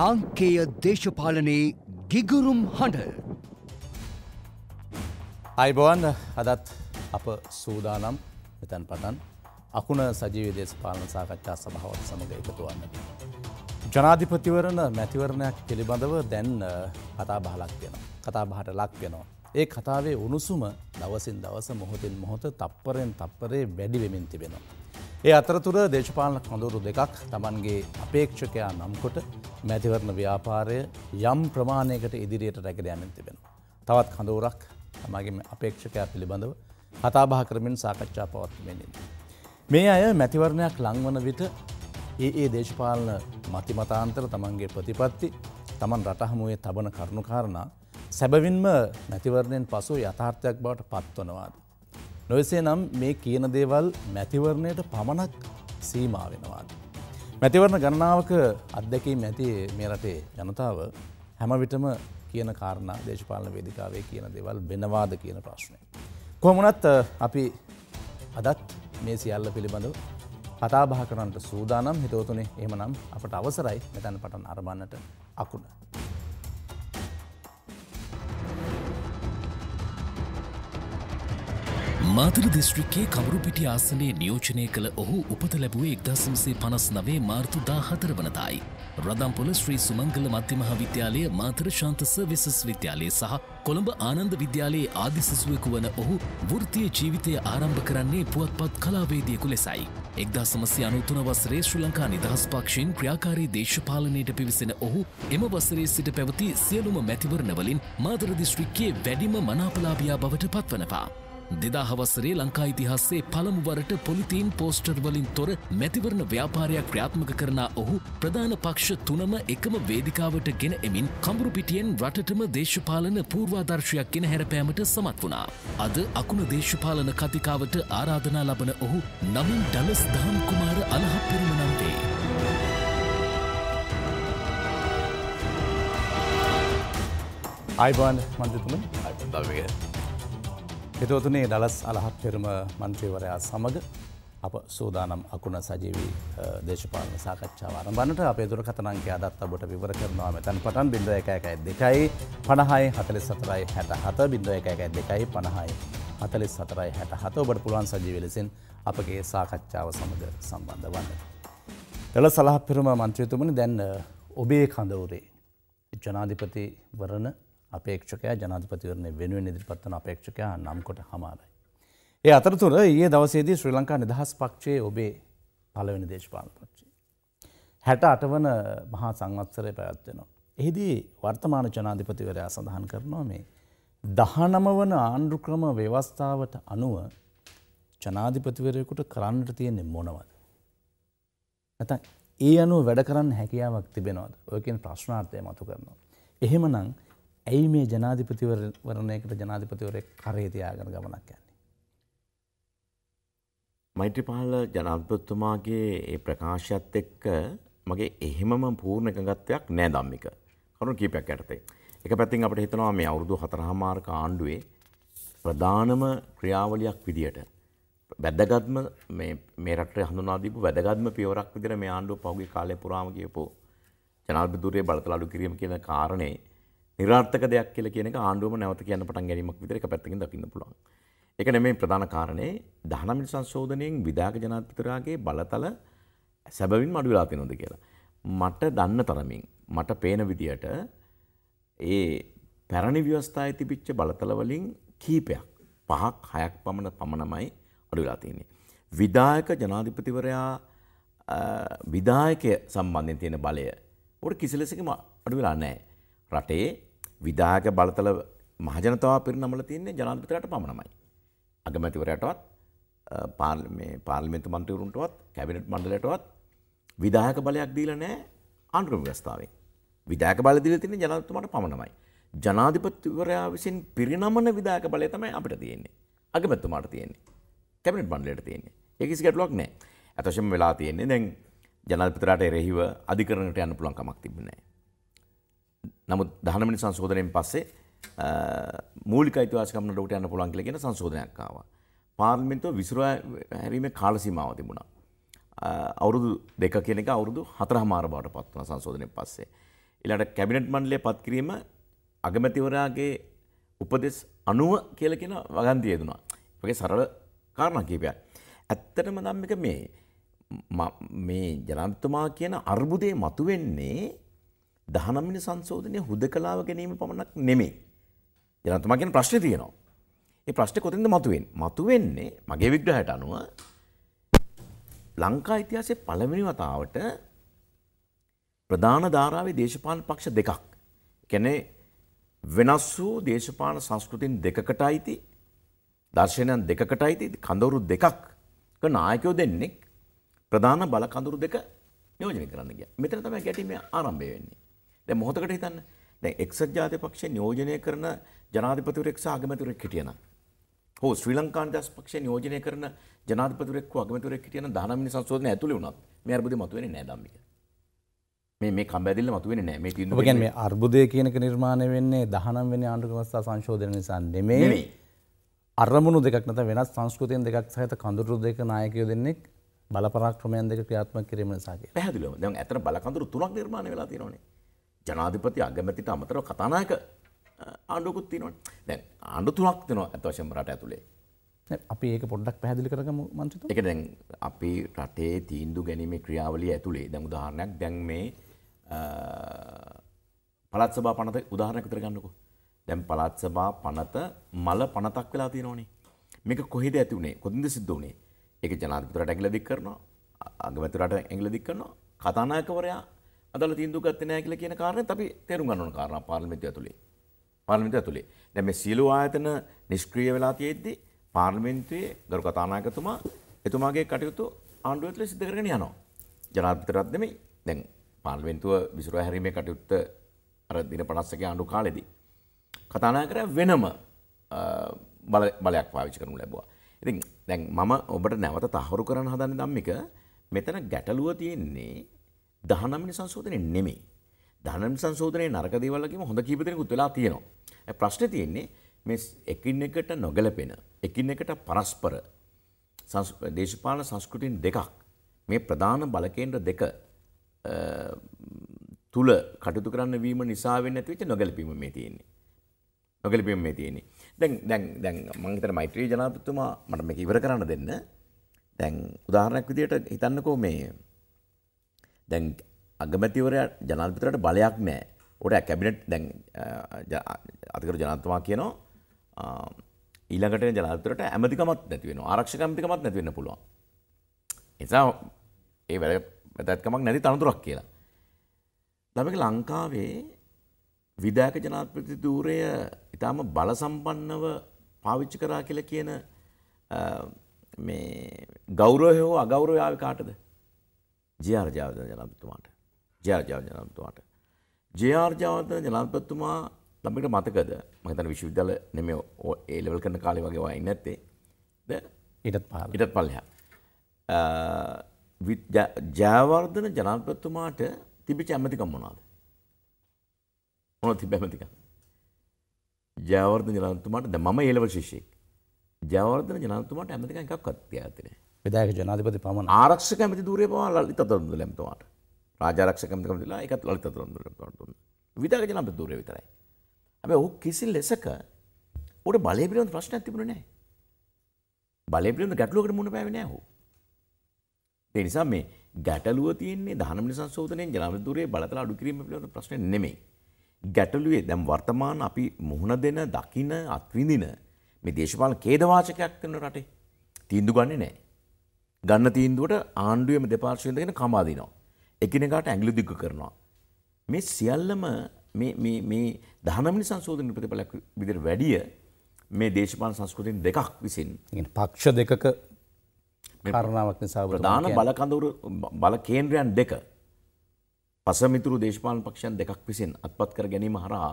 ලාංකේය දේශපාලනයේ ගිගුරුම් හඬ. අයිබෝන් අදත් අප සූදානම් මෙතැන් පටන් අකුණ සජීවි දේශපාලන සාකච්ඡා සභාවත් සමඟ එකතුවන්න. ජනාධිපතිවරණ මැතිවරණයක් පිළිබඳව දැන් කතා බහලක් වෙන. කතා බහට ලක් වෙනවා. ඒ කතාවේ උණුසුම දවසින් දවස මොහොතින් මොහොත තප්පරෙන් තප්පරේ වැඩිවෙමින් තිබෙනවා. ඒ අතරතුර දේශපාලන කඳුරු දෙකක් තමන්ගේ අපේක්ෂකයා නම්කොට මැතිවරණ ව්‍යාපාරය යම් ප්‍රමාණයකට ඉදිරියට රැකර යන්න තිබෙන. තවත් කඳුරක් තමගේ අපේක්ෂකයා පිළිබඳව හතාබා කරමින් සාකච්ඡා පවත්වමෙනින්. මේ අය මැතිවරණයක් ලංවන විට ඒ ඒ දේශපාලන මතිමතාන්තර තමන්ගේ ප්‍රතිපත්ති තමන් රටහමුවේ තබන කරුණු කාරණා සැබවින්ම මැතිවරණයෙන් පසු යථාර්ථයක් බවට පත්වනවාද. නොයසේ නම් මේ කියන දේවල් මැතිවරණයට පමණක් සීමා වෙනවාද. මැතිවරණ ගණනාවක අත්දැකීම් ඇති මේ රටේ ජනතාව හැමවිටම කියන කාරණ දේශපාලන වේදිකාවේ කියන දෙවල් වෙනවාද කියන ප්‍රශ්නය. කොමනත් අපි අදත් මේ සියල්ල පිළිබඳව කතාභා කරන්නට සූදානම් හිතෝතුනේ එහමනම් අපට අවසරයි මෙතැන පටන් අරබන්නට අකුණ. මාතර දිස්ත්‍රික්කේ කමරුපිටි ආසනයේ නියෝජනය කළ ඔහු උපත ලැබුවේ එක්දසම්සේ පනස් නවේ මාර්තු දා හතර වනතායි. රදම්පොල ශ්‍රී සුමංගල මධ්‍යමහා විද්‍යාලය මාතර ශාන්තස වෙසස් විද්‍යාලයේ සහ කොළඹ ආනන්ද විද්‍යාලයේ ආදිසිසුවෙකු වන ඔහු වෘතිය ජීවිතය ආරම්භ කරන්නේ පුවත්පත් කලාවේදියකු ලෙසයි. එක්දා සමසය අනුතුන වසරේ ශ්‍රී ලංකා නිදහස් පක්ෂයෙන් ක්‍රියාකාරී දේශපාලනයට පිවිසෙන ඔහු එම වසරේ සිට පැවති සියලුම මැතිවරණවලින් මාතර දිස්ත්‍රික්කයේ වැඩිම මනාපලාභයා බවට පත්වනවා. දෙදාහවස් ශ්‍රී ලංකා ඉතිහාස්සේ පළමුවරට පොලිතීන් පෝස්ටර්වලින් තොර මැතිවරණ ව්‍යාපාරයක් ක්‍රියාත්මක කරන ඔහු ප්‍රධාන පක්ෂ තුනම එකම වේදිකාවට ගෙන එමින් කඹුරුපිටියෙන් රටටම දේශපාලන පූර්වාදර්ශයක් ගෙන හැරපෑමට සමත් වුණා. අද අකුණ දේශපාලන කතිකාවට ආරාධනා ලබන ඔහු නමින් ඩලස් දහම් කුමාර අලහපිරම නම් වේ. අයිබන් මන්දතුම අ දවග. එතවතුනේ දලස් අලහත්පෙරම මන්ත්‍රීවරයා සමඟ අප සූදානම් අකුණ සජීවී දේශපාලන සාකච්ඡාව ආරම්භන්නට අපේ දුරකථනංකය අදත් ඔබට විවර කරනවා මෙතන පටන් 0112යි 50යි 44යි 67 0112යි 50යි 44යි 67 ඔබට පුළුවන් සජීවී ලෙසින් අපගේ සාකච්ඡාව සමග සම්බන්ධ වන්න. දලස් අලහත්පෙරම මන්ත්‍රීතුමනි දැන් ඔබේ කඳවුරේ ජනාධිපති වරණ අපේක්ෂකයා ජනාධපතිවරණය වෙනුවෙන් ඉදිරිපත්වන අපේක්ෂකයා නම්කොට හමාරයි. ඒ අතරතුර ඒ දවසේදී ශ්‍රී ලංකා නිදහස් පක්ෂයේ ඔබේ පලවෙනි දේශපාල පක්ෂේ. හැට අටවන මහා සංවත්සරය පැත්වෙනවා. එහිදී වර්තමාන ජනාධිපතිවරයා සඳහන් කරනවා මේ දහනමවන ආණ්ඩුක්‍රම ව්‍යවස්ථාවට අනුව ජනාධිපතිවරයකුට කරන්නට තියෙන්නේ මොනවද. ඇත ඒ අනුව වැඩ කරන්න හැකියාවක් තිබෙනවද ඔයකින් ප්‍රශ්නාර්ථය මතු කරනවා. එහෙමනං ඇයි මේ ජනාධිපතිවරණයකට ජනාධිපතිවරය කරේතියාගෙන ගමනක් යන්නේ. මෛත්‍රපාල ජනාධපත්තුමාගේ ඒ ප්‍රකාශයත් එක්ක මගේ එහෙමම පූර්ණ එකගත්වයක් නෑ දම්මික කරුණු කීපයක් ඇටතේ. එක පැත්තින් අපට හිතනවා මේ අවුරුදු හතරහාමාර්ක ආණ්ඩුවේ ප්‍රධානම ක්‍රියාවලියක් විදියට. වැදගත්ම මේ රට හඳුනාදීපු වැදගත්ම පියවරක් විදිර මේ ආණ්ඩුව පහුගේ කාලය පුරාම කියපු ජනාධිපතිවරේ බලතල අඩු කිරීම කියන කාරණේ නිරාර්ථක දෙයක් කියලා කියන එක ආණ්ඩුවම නැවත කියන්න පටන් ගැනීමක් විතර එක පැත්තකින් දකින්න පුළුවන්. ඒක නෙමෙයි ප්‍රධාන කාරණේ 19 මිලි සංශෝධනයෙන් විධායක ජනාධිපතිතුමාගේ බලතල සැබවින්ම අඩු වෙලා තියෙනවද කියලා. මට දන්න තරමින් මට පේන විදියට ඒ පැරණි ව්‍යවස්ථාවේ තිබිච්ච බලතල වලින් කීපයක් පහක් හයක් පමණ පමණමයි අඩු වෙලා තියෙන්නේ. විධායක ජනාධිපතිවරයා විධායකය සම්බන්ධයෙන් තියෙන බලය උඩ කිසිලෙසකම අඩු වෙලා නැහැ. රටේ විදායක බලතල මහජනතාව පිරිනමල තියන්නේ ජනාධිපතිරට පමණමයි. අගමැතිවරයටවත් පාර්ලිමෙන්තු මන්තවරුන්ටවත් කැබිනට් මණ්ඩලටවත් විදාහක බලයක් දීල නෑ ආණ්ඩුරුම් ගස්ථාවෙන් විදායක බල දිල තින්නේ ජනතුමට පමණමයි. ජනාධිපතිවරයා විසින් පිරිනමන විදායක බලය තමයි අපිට තියෙන්නේ. අගමැතුමාට තියෙන්නේ. කැබිනට් මණ්ඩලට තියෙන්නේ. ඒක කිසි ගැටලුවක් නෑ. අතශම වෙලා තියෙන්නේ දැන් ජනාධිපතිරට එරෙහිව අධිකරණයට යන්න පුළුවන් කමක් තිබුණේ නෑ. නමුත් දහනමනි සංශෝධනයෙන් පස්සේ මූලික අයිතිවාසිකම් නඩුවට යන්න පුළුවන් කියලා කියන සංශෝධනයක් ආවා. පාර්ලිමේන්තුව විසිරුවා හැරීමේ කාල සීමාව තිබුණා. අවුරුදු දෙක කියන එක අවුරුදු 4මාර බවට පත් වුණා සංශෝධනයෙන් පස්සේ. ඊළඟට කැබිනට් මණ්ඩලය පත් කිරීම අගමැතිවරයාගේ උපදෙස් 90 කියලා කියන වගන්තිය දුනා. ඒකේ සරල කාරණා කීපයක්. ඇත්තටම නම් මේ මේ ජනාධිපතිතුමා කියන අර්බුදේ මතුවෙන්නේ දහනම්මිනි සංශෝධනය හුදකලාව ගැනීම පමණක් නෙමේ. ජනතුමාගෙන් ප්‍රශ්න තියෙනවා. ඒ ප්‍රශ්න කොතින්ද මතුවෙන් මතුවෙන්නේ මගේ විග්‍රහයට අනුව ලංකා ඉතිහාසේ පළවෙනි වතාවට ප්‍රධාන ධාරාවේ දේශපාලන පක්ෂ දෙකක්. කැනෙ වෙනස් වූ දේශපාන සංස්කෘතින් දෙකකට අයිති දර්ශනයන් දෙකකට අයිති කඳවුරු දෙකක් නායකයෝ දෙන්නෙක් ප්‍රධාන බල කඳුරු දෙක නියෝජනය කරන්න ගිය. මෙතන තමයි ගැටීමේ ආරම්භය වෙන්නේ. දැන් මොහොතකට හිතන්න. දැන් එක්සත් ජාතික පක්ෂය නියෝජනය කරන ජනාධිපතිවරයෙක් සහ අගමැතිවරයෙක් හිටියනම්. හෝ ශ්‍රී ලංකානු ජාතික පක්ෂය නියෝජනය කරන ජනාධිපතිවරයෙක් හෝ අගමැතිවරයෙක් හිටියනම් 19 වෙනි සංශෝධනය ඇතුළේ වුණත් මේ අර්බුදේ මතුවෙන්නේ නැහැ ධම්මික. මේ මේ කම්බැදිල්ල මතුවෙන්නේ නැහැ. මේ තීන්දුව. ඔබ කියන්නේ මේ අර්බුදය කියනක නිර්මාණය වෙන්නේ 19 වෙනි ආණ්ඩුක වස්සා සංශෝධන නිසා නෙමෙයි. අරමුණු දෙකක් නැත වෙනස් සංස්කෘතියන් දෙකක් සහිත කඳුරු දෙක නායකයෝ දෙන්නෙක් බලපරාක්‍රමයන් දෙක ක්‍රියාත්මක කිරීම නිසා කියලා. පැහැදිලිවම. දැන් ඇත්තට බලකඳුරු තුනක් නිර්මාණය වෙලා තියෙනවානේ. ජනාධිපති අගමැතිට අමතරව කතානායක ආණ්ඩුවකුත් තියෙනවා දැන් ආණ්ඩු තුනක් තියෙනවා ඇත වශයෙන් රට ඇතුලේ අපි ඒක පොඩ්ඩක් පැහැදිලි කරගමු මන්ත්‍රීතු ඒක දැන් අපි රටේ තීන්දුව ගැනීමේ ක්‍රියාවලිය ඇතුලේ දැන් උදාහරණයක් දැන් මේ පළාත් සභා පනත උදාහරණයක් විතර ගන්නකෝ දැන් පළාත් සභා පනත මල පනතක් වෙලා තියෙනෝනේ මේක කොහෙද ඇති උනේ කොතින්ද සිද්ධ උනේ ඒක ජනාධිපතිරට ඇඟිලි දික් කරනවා අගමැතිරට ඇඟිලි දික් කරනවා කතානායකවරයා අදල තිීන්දු ගත්ත නෑ කියල කියන කාරණ අපි තේරු ගන්නන කාරණ පාර්මිත ඇතුළේ පාර්මිත ඇතුළේ දැම සියලු ආයතන නිෂ්ක්‍රිය වෙලා තියෙද්දි පාර්මෙන්න්තුවේ ගරු කතානායකතුමා එතුමාගේ කටයුතු ආණ්ඩුවඇතුල සිදකරන යනවා ජනාධතරත්දම දැන් පාර්මෙන්න්තුව විසුර හැරීමේ කටයුත්ත අර දින පනස්සක ආණ්ඩු කාලෙදී. කතානා කර වෙනම බල බලයක් පාවිචි කරනු ලැබවා. ඉතින් දැන් මම ඔබට නැවත තහවරු කරන හදන්න දම්මික මෙතන ගැටලුව තියෙන්නේ දහනමිනි සංශෝධනය නෙමෙයි. දහනම සංශෝධනය නරක දේවල්ලකම හොඳ කීප දෙනෙකුත් වෙලා තියෙනවා. ප්‍රශ්න තියෙන්නේ මේ එකින් එකට නොගැලපෙන එකින් එකට පරස්පර දේශපාලන සංස්කෘතින් දෙකක් මේ ප්‍රධාන බලකේන්ද්‍ර දෙක තුල කටයුතු කරන්න වීම නිසා වෙන්නේ නැති වෙච්ච නොගැලපීම මේ තියෙන්නේ. නොගැලපීම මේ තියෙන්නේ. දැන් දැන් දැන් මම හිතන මෛත්‍රී ජනාධිපතිතුමා මට මේක ඉවර කරන්න දෙන්න. දැන් උදාහරණයක් විදියට හිතන්නකෝ මේ දැන් අගමැතිවරයා ජනාධිපතිවරයාට බලයක් නැහැ. ඔට කැබිනට් දැන් අතිකරු ජනාධිපතිතුමා කියනවා ඊළඟට ජනාධිපතිවරට ඇමතිකමක් නැති වෙනවා. ආරක්ෂක ඇමතිකමක් නැති වෙන්න පුළුවන්. එසා ඒ වැඩ වැදගත්කමක් නැති තනතුරක් කියලා. ළමක ලංකාවේ විධායක ජනාධිපති ධූරය ඉතාම බල සම්පන්නව පාවිච්චි කරා කියලා කියන මේ ගෞරවය හෝ අගෞරවය ආවේ කාටද? ජයාර් ජාවතන ජනාපතුමාට ජයාර් ජාව ජනාපතුමාට. ජයාර් ජාවතන ජනාපතුමා ළමිට මතකද මතන විශ්වවිද්‍යල නෙම ඒලෙවල් කරන කාලි වගේ වා ඉන්නඇත්තේ ද ඉටත් පා ඉටත් පල්ලයා. ජයවර්ධන ජනාපතුමාට තිබිච ඇමතිකම් මොනාද. මොන තිබ ඇමතික. ජයවර්ධ ජනතුමාට ද මම ඒලව ශිෂයෙක් ජයවර්ධන ජනතුමාට ඇමතික එකක් කත්්‍යයාතිනේ විදායක ජනාධපති පමණ ආරක්ෂක ඇමති දුරේ පවා ලලිත තරුන්දු ලැමතවාට රාජාරක්ෂ කමතිකමතිලා එකත් ලලිත තරුන්දු ලැමතවටුන්න විදායක ජනාධපති දුරේ විතරයි හැබැයි ඔහු කිසි ලෙසක උට බලය පිළිබඳ ප්‍රශ්නයක් තිබුණේ නැහැ බලය පිළිබඳ ගැටලුවකට මුහුණ පෑවේ නැහැ ඔහු ඒ නිසා මේ ගැටලුව තියෙන්නේ දහනමනි සංශෝධනයෙන් ජනාධිපති දුරේ බලතල අඩු කිරීම පිළිබඳ ප්‍රශ්නේ නෙමෙයි ගැටලුවේ දැන් වර්තමාන අපි මුහුණ දෙන දකින අත්විඳින මේ දේශපාලන ඛේදවාචකයක් වෙන රටේ තීන්දුව ගන්නේ නැහැ ගන්න තීන්දුවට ආණ්ඩුවම දෙපාර්ශවෙන්දගෙන කමාදිනවා. එකිනෙකාට ඇඟිලි දිග්ග කරනවා. මේ සියල්ලම මේ දහනමනි සංශෝධන ප්‍රතිඵලයක් විදිර වැඩිය මේ දේශපාන සංස්කෘතින් දෙකක් විසින් පක්ෂ දෙකක කරණාවක් නිසා ප්‍රධාන බලකඳුරු බල කේන්ද්‍රයන් දෙක පසමිතුරු දේශපාලන පක්ෂයන් දෙකක් විසින් අත්පත් කර ගැනීම හරහා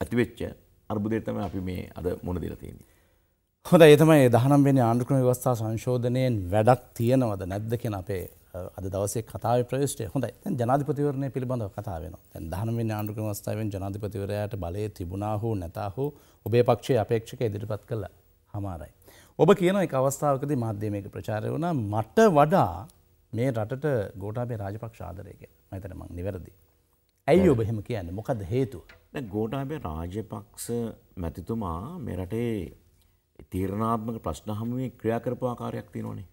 ඇතිවෙච්ච අර්බුදය තමයි අපි මේ අද මුණ දීලා තියෙන්නේ. හොඳ ඒතමයි දහනම් වෙන ආණ්ඩුක්‍රම ව්‍යවස්ථා සංශෝධනයෙන් වැඩක් තියෙනවද නැද්ද කියන අපේ අද දවසේ කතාව ප්‍රේෂ්ටය හොඳයි දැන් ජනාධිපතිවරණය පිළිබඳව කතා වෙනවා. දැන් දහනම් වෙන ආණ්ඩුක්‍රම ව්‍යවස්ථාවෙන් ජනාධිපතිවරයාට බලය තිබුණා හෝ නැතා හෝ ඔබේ පක්ෂයේ අපේක්ෂක ඉදිරිපත් කළා. හමාරයි. ඔබ කියන එක අවස්ථාවකදී මාධ්‍යමයක ප්‍රචාරය වුණා මට වඩා මේ රටට ගෝටාබේ රාජපක්ෂ ආදරය කියලා. මම හිතන්නේ මං නිවැරදි. ඇයි ඔබ එහෙම කියන්නේ? මොකද හේතුව? දැන් ගෝටාබේ රාජපක්ෂ මැතිතුමා මේ රටේ තීරණාත්මක ප්‍රශ්න හමුවේ ක්‍රියා කරපු ආකාරයක් තියෙනවනේ.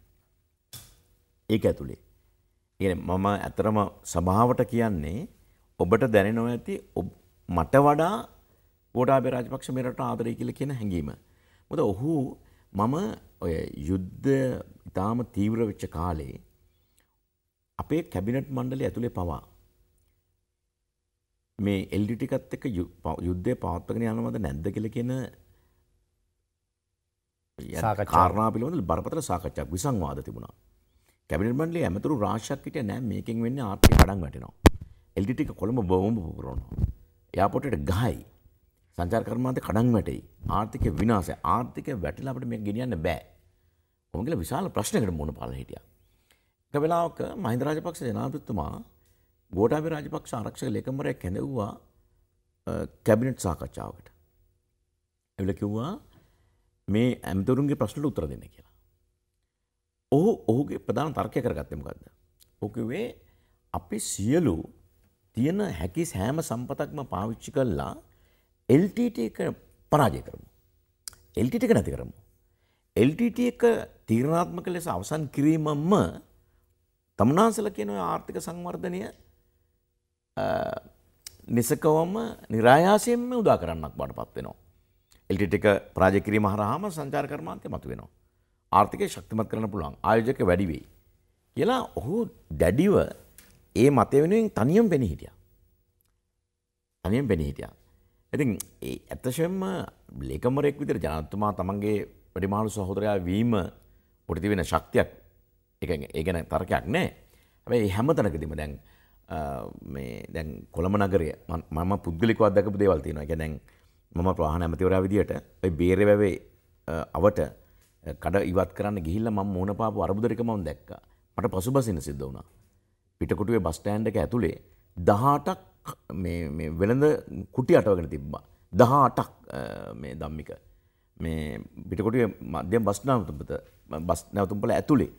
ඒක ඇතුලේ. ඒ මම ඇතරම සභාවට කියන්නේ ඔබට දැනෙනව ඇති මට වඩා ගෝඩාබේ රාජපක්ෂ මේ රට ආදරය කියලා කියන හැඟීම. මොකද ඔහු මම ඔය යුද්ධ ඉතාම තීව්‍ර වෙච්ච කාලේ අපේ කැබිනට් මණ්ඩලය ඇතුලේ පවා මේ එල්ඩිටිකත් එක්ක යුද්ධය පවත්වගෙන යනවද නැද්ද කියලා කියන කාරණ පිළිබඳ බරපතල සාකච්ඡක් විසංවාද තිබුණා. කැබිනට් මණ්ඩලයේ ඇමතුරු රාශියක් හිටියා නෑ මේකෙන් වෙන්නේ ආර්ථික කඩන් වැටෙනවා. එල්ටි ටික කොළඹ බෝම්බ පුපුරනවා. එයාපෝටේට ගහයි. සංචාර කර්මාන්තේ කඩන් වැටෙයි. ආර්ථික විනාශය. ආර්ථික වැටිලා අපිට මේක ගෙනියන්න බෑ. කොහොම කියලා විශාල ප්‍රශ්නයකට මුහුණ පාලා හිටියා. එක වෙලාවක මහින්ද රාජපක්ෂ ජනාධිපතිතුමා ගෝඨාභය රාජපක්ෂ ආරක්ෂක ලේකම්වරයෙක් කැඳවුවා කැබිනට් සාකච්ඡාවකට. එවිල කිව්වා මේ ඇමතුරුන්ගේ ප්‍රශ්නට උත්තර දෙන්න කියලා. ඔහු ඔහුගේ ප්‍රධාන තර්කය කරගත්තමකක්ද. ඕකවේ අපි සියලු තියෙන හැකි සෑම සම්පතක්ම පාවිච්චි කල්ලා LTT එක පරාජය කරමු. LTT එක නැති කරමු. LTT එක තීරණාත්මක ලෙස අවසන් කිරීමම තමනාසල කියන ආර්ථික සංවර්ධනය නිසකවම નિરાයාසයෙන්ම උදා කරන්නක් බවට පත් වෙනවා. එල්ටිටක ප්‍රාජකිරීම හරහාම සංචාර කර්මාන්තය මතු වෙනවා. ආර්ථිකය ශක්තිමත් කරන පුළුවන් ආයෝජක වැඩිවෙයි. කියලා ඔහු දැඩිව ඒ මතය වෙනුවෙන් තනියම් පෙනි හිටිය. තනියම් පෙනි හිටියා. ඉතින් ඒ ඇත්තශයෙන්ම ලේකමරෙක් විදිර ජනතුමා තමන්ගේ වැඩිමානු සහෝදරයා වීම පොඩිති වෙන ශක්තියක් ඒ ගැන තර්කයක් නෑ. ඇැයි හැම තැනකදිම දැන් දැන් කොළම නගරය මම පුද්ගලිකවත් දැකපු දේවල්තිනවා ගැනැන්. මම ප්‍රවාහන ඇමතිවරා විදියට ඔයි බේර වැවේ අවට කඩ ඉවත් කරන්න ගිහිල්ල ම මෝනපාපු අරබුදරික මවන් දැක්ක මට පසුබසින සිද්ධ වුණා පිටකොටුවේ බස්ටෑන්ඩක ඇතුළේ දහටක් වෙළඳ කුටි අටවගෙන තිබ්බා දහටක් දම්මික මේ පිටකොටිය මධ්‍යම් බස්්නාවතුපත බස් නැවතුම්පල ඇතුළේ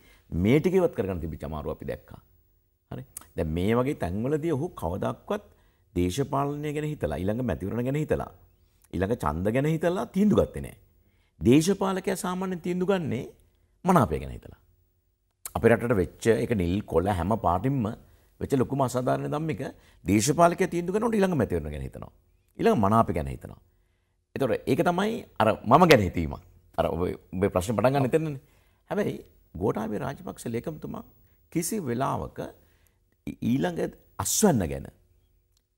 මේටිකවත් කරගන තිබි චමාරුව අපි දැක්කා හරි දැ මේ වගේ තැන්වලදී ඔහු කවදක්වත් දේශපාලනය ගැන හිතලා ඉළඟ මැතිවරණ ගැන හිතලා ඉළඟ චන්ද ගැන හිතල්ලා තීන්දු ගත්තේ නෑ. දේශපාලකය සාමාන්‍ය තීන්දු ගන්නේ මනාපය ගැන හිතලා. අප රටට වෙච්ච එක නිල් කොල්ල හැම පාටිම්ම වෙච්ච ලොකුම අසාධාරණ දම්මික දේශපාලක තීන්දු ගනට ඉළඟ මැතිවරණ ගැන හිතනවා. ඉළඟ මනාප ගැන හිතනවා. එතොට ඒක තමයි අර මම ගැන හිතීම අර ඔබේ ප්‍රශ්න පටන් ගන්න තෙන්නේ හැබැයි ගෝටාවේ රාජපක්ෂ ලේකම්තුමා කිසි වෙලාවක ඊළඟ අස්වන්න ගැන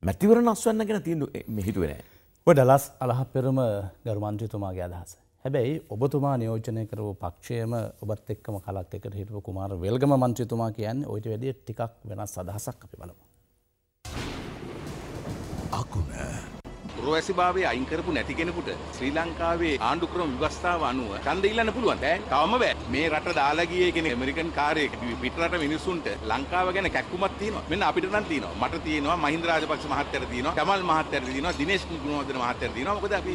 මැතිවරණ අස්වන්න ගැන තිීදු හිතුවෙනෑ ඩලස් අලහපෙරම ගර්මන්ත්‍රතුමාගේ අදහස. හැබැයි ඔබතුමා නියෝජනය කරව පක්ෂයම ඔබත් එක්කම කලක් එකට හිටපු කුමාර වෙල්ගම මන්ත්‍රතුමා කියන්න ඔයිට වැඩිය ටිකක් වෙනස් සදහසක් අපි බලමු. අකුණ පුරවැසිභාවය අයින් කරපු නැති කෙනෙකුට ශ්‍රී ලංකාවේ ආණ්ඩු ක්‍රම ව්‍යවස්ථාව අනුව ඡන්ද ඉල්ලන්න පුළුවන්. ඈ තවම බෑ. මේ රට දාලා ගියේ කෙනෙක් ඇමරිකන් කාර්යයක පිටරට මිනිස්සුන්ට ලංකාව ගැන කැක්කුමක් තියෙනවා. මෙන්න අපිට නම් තියෙනවා. මට තියෙනවා මහින්ද රාජපක්ෂ මහත්තයාට තියෙනවා. කමල් මහත්තයාට තියෙනවා. දිනේෂ් ගුණවර්ධන මහත්තයාට තියෙනවා. මොකද අපි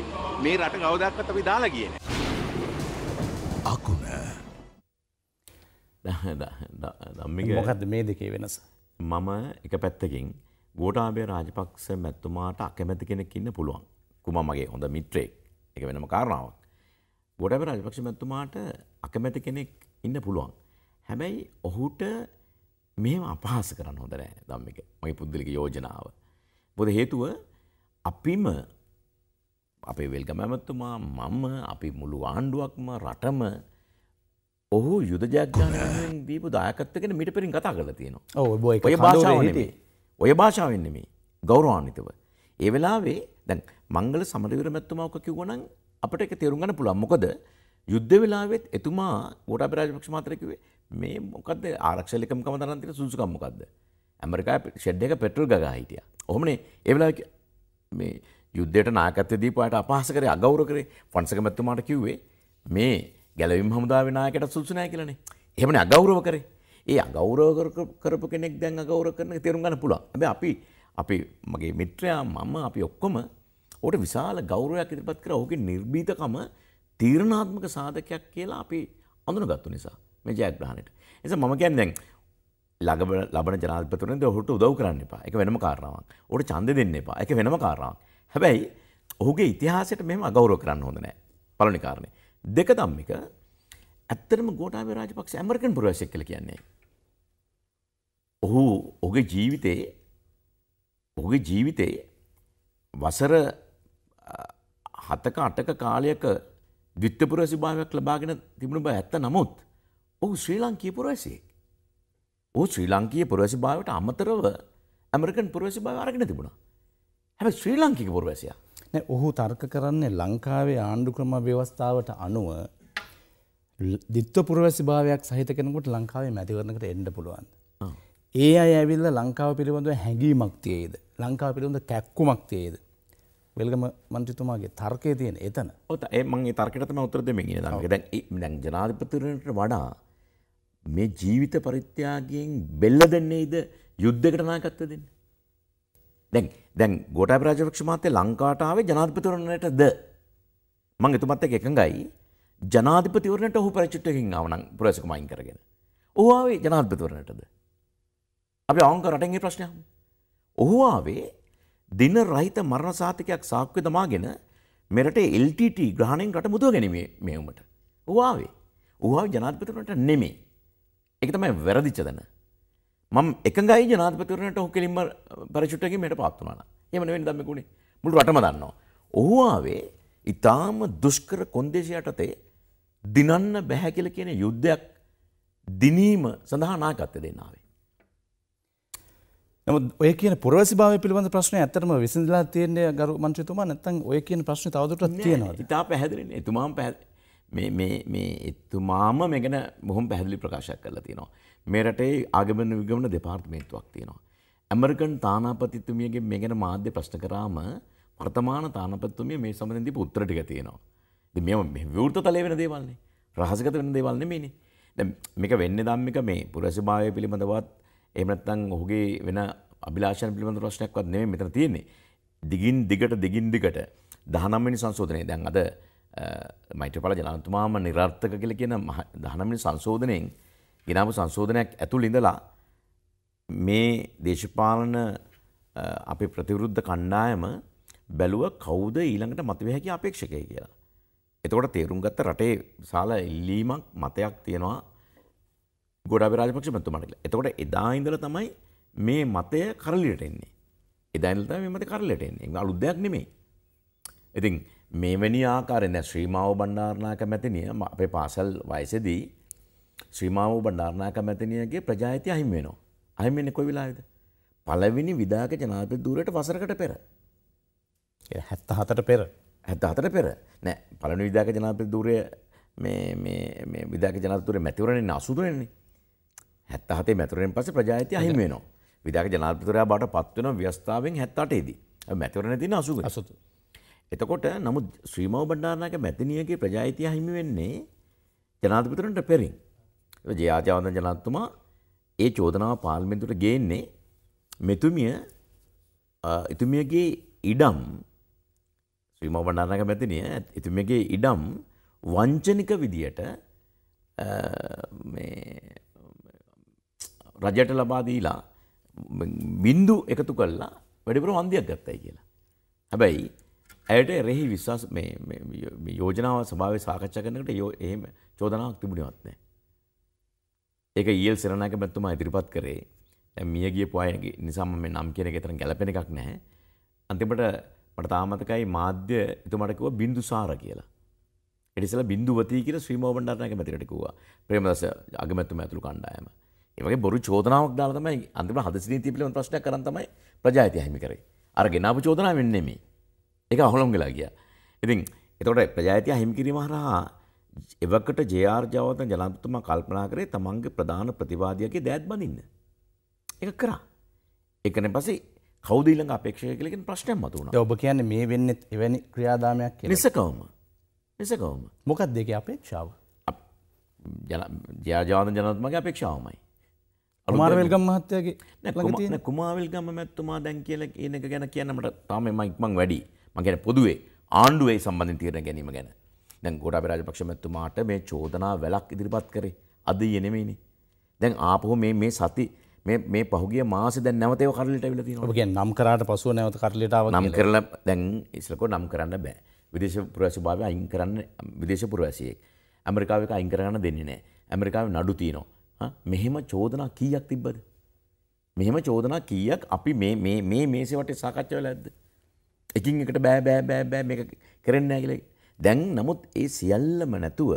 මේ රට කවදාවත් අපි දාලා ගියේ නැහැ. අකුණ මොකද මේ දෙකේ වෙනස මම එක පැත්තකින් ගෝටාබේ රාජපක්ෂ මැත්තුමාට අකමැති කෙනෙක් ඉන්න පුළුවන් කුම මගේ හොඳ මිත්‍රයෙක් එක වෙනම කාරණාවක්. ගොඩබ රජපක්ෂ මැත්තුමාට අකමැති කෙනෙක් ඉන්න පුළුවන්. හැබැයි ඔහුට මෙම අපහස කරන්න හොදරෑ දම් එක මගේ පුද්ගලික යෝජනාව. බොද හේතුව අපිම අපේ වෙල්ග මැමැත්තුමා මම අපි මුළු ආණ්ඩුවක්ම රටම ඔහු යුද ජාග්‍යානයෙන් දීපු දායකත්තගෙන මිට පෙරින් කතා කරලා තියෙනවා ඔ බ භාෂාව නෙේ ඔය භාෂාවෙන් නෙමෙයි ගෞරවාන්විතව. ඒ වෙලාවේ දැන් මංගල සමරවීර මැතිතුමා ඔක කිව්වනම් අපිට ඒක තේරුම් ගන්න පුළුවන්. මොකද යුද්ධ වෙලාවෙත් එතුමා ගෝඨාභය රාජපක්ෂ මහත්තයා කිව්වේ මේ මොකද්ද ආරක්ෂක ලේකම්කම තරම් තියෙන සුසුකම් මොකද්ද? ඇමරිකාවේ ෂෙඩ් එක පෙට්‍රල් ගගා හිටියා. ඔහොමනේ ඒ වෙලාවේ මේ යුද්ධයට නායකත්වය දීපු අයට අපහාස කරේ අගෞරව කරේ ෆොන්සේක මැතිතුමාට කිව්වේ මේ ගැලවීම් හමුදාවේ නායකයට සුසු නැහැ කියලානේ. එහෙමනේ අගෞරව කරේ. ඒ අගෞරව කරපු කෙනෙක් දැන් අගෞරව කරන තේරුම් ගන්න පුළුවන්. හැබැයි අපි අපි මගේ මිත්‍රයා මම අපි ඔක්කොම ඕට විශාල ගෞරවයක් ඉදිරිපත් කරලා ඔහුගේ නිර්භීතකම තීරණාත්මක සාධකයක් කියලා අපි අඳුනගත්තු නිසා මේ ජයග්‍රහණයට. එනිසා මම කියන්නේ දැන් ලබන ලබන ජනාධිපතිවරණයද ඔහුට උදව් කරන්න එපා. ඒක වෙනම කාරණාවක්. ඔහුට ඡන්දෙ දෙන්න එපා. ඒක වෙනම කාරණාවක්. හැබැයි ඔහුගේ ඉතිහාසයට මෙහෙම අගෞරව කරන්න හොඳ නැහැ. පළවෙනි කාරණේ. දෙක ධම්මික ඇත්තටම ගෝඨාභය රාජපක්ෂ ඇමරිකන් ප්‍රවාසයක් කියලා කියන්නේ. ඔහු ඔගේ ජීවිතයේ ඔගේ ජීවිතයේ වසර හතක අටක කාලයක දිිත්තපුර සිභාවයක් ලබාගෙන තිබුණ බ ඇත්ත නමුත් ඔහු ශ්‍රී ලංකී පුරවැසේ. ඕ ශ්‍රී ලංකීය පුරවැසි භාවට අමතරව ඇමරිකන් පුරවැසි භාව අරගෙන තිබුණා. හැබ ශ්‍රී ලංකික පුරවැසිය. ඔහු තර්ක කරන්නේ ලංකාවේ ආණ්ඩු ක්‍රම ව්‍යවස්ථාවට අනුව දිත්ව පුරවැසි භාවයක් සහිත කෙනකොට ලංකාවේ මැතිවරණකට එන්න පුළුවන්ද. ඒ අය ඇවිල්ල ලංකාව පිළිබඳව හැඟීමක් තියේද. ලංකාව පිළිබඳ කැක්කුමක් තියේද. වෙල්ගම මන්ත්‍රතුමාගේ තර්කය තියෙන එතන ඔත එමගේ තර්කටම උත්තර දෙම දැ ජනාධිපතිරට වඩා මේ ජීවිත පරිත්‍යාගයෙන් බෙල්ල දෙන්නේද යුද්ධකට නාකත්ත දෙන්න. දැන් දැන් ගොට ප්‍රජපක්ෂ මාතය ලංකාටාවේ ජනාධිපතිවරණයට ද. මං එතුමත් එක එකඟයි ජනාධිපතිවරණට ඔහු පරචුට්ටකින් ආවනං පුරසකමයින් කරගෙන. ඕවාවේ ජනාධිපතිවරණයටද. අපි අවංක රටන්ගේ ප්‍රශ්නයම්. ඔහුවාවේ දින රහිත මරණ සාතිකයක් සාක්්‍ය තමාගෙන මෙරට එල්ටට ග්‍රහණයෙන් රට මුදුව ගැනීමේ මෙවුමට. ඔවාවේ ඔහා ජනාධපතුරට නෙමේ. එක තමයි වැරදිච්ච දන. මම එකගයි ජනාධපතුරට හොකෙලින්ම පරචුට්ටගේ මට පාත්තුමාන එමන වෙන දම්මකුණේ මුළු රටම දන්නවා. ඔහුවාවේ ඉතාම දුෂ්කර කොන්දේශයටතේ දිනන්න බැහැකිල කියන යුද්ධයක් දිනීම සඳහා නාකත්ත දෙන්නාවේ. නමුත් ඔය කියන පුරවැසිභාවය පිළිබඳ ප්‍රශ්නය ඇත්තටම විසඳලා තියෙන්නේ ගරු මන්ත්‍රීතුමා නැත්නම් ඔය කියන ප්‍රශ්නේ තවදුරටත් තියෙනවා. ඉතා පැහැදිලිනේ. එතුමාම මේ මේ මේ එතුමාම මේ ගැන බොහොම පැහැදිලි ප්‍රකාශයක් කරලා තියෙනවා. මේ රටේ ආගමන විගමන දෙපාර්තමේන්තුවක් තියෙනවා. ඇමරිකන් තානාපතිතුමියගේ මේ ගැන මාධ්‍ය ප්‍රශ්න කරාම වර්තමාන තානාපතිතුමිය මේ සම්බන්ධයෙන් දීපු උත්තර ටික තියෙනවා. ඉතින් මේ විවෘත තලයේ වෙන දේවල් නේ. රහසගත වෙන දේවල් නෙමෙයිනේ. දැන් මේක වෙන්නේ ධම්මික මේ පුරවැසිභාවය පිළිබඳවත් එමනත්තං ඔහුගේ වෙන අභිලාශන පිළිබඳ ප්‍රශ්නයක්වත් නෙමේ මෙතන තියෙන්නේ. දිගින් දිගට දිගින් දිගට දහනම්වෙනි සංශෝධනය දැන් අද මෛත්‍රපාල ජනාතුමාම නිරර්ථක කියල කියන දහනමිනි සංශෝධනයෙන් ගෙනාපු සංශෝධනයක් ඇතුළ ඉඳලා මේ දේශපාලන අපි ප්‍රතිවරුද්ධ කණ්ඩායම බැලුව කෞද ඊළඟට මතිවහැකි අපේක්ෂකය කියලා. එතකොට තේරුම් ගත්ත රටේ සාල ඉල්ලීමක් මතයක් තියෙනවා ගොඩා රාජපක්ෂ මතුමට එතකොට එදා ඉඳල තමයි මේ මතය කරලියට එන්නේ එදැනිල්ත මේ මත කරලට එන්නේ අලුදයක් නෙමේ ඉතින් මේවැනි ආකාරෙන් ශ්‍රීමාව බණ්ඩාරණයක මැතිනිය අපේ පාසල් වයසදී ශ්‍රීමාව බණ්ඩාරණයක මැතිනියගේ ප්‍රජායිති අහිම වෙනවා අහිමෙන්න කොයි වෙලාවිද පළවෙනි විදාක ජනාධිපති ධූරයට වසරකට පෙර 74ට පෙර 74ට පෙර නෑ පළවෙනි විදාක ජනාධිපති ධූරය මේ මේ මේ විදාක ජනාධිපති ධූරය මැතිවරණේ 83 වෙනිනේ හැත්තහතේ මැතුරෙන් පස ප්‍රජාතය අහිම වෙනවා විදාක ජනාපතරයා බට පත්වන ව්‍යස්ථාවෙන් හැත්තාටේදී මැතිවරණ තින අසුග අසතු. එතකොට නමුත් ශ්‍රීමව බණ්ඩාරනාක මැතිනියගේ ප්‍රජායිතිය හිමි වෙන්නේ ජනාධිපතිරන්ට පෙරින්. ජයාජාවන්ද ජනත්තුමා ඒ චෝදනාව පාර්ලිමේන්තුවට ගේන්නේ මෙතුමිය එතුමියගේ ඉඩම් ශ්‍රීමව බණ්ඩාරනාක මැතිනිය එතුමියගේ ඉඩම් වංචනික විදියට රජට ලබා දීලා බින්දු එකතු කල්ලා වැඩිපුර වන්දියක් ගත්තයි කියලා. හැබැයි ඇයට එරෙහි විශ්වාස යෝජනාව සභාව සාකච්ඡා කරනකට යෝ එහෙම චෝදනාවක් තිබුණවත්නෑ. ඒක ඒල් සරණක මැත්තුමා ඉදිරිපත් කරේ මිය ගිය පයගේ නිසාම මේ නම් කියන ගෙතර ගැලපෙන එකක් නැහැ. අන්තිමට මට තාමතකයි මාධ්‍ය එතුමටකව බින්දු සාර කියලා. එනිසල බින්දුවතී කියර ශ්‍රීමෝබණ්ඩාරනක මැතිරටකුවා ප්‍රේමදස අගමැත්තුම ඇතුළු කණ්ඩායම. ඒවගේ බොරු චෝදනාවක් දාලා තමයි අන්තිම හදසි නීතිය පිළිබඳ ප්‍රශ්නයක් කරන් තමයි ප්‍රජාහිතය හිමි කරේ. අර ගෙනාපු චෝදනාව වෙන්නේ නෙමෙයි. ඒක අහලොම් ගලා ගියා. ඉතින් එතකොට ප්‍රජාහිතය හිමි කිරීම හරහා එවකට ජේ.ආර් ජයවර්ධන ජනාධිපතිතුමා කල්පනා කරේ තමන්ගේ ප්‍රධාන ප්‍රතිවාදියාගේ දෑත් බඳින්න. ඒක කරා. ඒකනේ පස්සේ කවුද ඊළඟ අපේක්ෂක කියලා කියන ප්‍රශ්නයක් මතුවුණා. ඔබ කියන්නේ මේ වෙන්නේ එවැනි ක්‍රියාදාමයක් කියලා. නිසකවම. නිසකවම. මොකක්ද ඒකේ අපේක්ෂාව? ජයා ජයවර්ධන ජනාධිපතිතුමාගේ අපේක්ෂාවමයි. අමාරවල්ගම් මහත්තයගේ කුමාවල්ගම මැත්තුමා දැන් කියල ඒනක ගැන කියන්නට තාම එම ඉක්මං වැඩි මගැන පොදුවේ ආණ්ඩුවේ සම්බන්ධින් තීරණ ගැනීම ගැන දැන් ගොඩා රාජපක්ෂ මැත්තුමාට මේ චෝදනා වැලක් ඉදිරිපත් කරේ අද එනෙමනි දැන් ආපහෝ මේ මේ සති මේ පහුගේ මාස දැ නැවතව කරලට විල ගේ නම් කරට පසුව නැවත කරලටාව නම් කරල දැන් ඉස්ලකෝ නම් කරන්න බෑ විදේශ පුරවැසි භාවය අයින් කරන්න විදේශ පුරවැසියෙක් ඇමරිකාවක අයින් කරන්න දෙන්නේ නෑ ඇමරිකාව නඩු තියනවා මෙහෙම චෝදනා කීයක් තිබ්බද. මෙහෙම චෝදනා කීයක් අපි මේ මේසවට සාකච්ඡව ඇද්ද. එකින් එකට බෑ බෑ බෑ බෑ මේ කරෙන්නෑගල දැන් නමුත් ඒ සියල්ලම නැතුව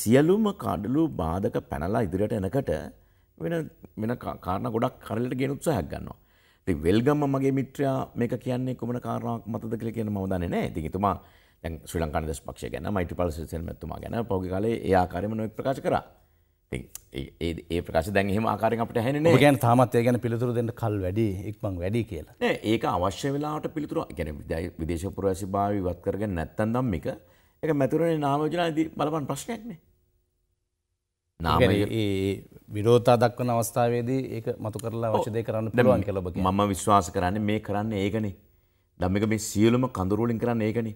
සියලුම කාඩලු බාධක පැනලා ඉදිරියට එනකට වෙන වෙන කාරණ ගොඩක් කරලට ගෙන උත්සාහයක් ගන්නවා. ඉතින් වෙල්ගම්ම මගේ මිත්‍රයා මේක කියන්නේ කොමන කාරණාවක් මතද කියලා කියන මම දන්නේ නැහැ. ඉතින් එතුමා දැන් ශ්‍රී ලංකා නිදහස් පක්ෂය ගැන මෛත්‍රීපාල සිරිසේන මැතිතුමා ගැන පෞගේ කාලේ ඒ ආකාරයෙන්ම නොඑක් ප්‍රකාශ කරා. ඒ ප්‍රකාශ දැන් එහෙම ආකාරයෙන් අපිට ඇහෙන්නේ නැහැ. ගැන තාමත් ඒ ගැන පිළිතුරු දෙන්න කල් වැඩි ඉක්මන් වැඩි කියලා. නෑ ඒක අවශ්‍ය වෙලාවට පිළිතුරු කියන්නේ විදේශ පුරවැසි භාවය ඉවත් කරගෙන නැත්නම් නම් මේක ඒක මැතුරනේ නාම යෝජනාදී බලපන් ප්‍රශ්නයක් නේ. නාම ඒ විරෝධතා දක්වන අවස්ථාවේදී ඒක මතු කරලා අවශ්‍ය දේ කරන්න පුළුවන් කියලා ඔබ කියනවා. මම විශ්වාස කරන්නේ මේ කරන්නේ ඒකනේ. ධම්මික මේ සියලුම කඳුරු වලින් කරන්නේ ඒකනේ.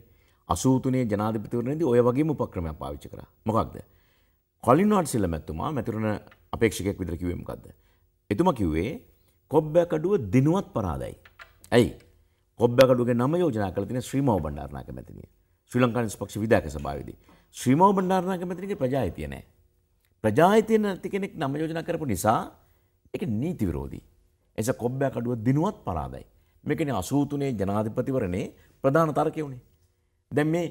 83 ජනාධිපතිවරණයේදී ඔය වගේම උපක්‍රමයක් පාවිච්චි කරා. මොකක්ද? කොලින්වාට සිල්ල මැත්තුමා මැතිරුණ අපේක්ෂකයක් විතර කිවමකක්ද. එතුම කිව්වේ කොබ්බැකඩුව දිනුවත් පරාදයි. ඇයි කොබ්බැකඩුගේ නම යෝජනා කලතින ශ්‍රීමෝ බණ්ඩාරනාක මැතිනිය ශ්‍රී ලංකාන් ස්පක්ෂ විදාක සභාවිදී ශ්‍රීමෝ බණ්ඩාරනාක මැතිනගේ ප්‍රජාහිතිය නෑ. ප්‍රජාහිතය නැති කෙනෙක් නම යෝජනා කරපු නිසා එක නීති විරෝධී. එස කොබ්බැකඩුව දිනුවත් පරාදයි. මේකන අසූතුනේ ජනාධිපතිවරණේ ප්‍රධාන තර්කය වුණේ. දැන් මේ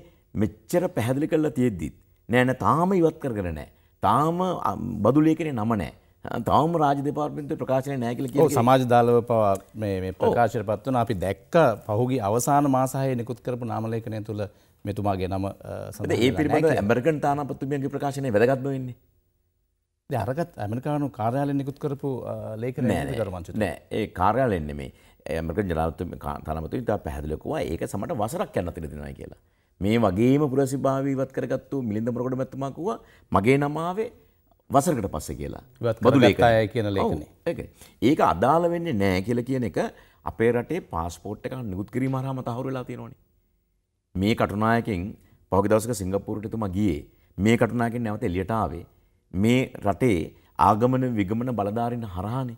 මෙච්චර පැහැදිලි කරලා තියෙද්දිත් නෑන තාම ඉවත් කරගෙන නෑ තාම බදුලේ කෙනෙ නම නෑ. තවම රාජ දෙපාර්මෙන්තු ප්‍රකාශනය නෑකල කිය සමාජ දාලව පවා මේ ප්‍රකාශයට පත්වන අපි දැක්ක පහුගේ අවසාන මාසාහය නිකුත් කරපු නාමලේකනය තුළ මෙතුමාගේ නම සඳ ඒ පිරිබඳ ඇමරිකන් තානපත්තුමියගේ ප්‍රකාශනය වැදගත්ම වෙන්නේ අරගත් ඇමරිකානු කාර්යාලය නිකුත් කරපු ලේක නෑරමංච නෑ ඒ කාර්යාලෙන්න්නේ මේ ඇමක ජලාතු තානමතු ඉතා පැහදිලකුවා ඒක සමට වසරක් යන්න තිරදිනයි කියලා මේ වගේම පුරසිභාවී ඉවත් කරගත්තු මිලින්ද මොරගොඩ මැතිතුමා කිව්වා මගේ නම ආවේ වසරකට පස්සේ කියලා බදු ලේඛනය කියන ලේඛනේ. ඒකයි. ඒක අදාළ වෙන්නේ නැහැ කියලා කියන එක අපේ රටේ පාස්පෝට් එකක් නිකුත් කිරීම හරහාම තහවුරු වෙලා තියෙනෝනේ. මේ කටුනායකෙන් පහුගිය දවසක සිංගප්පූරුවට එතුමා ගියේ. මේ කටුනායකෙන් නැවත එළියට ආවේ. මේ රටේ ආගමන විගමන බලධාරින් හරහානේ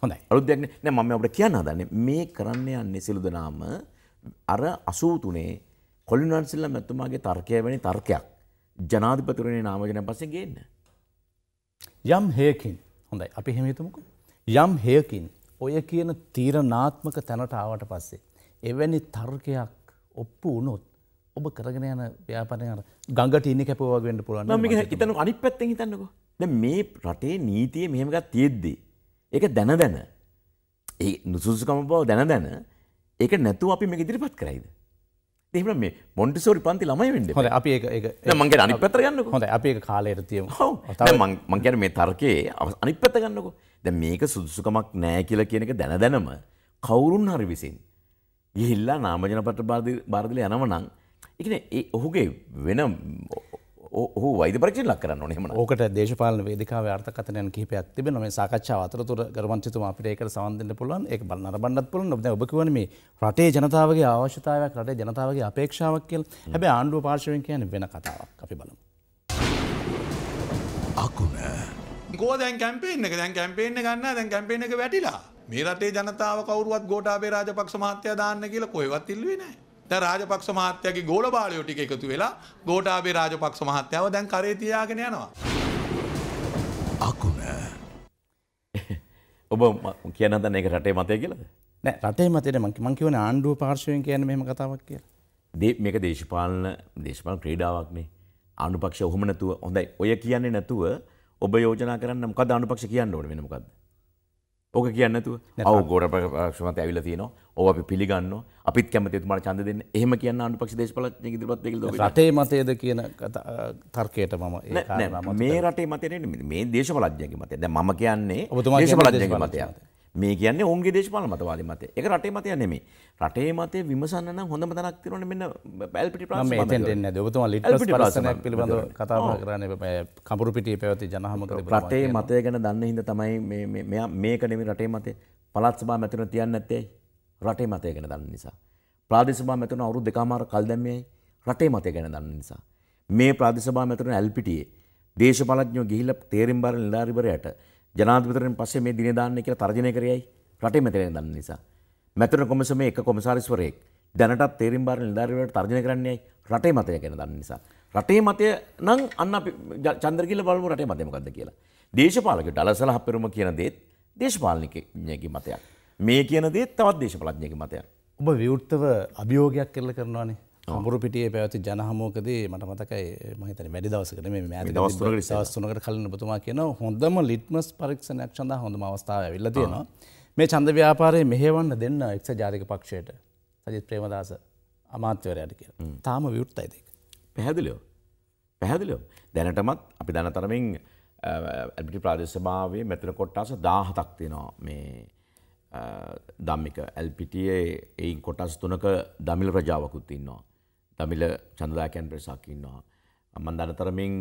හොඳයි අලුත්දයක් නෑ මම අපට කියන්න හදන්නේ මේ කරන්න යන්නේ සිළු දෙනාම අර අසූතුනේ කොලින් වහන්සේලා මැතිතුමාගේ තර්කය වැනි තර්කයක් ජනාධිපතිවරණේ නාමජනය පස්සේ ගේන්න. යම් හේකින් හොඳයි අපි හිමිතමුකු. යම් හේකින් ඔය කියන තීරණාත්මක තැනට ආවට පස්සේ. එවැනි තර්කයක් ඔප්පු වුණොත් ඔබ කරගෙන යන ව්‍යාපනය ගඟට ඉන්න කැපවාගෙන්ට පුළුවන් හිතන අනි පැත්තෙන් හිතන්නකෝ ද මේ රටේ නීතිය මෙහමකත් තියෙද්දී. ඒක දැන දැන ඒ නුසුසුකම බව දැන දැන ඒක නැතුව අපි මේ ඉදිරිපත් කරයිද. එහම මේ මොන්ටිසෝරි පන්ති ළමයි වෙන්න හොඳ අප මගේ අනි පැත ගන්න හොඳ අපේ කාලයට තියම මංගැන මේ තර්කයේ අනි පැත ගන්නකො ද මේක සුදුසුකමක් නෑ කියලා කියනක දැන දැනම කවුරුන් හරි විසින්. ගිහිල්ලා නාමජනපට බාරදිල යනව නං එකන ඔහුගේ වෙන ඕ වයිද පරක්ෂ ලක් කරන්න නහෙම ඕකට දේශපාල වේදිකාව අර්ථකතනයන් කිහිපයක් තිබෙන මේ සාකච්ඡා අතරතුර ගරවන්චතුම අපිටේකට සවන්දන්න පුළුවන් එක බල නරබන්නත් පුළුවන් ඔබ ඔබකවන මේ රටේ ජනතාවගේ අවශ්‍යතාවයක් රටේ ජනතාවගේ අපේක්ෂාවක් කියල් හැබැ ආණ්ඩුව පාර්ශවෙන් කියන වෙන කතාවක් අපි බලමු. අකුණ. ගෝ දැන් කැම්පේෙන් එක දැන් කැම්පේෙන් ගන්න දැන් කැම්පේෙන් එක වැටිලා මේ රටේ ජනතාව කවරුවත් ගෝටාබේ රාජපක්ෂ මහත්‍යය දාන්න කියලා කොයවත් ඉල්ලවෙනෑ. දැන් රාජපක්ෂ මහත්තයාගේ ගෝලබාලයෝ ටික එකතු වෙලා ගෝඨාභය රාජපක්ෂ මහත්තයාව දැන් කරේ තියාගෙන යනවා. අකුණ ඔබ කියන හදන එක රටේ මතය කියලාද? නෑ රටේ මතයට මං මං කියවන ආණ්ඩුව පාර්ශවයෙන් කියන්නේ මෙහෙම කතාවක් කියලා. මේක දේශපාලන දේශපාලන ක්‍රීඩාවක්නේ. ආණ්ඩුපක්ෂ ඔහොම නැතුව හොඳයි. ඔය කියන්නේ නැතුව ඔබ යෝජනා කරන්න මොකද ආණ්ඩුපක්ෂ කියන්න ඕනේ වෙන මොකද්ද? ඕක කියන්නේ නැතුව. ඔව් ගෝඨාභය රාජපක්ෂ මහත්තයා ඇවිල්ලා තියෙනවා. ඕ අපි පිළිගන්න අපිත් කැමති තුමාට ඡන්ද දෙන්න. එහෙම කියන්න ආණ්ඩුපක්ෂ දේශපාලනඥයෙක් ඉදිරිපත් දෙකල දොබේ. රටේ මතයද කියන තර්කයට මම ඒ කාරණා මේ රටේ මතය නෙමෙයි මේ දේශපාලනඥයෙක්ගේ මතය. දැන් මම කියන්නේ දේශපාලනඥයෙක්ගේ මතය. මේ කියන්නේ ඔවුන්ගේ දේශපාලන මතවාදී මතය. ඒක රටේ මතය නෙමෙයි. රටේ මතය විමසන්න නම් හොඳම තැනක් තියෙනවනේ මෙන්න බැල්පිටි ප්‍රශ්න. මම එතෙන් දෙන්නේ නැහැ. ඔබතුමා ලිට්‍රස් ප්‍රශ්නයක් පිළිබඳව කතා බහ කරන්නේ කඹුරු පිටියේ පැවති ජනහමක රටේ මතය ගැන දන්න හින්දා තමයි මේ මේක නෙමෙයි රටේ මතය. පළාත් සභාව මැතිවරණ තියන්නේ නැත්තේ. රටේ මතය ගැන දන්න නිසා. ප්‍රාදේශභා මැතුන අවුරුදු දෙකමාර කල් දැම්මේ රටේ මතය ගැන දන්න නිසා. මේ ප්‍රාදේශභා මැතුන ඇල්පිටියේ දේශපාලඥයෝ ගිහිල්ලා තේරෙන් බාර නිලධාරිවරයාට ජනාධිපතිවරයෙන් පස්සේ මේ දිනේ දාන්නේ කියලා තර්ජනය කරේයි රටේ මතය ගැන දන්න නිසා. මැතුන කොමිසමේ එක කොමසාරිස්වරයෙක් දැනටත් තේරෙන් බාර නිලධාරිවරයාට තර්ජනය කරන්නේයි රටේ මතය ගැන දන්න නිසා. රටේ මතය නම් අන්න අපි චන්දරකිල්ල බලමු රටේ මතය මොකද්ද කියලා. දේශපාලකයෝ ඩලසලහ පෙරම කියන දේත් දේශපාලනිකයගේ මතයක්. මේ කියන දේ තවත් දේශපලඥයක මතයක්. ඔබ විවෘත්තව අභියෝගයක් කරල කරනවානේ කඹුරු පිටියේ පැවති ජනහමෝකදේ මට මතකයි මහිතන වැඩි දවසකට මේ මෑත දවස්තුනකට දවස්තුනකට කලින් ඔබතුමා කියන හොඳම ලිට්මස් පරීක්ෂණයක් සඳහා හොඳම අවස්ථාව ඇවිල්ලා තියෙනවා. මේ ඡන්ද ව්‍යාපාරයේ මෙහෙවන්න දෙන්න එක්ස ජාතික පක්ෂයට සජිත් ප්‍රේමදාස අමාත්‍යවරයාට කියලා. තාම විවෘත්තයිද ඒක? පැහැදිලිව. පැහැදිලිව. දැනටමත් අපි දන තරමින් ඇබිටි ප්‍රාදේශ සභාවේ මෙතන කොට්ටාස 17ක් තියෙනවා මේ දම්මික ඇල්පිටියේ එයින් කොටස් තුනක දමිල රජාවකුත් ඉන්නවා. දමිල චන්දදාකයන් ප්‍රසාකින්නවා. මන් දනතරමින්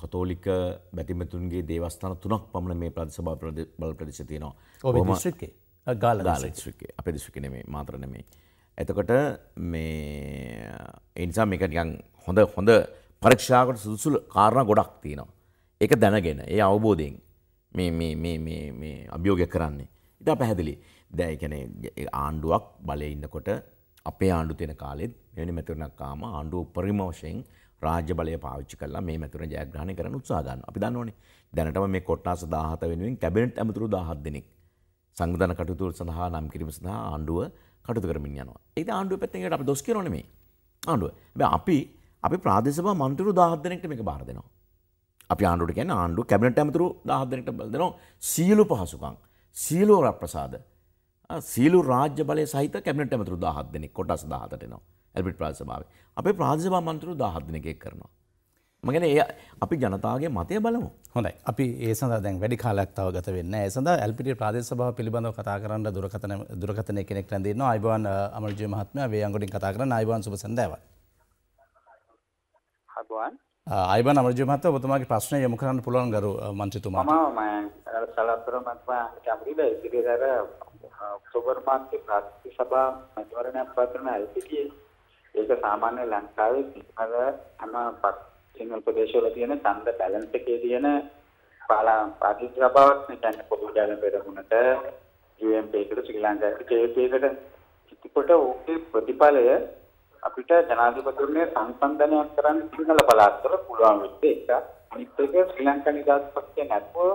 කතෝලික බැතිමතුන්ගේ දේවස්ථාන තුනක් පමණ මේ ප්‍රදසභා බල ප්‍රදේශතියනවා ගාල ගාලස්කේ අප දිසුකනෙමේ මාතරනමේ. එතකොට මේ එනිසා මේක නිකන් හොඳ හොඳ පරක්ෂාවට සුදුසුල් කාරණ ගොඩක් තියෙනවා. එක දැනගෙන ඒ අවබෝධයෙන් මේ අභියෝග කරන්නේ. ඉතා පැහැදිලි දැයිකැන ආණ්ඩුවක් බලය ඉන්නකොට අපේ ආණ්ඩු තියෙන කාලෙත් මෙනි මැතිරණක්කාම ආණ්ඩුව පරිමෝෂයෙන් රාජ්‍ය බලය පාවිච්චි කලා මේ මැතුර ජයග්‍රහණ කරන උත්සාගන්න අපි දන්නවන දැනටම මේ කොට්ටාස දාහත වෙනුවෙන් කැබිනට් ඇමතුරු දහත් දෙනෙක් සංගධන කටුතුර සඳහා නම් කිරීම සඳහා ආණ්ඩුව කටු කරමින් යනවා ඒ ආණ්ඩුව පැත්තකට අපි දොස් කරනේ ආණ්ඩුව අපි අපි ප්‍රාදේශව මන්තුරු දහත් දෙනෙක්ට මේක බාර දෙනවා අපි ආණ්ඩුවට කියන ආණ්ඩුව කැබිනට් ඇමතුරු දහත් දෙනෙක්ට බල දෙනවා සියලු පහසුකම් සීලෝර ප්‍රසාද සීලු රාජ්‍ය බල සහිත කැමිට ඇමතුරු දහත් දෙනෙක් කොටස් දහතටනවා ඇල්පිට ප්‍රාසභාව අපේ ප්‍රාජසභා මන්තුරු දහත් දෙනක කරනවා. මගෙන ඒ අපි ජනතාවගේ මතය බලමු හොඳයි අපි ඒ සඳ දැන් වැඩි කාලක්තාව ගත වෙන්න සඳ ඇල්පිට ප්‍රදේශභාව පිළිබඳව කතා කරන්න දුරකතන දුරකතනය කෙනෙක් රැඳන්න අයිබවන් අමරජය මහත්ම වේ අගොඩින් කතා කරන්න අයිවන් සුපසන්දව. හබවන් අයිබ නමරජමත ඔබතුමාගේ ප්‍රශ්නය යොමු කරන්න පුළුවන් ගරු මන්ත්‍රතුමා මම සලස්තර මන්ත්‍රා චම්රිද ඉතිරිදර ඔක්තෝබර් මාසයේ ප්‍රාදේශීය සභා මැතිවරණයක් පවත්වන එල්පීටී ඒක සාමාන්‍ය ලංකාවේ අර හැම සිංහල ප්‍රදේශවල තියෙන ඡන්ද බැලන්ස් එකේ තියෙන පාලා ප්‍රාදේශීය සභාවක් නිකන් පොදු ජන පෙරමුණට UMP එකට ශ්‍රී ලංකාවට JP එකට ඉතිකොට ඕකේ ප්‍රතිඵලය අපිට ජනාධිපතිතුමනේ සංසන්දනයක් කරන්න සිංහල පළාත්වල පුළුවන් වෙන්නේ ඒක. අනිත් එක ශ්‍රී ලංකා නිදහස් පක්ෂය නැතුව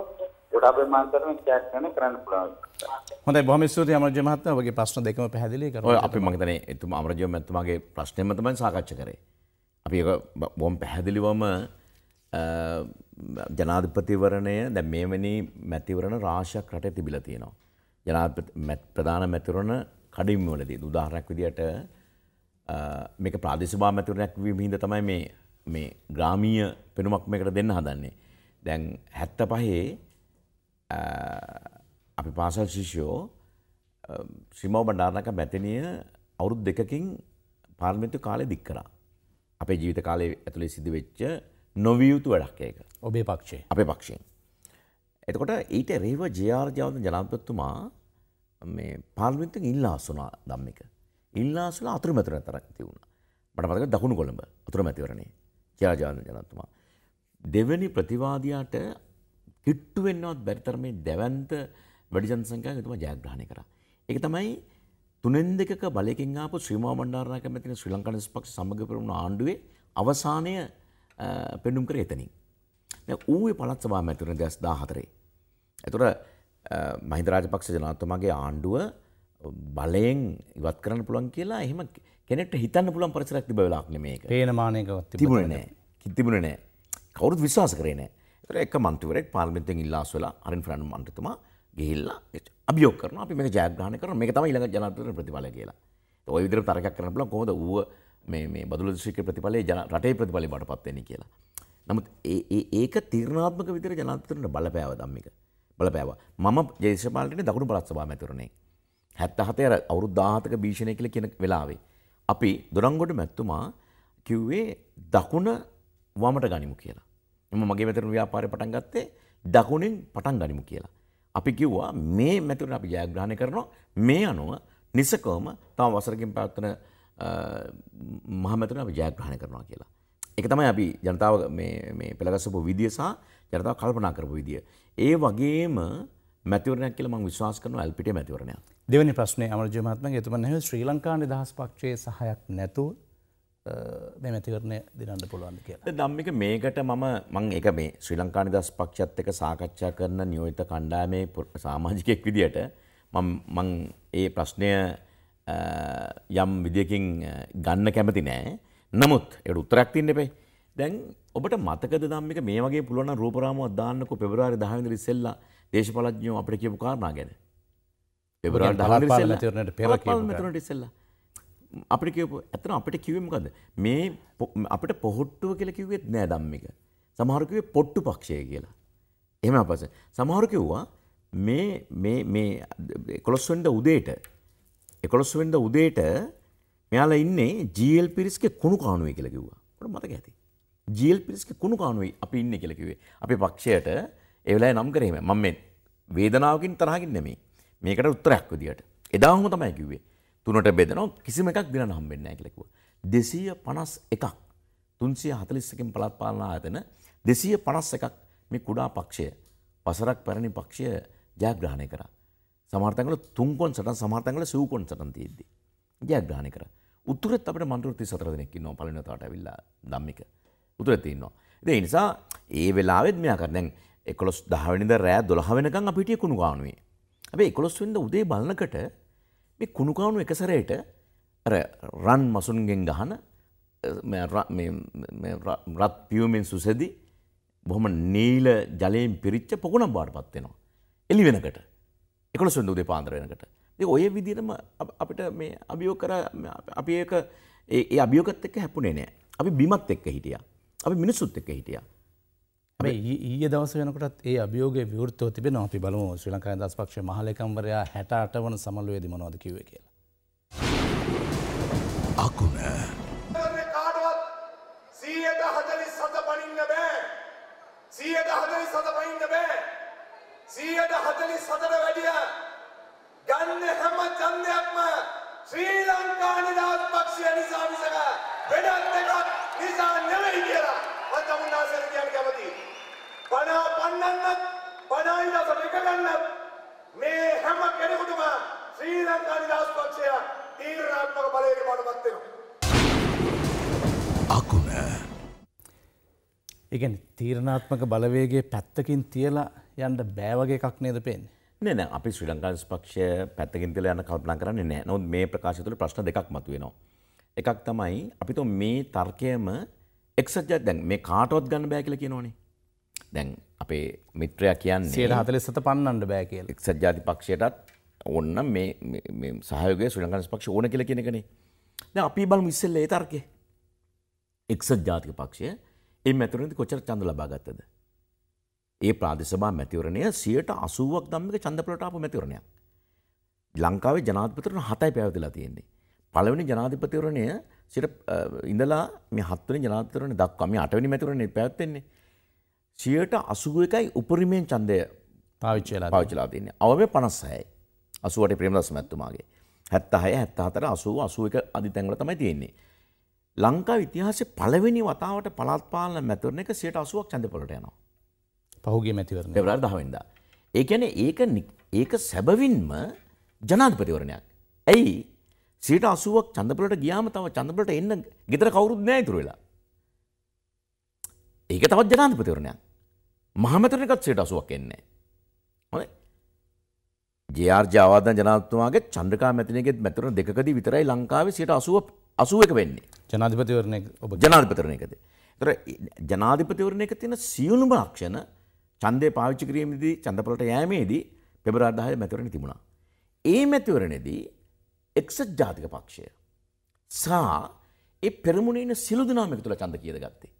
ගොඩාක් ප්‍රමාණතරම ත්‍යාගන කරන්න පුළුවන්. හොඳයි බොහොම ස්තුතියි අමරජය මහත්මයා. ඔබගේ ප්‍රශ්න දෙකම පැහැදිලි කරනවා. ඔය අපි මම හිතන්නේ එතුමා අමරජය මහත්මයාගේ ප්‍රශ්නෙම තමයි සාකච්ඡා කරේ. අපි ඒක බොහොම පැහැදිලිවම ජනාධිපතිවරණය දැන් මේවැනි මැතිවරණ රාශියක් රටේ තිබිලා තියෙනවා. ජනාධිපති ප්‍රධාන මැතිවරණ කඩින්වලදී උදාහරණයක් විදියට මේක ප්‍රාදේශභා මැතිවරණයක් විහිඳ තමයි මේ මේ ග්‍රාමීය පෙනුමක් මේකට දෙන්න හදන්නේ. දැන් 75 අපි පාසල් ශිෂ්‍යෝ සීමාව බණ්ඩාරනායක මැතිණිය අවුරුදු දෙකකින් පාර්ලිමේන්තු කාලේ දික් කරා. අපේ ජීවිත කාලේ ඇතුලේ සිදු වෙච්ච නොවිය යුතු වැඩක් ඒක. ඔබේ පක්ෂේ. අපේ පක්ෂයෙන්. එතකොට ඊට රේව ජේ.ආර් ජයවර්ධන ජනාධිපතිතුමා මේ පාර්ලිමේන්තුවෙන් ඉල්ලා අසුනා ධම්මික. ඉල්ලාසුල අතුරමැතිර තරක් තිවුණා. මට මතක දකුණු කොළඹ අතුරමැතිවරණේ ජයජාන ජනතුමා. දෙවැනි ප්‍රතිවාදයාට කිට්ටු වෙන්නවත් බැරි තරමේ දැවැන්ත වැඩි ජනසංඛ්‍යාවක් එතුමා ජයග්‍රහණය කරා. ඒක තමයි තුනෙන් දෙකක බලයකින් ආපු ශ්‍රීමා බණ්ඩාරනායක මැතින ශ්‍රී ලංකා නිස් පක්ෂ සමග පෙරමුණු ආණ්ඩුවේ අවසානය පෙන්නුම් කරේ එතනින්. දැන් ඌවේ පළාත් සභාව මැතිවරණ 2014. ඒතර මහින්ද රාජපක්ෂ ජනාධිපතිතුමාගේ ආණ්ඩුව බලයෙන් ඉවත් කරන්න පුළන් කියලා එහම කෙනෙට හිතන්න පුළන් පරිසරක් තිබ වෙලාක්න මේ පේනමානයක තිබුණ නෑ කිතිබුණ නෑ කවරුත් විශවාස කරන එක මන්තුවරෙක් පාර්මිතෙන් ඉල්ලාස් වෙලා අරින් ්‍රන් මන්ටතුමා ගිහිල්ලා අභියෝ කරන අපි මේ ජයග්‍රහණ කරන මේ තම ඉළඟ ජනතර ප්‍රතිඵල කියලා ඔය විදර තරක කරන පුළ කොද වුව මේ බදුල ශික ප්‍රතිඵලේ ජන රටේ ප්‍රතිඵල බට පත්වෙන කියලා නමුත් ඒක තීරණාත්මක විතර ජනතරට බලපෑව දම්මික බලපෑවා මම ජේෂපාලටන දකුණු පලත්සවා මැතරනේ හැත්තහතේ අර අවුරුදු 17ක භීෂණය කියලා කියන වෙලාවේ අපි දොරංගොඩ මැතිතුමා කිව්වේ දකුණ වමට ගනිමු කියලා. මම මගේ මැතිතුරු ව්‍යාපාරය පටන් ගත්තේ දකුණෙන් පටන් ගනිමු කියලා. අපි කිව්වා මේ මැතිතුරු අපි ජයග්‍රහණය කරනවා මේ අනුව නිසකවම තම වසරකින් පැවැත්වෙන මහ මැතිතුරු අපි ජයග්‍රහණය කරනවා කියලා. ඒක තමයි අපි ජනතාව මේ මේ පෙළගස්සපු විදිය සහ ජනතාව කල්පනා කරපු විදිය. ඒ වගේම මැතිවරණයක් කියලා මම විශ්වාස කරනවා ඇල්පිටිය මැතිවරණයක්. දෙවෙනි ප්‍රශ්නේ අමරජී මහත්මයා එතුමන් නැහැ ශ්‍රී ලංකා නිදහස් පක්ෂයේ සහයක් නැතුව මේ මැතිවරණය දිනන්න පුළුවන්ද කියලා. ධම්මික මේකට මම මම ඒක මේ ශ්‍රී ලංකා නිදහස් පක්ෂයත් එක්ක සාකච්ඡා කරන නියෝජිත කණ්ඩායමේ සමාජිකයෙක් විදියට මම මම ඒ ප්‍රශ්නය යම් විදියකින් ගන්න කැමති නෑ. නමුත් ඒකට උත්තරයක් තියෙන්න එපේ. දැන් ඔබට මතකද ධම්මික මේ වගේ පුළුවන් රූපරාමුවක් දාන්නකෝ පෙබරවාරි 10 වෙනිදා ඉස්සෙල්ලා දේශපලඥෝ අපට කියපු කාරණා ගැන පෙබරට පෙර මෙතනට ඉස්සෙල්ලා අපට කියපු ඇතන අපට කිවමකද මේ අපට පොහොට්ටුව කියල කිව්වෙත් නෑ දම්මික සමහරකවේ පොට්ටු පක්ෂය කියලා එම අපස සමහර කිව්වා මේ එකොළොස්වෙන්ඩ උදේට එකොළොස්වෙන්ඩ උදේට මෙයාලා ඉන්නේ ජීල් පිරිස්ක කුණු කානුවේ කියල කිව්වා ට මතක ඇති ජීල් පිරිස්ක කුණු කානුවයි අපි ඉන්න කියලකිවේ අපි පක්ෂයට ඒවලා නම් කරේම මම මේ වේදනාවකින් තරහකින් නෙමෙයි. මේකට උත්තරයක් විදියට. එදා හොම තමයි කිව්වේ. තුනට බෙදනවා කිසිම එකක් දිනන්න හම්බෙන්නේ නැහැ කියලා කිව්වා. 251ක් 341කින් පළාත් පාලන ආයතන 251ක් මේ කුඩා පක්ෂය වසරක් පැරණි පක්ෂය ජයග්‍රහණය කරා. සමහරතංගල තුන්කොන් සටන් සමහරතංගල සිව්කොන් සටන් තියෙද්දි ජයග්‍රහණය කරා. උතුරෙත් අපිට මන්ත්‍රීවරු 34 දෙනෙක් ඉන්නවා පළවෙනි වතාවට ඇවිල්ලා ධම්මික. උතුරෙත් ඉන්නවා. ඒ නිසා ඒ වෙලාවෙත් මෙයා කර දැන් එකොස් දහවනිද රෑ දොළහ වෙනකං අපිටිය කුණු ගානුවේ. ඇබේ එකොස් වෙන්ද උදේ බලන්නකට මේ කුණුකාවුණු එකසරයට රන් මසුන්ගෙන් ගහන රත් පියවමෙන් සුසැදි බොහොම නීල ජලයෙන් පිරිච්ච පොකුණ බාට පත්වෙනවා. එලි වෙනකට එකොස් වෙන්ද උදේ පාන්දර වෙනකට. ඔය විදිරම අපිට මේ අභියෝ කර අපි ඒ අභියෝකත් එක්ක හැපුණේ නෑ අපි බිමත් එක්ක හිටිය. අපි මිනිස්සුත් එක්ක හිටියා. ඊය දවස වෙනකටත් ඒ අභියෝග විවෘතව තිබෙන අපි බලමු ශ්‍රී ලංකා දස් පක්ෂ මහලකම්වරයා හැට අට වන සමල්ුවේද මනොද කිව කියලා. අකුණ කාඩවත් සීයට හදලි සත පනින්න බෑ සීයට හදලි සත පයින්න බෑ සීයට හදලි සතට වැඩිය ගන්න හැම චන්දයක්ම ශ්‍රී ලංකා නිදහස් පක්ෂය නිසා මිසක වෙනත් එකක් නිසා නෙවෙයි කියලා. පනා පන්නන්නත් පනා ඉලසට එක ගන්නත් මේ හැම කෙනෙකුටම ශ්‍රී ලංකා නිදහස් පක්ෂය තීරණාත්මක බලයට පාටපත් වෙනවා. අකුණ. ඒ කියන්නේ තීරණාත්මක බලවේගයේ පැත්තකින් තියලා යන්න බෑ වගේ එකක් නේද පේන්නේ? නෑ නෑ අපි ශ්‍රී ලංකා නිදහස් පක්ෂය පැත්තකින් තියලා යන කල්පනා කරන්නේ නෑ. නමුත් මේ ප්‍රකාශය තුළ ප්‍රශ්න දෙකක් මතුවෙනවා. එකක් තමයි අපිට මේ තර්කයම එක්සත් ජාතික දැන් මේ කාටවත් ගන්න බෑ කියලා කියනෝනේ. දැන් අපේ මිත්‍රය කියන්නේ සියට හතලෙස්සත පන්නන්න බෑ කියල එක්සත් ජාති පක්ෂයටත් ඔන්න මේ සහයෝගය සුළංගනස් පක්ෂ ඕන කියල කෙනෙකනේ දැ අපි බල මිස්සල්ල ඒ තර්කය එක්සත් ජාතික පක්ෂය එ මැතුරනති කොචර චන්ද ලබාගත්තද. ඒ ප්‍රාදේශභා මැතිවරණය සියයට අසුවක් දම්මික චන්දපලටාපු මැතිවරණයක්. ලංකාවේ ජනාධපතරන හතයි පැවතිලා තියෙන්නේ. පළවෙනි ජනාධිපතිවරණය සිට ඉඳලා මේ හත්වනි ජනාතරන දක්වාම අටවැනි මැතිවරණය පැත්තෙන්නේ සියට අසුව එකයි උපරිමයෙන් චන්දය පාවිච්චලා පාවිචලා තින්නේ අවම පනස්සයි අසුවට ප්‍රේමදස් මැත්තුමාගේ හැත්තහය හැත්තහතර අසුව අසුව එක අධිතැන්ගල තමයි තියෙන්නේ. ලංකා ඉතිහාසේ පළවෙනි වතාවට පළත්පාලන මැතිවරණ එක සියට අසුවක් චන්ද පොලට යනවා. පහුගේ මැතිවරණ පෙබරාරි 10 වෙනිදා. ඒ කියන්නේ ඒක ඒක සැබවින්ම ජනාධිපතිවරණයක්. ඇයි? සියට අසුවක් චන්දපලට ගියාම තව චන්දපලට එන්න ගෙදර කවුරුත් නෑ ඉතුරු වෙලා. ඒක තවත් ජනාධිපතිවරණයක්. මහමැතිවරණයකත් 80ක් එන්නේ. හොඳයි. ජේ.ආර්. ජයවර්ධන ජනාධිපතිතුමාගේ චන්ද්‍රකා මැතිණියගේ මැතිවරණ දෙකකදී විතරයි ලංකාවේ 80 81 වෙන්නේ. ජනාධිපතිවරණයක ඔබ ජනාධිපතිවරණයකදී. ඒතර ජනාධිපතිවරණයක තියෙන සියලුම ලක්ෂණ ඡන්දේ පාවිච්චි කිරීමේදී ඡන්දපලට යෑමේදී පෙබරවාරි 10 මැතිවරණ තිබුණා. ඒ මැතිවරණයේදී එක්සත් ජාතික පක්ෂය සහ ඒ පෙරමුණේ ඉන්න සිළු දෙනාම එකතුලා ඡන්ද කීයද ගත්තේ.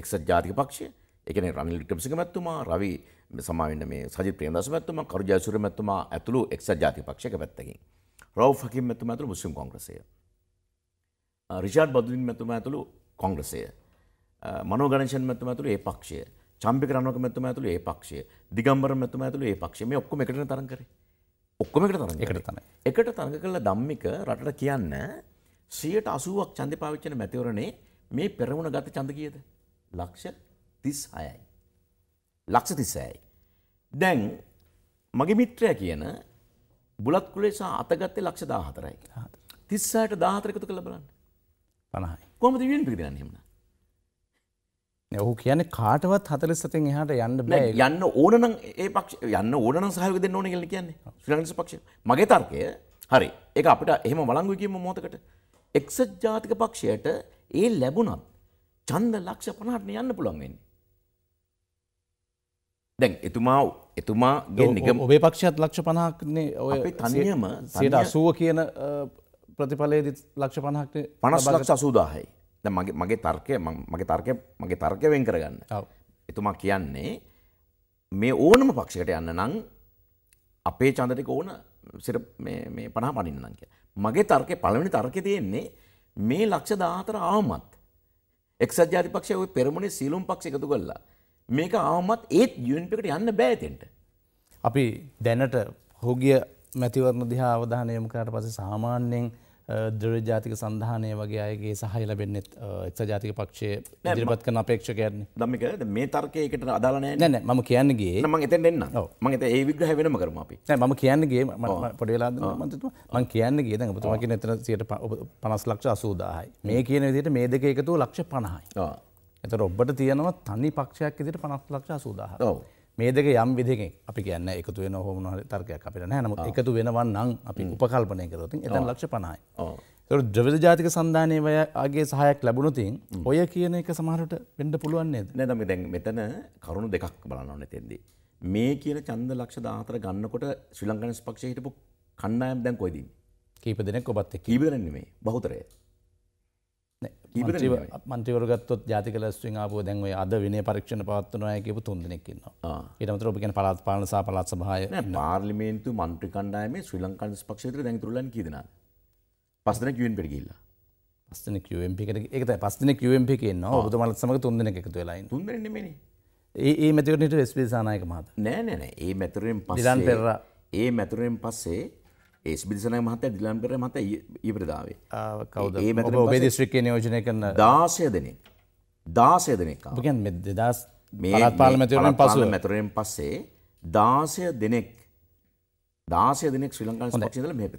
එක්සත් ජාතික පක්ෂය එකන රනිල් ක්‍රමසික මැත්තුමා රවි සමාවෙන්න මේ සජි ප්‍රියදස මැත්තුම කරුජයසුර මැත්තුමා ඇතුළු එක්සත් ජාති පක්ෂක පැත්තකින් රව් හකිම් මැතුම ඇතුළු මුස්ලිම් කොංග්‍රසය රිෂාඩ් බදුලින් මැතුම ඇතුළු කොංග්‍රසය මනෝ ගණශන් මැතුම ඇතුළු ඒ පක්ෂය චම්පික රණවක මැතුම ඇතුළු ඒ පක්ෂය දිගම්බර මැතුම ඇතුළු ඒ පක්ෂය මේ ඔක්කොම එකට තරඟ කරේ ඔක්කොම එකට තරඟ එකට තමයි එකට තරඟ කළ ධම්මික රටට කියන්න 180ක් ඡන්දේ පාවිච්චි කරන මැතිවරණේ මේ පෙරමුණ ගත ඡන්ද කීයද ලක්ෂ 36යි. ලක්ෂ 36යි. දැන් මගේ මිත්‍රයා කියන බුලත් කුලේ සහ අතගත්තේ ලක්ෂ 14යි. 36ට 14 එකතු කරලා බලන්න. 50යි. කොහොමද ඉවෙන්ට් එක දිනන්නේ එහෙමනම්? ඔහු කියන කාටවත් හතර සතෙන් එහට යන්න බෑ යන්න ඕනනම් ඒ පක්ෂ යන්න ඕනන සහයක දෙන්න ඕන කියල කියන්නේ ශ්‍රලංස පක්ෂ මගේ තර්කය හරි ඒ අපිට එහෙම වලංගු කියීම මෝතකට එක්සත් ජාතික පක්ෂයට ඒ ලැබුණත් චන්ද ලක්ෂ පනහටන යන්න පුළන් වෙන්නේ. දැන් එතුමා එතුමා ගෙන්නික ඔබේ පක්ෂත් ලක්ෂ පනහක්නේ ඔය තනියම සයට අසුව කියන ප්‍රතිඵලයේදි ලක්ෂ පනහක්ට පනස් ලක්ෂ අසූදාහයි ද මගේ මගේ තර්කය මගේ තර්කය මගේ තර්කය වෙන් කරගන්න එතුමා කියන්නේ මේ ඕනම පක්ෂකට යන්න නං අපේ චන්දටික ඕන සිර පනා පනින්නන් කිය මගේ තර්කය පළවෙනි තර්කය තියෙන්නේ මේ ලක්ෂ දාතර ආමත් එක්සත් ජාතිපක්ෂය ඔය පෙරමුණේ සීලුම් පක්ෂ එකතු කළා. මේක ආවමත් ඒත් යුන්ප එකට යන්න බෑ එතෙන්ට. අපි දැනට හොගිය මැතිවරණ දිහා අවධානය යොමු කරාට පස්සේ සාමාන්‍යයෙන් ද්‍රජාතික සඳහානය වගේ අයගේ සහහි ලබෙන්නෙත් එක්ස ජාතික පක්ෂය ඉදිරිපත් කන අපේක්ෂකයන දම්මික මේ තර්කයකට අදාලනය නෑ ම කියන්නගේ ම එතන් එන්න මගේත ඒ විග්‍රහ වෙනම කරම අපි ම කියන්නගේ පොඩේලා මන් කියන්නගේ ද තුමකි නතන සියට පනස් ලක්ෂ අසූදාහයි මේ කියන විදිට මේ දෙක එකතු ලක්ෂ පණහයි එත ඔබට තියෙනවා තනි පක්ෂයක් ඉදිට පනස් ලක්ෂ අසූදාහ මේ දෙක යම් විදිකින් අපි කියන්න එකතු වෙන හෝ මොහරි තර්කයක් අපිට නෑ නමුත් එකතු වෙනවන් නම් අපි උපකල්පනය කරොතින් එතන් ලක්ෂ පණයි. ද්‍රවිද ජාතික සන්ධානය වයගේ සහයක් ලැබුණුතින් ඔය කියන එක සමහරට වෙන්ඩ පුළුවන්න්නේ නැදම දැන් මෙතන කරුණු දෙකක් බලන්නන්න තෙන්දී. මේ කියන චන්ද ලක්ෂ දාතර ගන්නකොට ශ්‍රී ලංකන ස්පක්ෂ හිටපු කණ්ඩායම් දැන් කොයිදී. කීප දෙනෙක් ඔබත් කීවරන්නේ මේ බහතරය මන්ත්‍රවරගත්ොත් ජාතික ලස්වෙන් ආපුව දැන්වේ අද විනය පරක්ෂණ පවත්වනයකපු තුන්දනෙක්කින්නවා ඉටමතර ඔපිගෙන පලත් පාලසා පලත් සභාය පාර්ලිමේන්තු මන්ත්‍රි කණ්ඩායම ශ්‍රී ලංකාන් පක්ෂේත්‍ර දැන් තුරලන් කිදන පස්සන කිවෙන් පෙටගිල්ල පස්සන කිවෙන්පිකට එකත පස්සන කිවෙන්පි කියන්න ඔබතු මලත් සමඟ තුන්දන එකතු වෙලයි තුන්දරන්නේ ඒ මැතිවරණට වෙස්පිසානායක මහත නෑනෑ ඒ මැතරෙන් පසන් පෙර ඒ මැතුරෙන් පස්සේ ඒ බිසන මහත දිලන් කර මත ඉපරදාවේ කවද ඔබේ දිස්ත්‍රික්කය නියෝජනය කරන දාසය දෙනෙ දාසය දෙනෙක් ගැන් දෙදස් මේ පාලමැතිවරෙන් පසු මැතරෙන් පස්සේ දාසය දෙනෙක් දාසය දෙනෙක් ශ්‍රී ලංකා ක්ෂදල මේ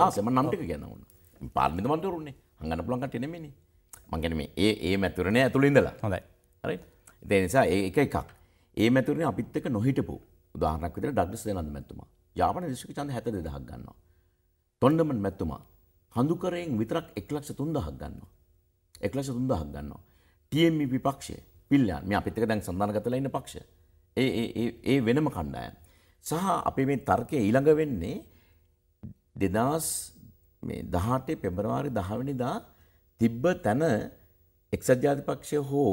දාසම නම්ටික ගැනවන්න පාර්මිත මන්තුරුන්නේ හඟන්න පුලන්කට එනෙමනි මංගැන මේ ඒ ඒ මැතුරණය ඇතුළින්දලා හොඳයි හරි දෙනිසා ඒ එක එකක් ඒ මැතුරණ අපිත්තක නොහිටපු උදාහරක් විට ඩක්ඩස් දෙනන්ද මැතුමා යාපන දිස්ත්‍රික්ක ඡන්ද 72000ක් ගන්නවා. ටොන්ඩමන් මැතිතුමා හඳුකරයෙන් විතරක් 103000ක් ගන්නවා. 103000ක් ගන්නවා. TMEP පක්ෂය පිල්ලයන් මේ අපිත් එක්ක දැන් සම්දානගතලා ඉන්න පක්ෂය. ඒ ඒ ඒ වෙනම කණ්ඩායම්. සහ අපේ මේ තර්කය ඊළඟ වෙන්නේ 2000 මේ 18 පෙබරවාරි 10 වෙනිදා තිබ්බ තැන එක්සත් ජාතිපක්ෂය හෝ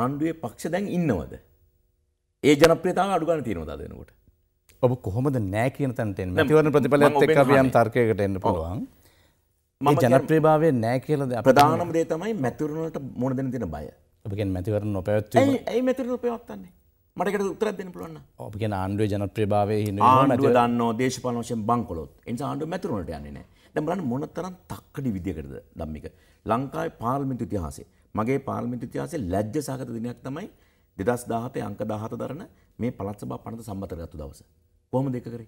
ආණ්ඩුවේ පක්ෂ දැන් ඉන්නවද? ඒ ජනප්‍රියතාව අඩු ගන්න තියෙනවද අද වෙනකොට? ඔබ කොහොමද නෑ කියන තැන්ටෙන් මැතිවරණ ප්‍රතිඵලත් එක්ක අපි යම් තර්කයකට එන්න පුළුවන්. මේ ජනප්‍රියභාවය නෑ කියලාද ප්‍රධානම දේ තමයි මැතිවරණවලට මුණ දෙන්න තියෙන බය. ඔබ කියන්නේ මැතිවරණ නොපැවැත්වීම. ඇයි ඇයි මැතිවරණ නොපැවැත්වන්නේ? මටකට උත්තරත් දෙන්න පුළුවන්. ඔබ කියන ආණ්ඩුවේ ජනප්‍රියභාවය හින වෙනවා මැතිවරණ. ආණ්ඩුව දන්නෝ දේශපාලන වශයෙන් බංකොලොත්. ඒ නිසා ආණ්ඩුව මැතිවරණට යන්නේ නෑ. දැන් බලන්න මොන තරම් තක්කඩි විදියකටද ධම්මික. ලංකාවේ පාර්ලිමේන්තු ඉතිහාසයේ මගේ පාර්ලිමේන්තු ඉතිහාසයේ ලැජ්ජ සහගත දිනයක් තමයි 2017 අංක 17 දරන මේ පළාත් සභා පනත සම්මත කරගත්තු දවස. කොහොම දෙක කරේ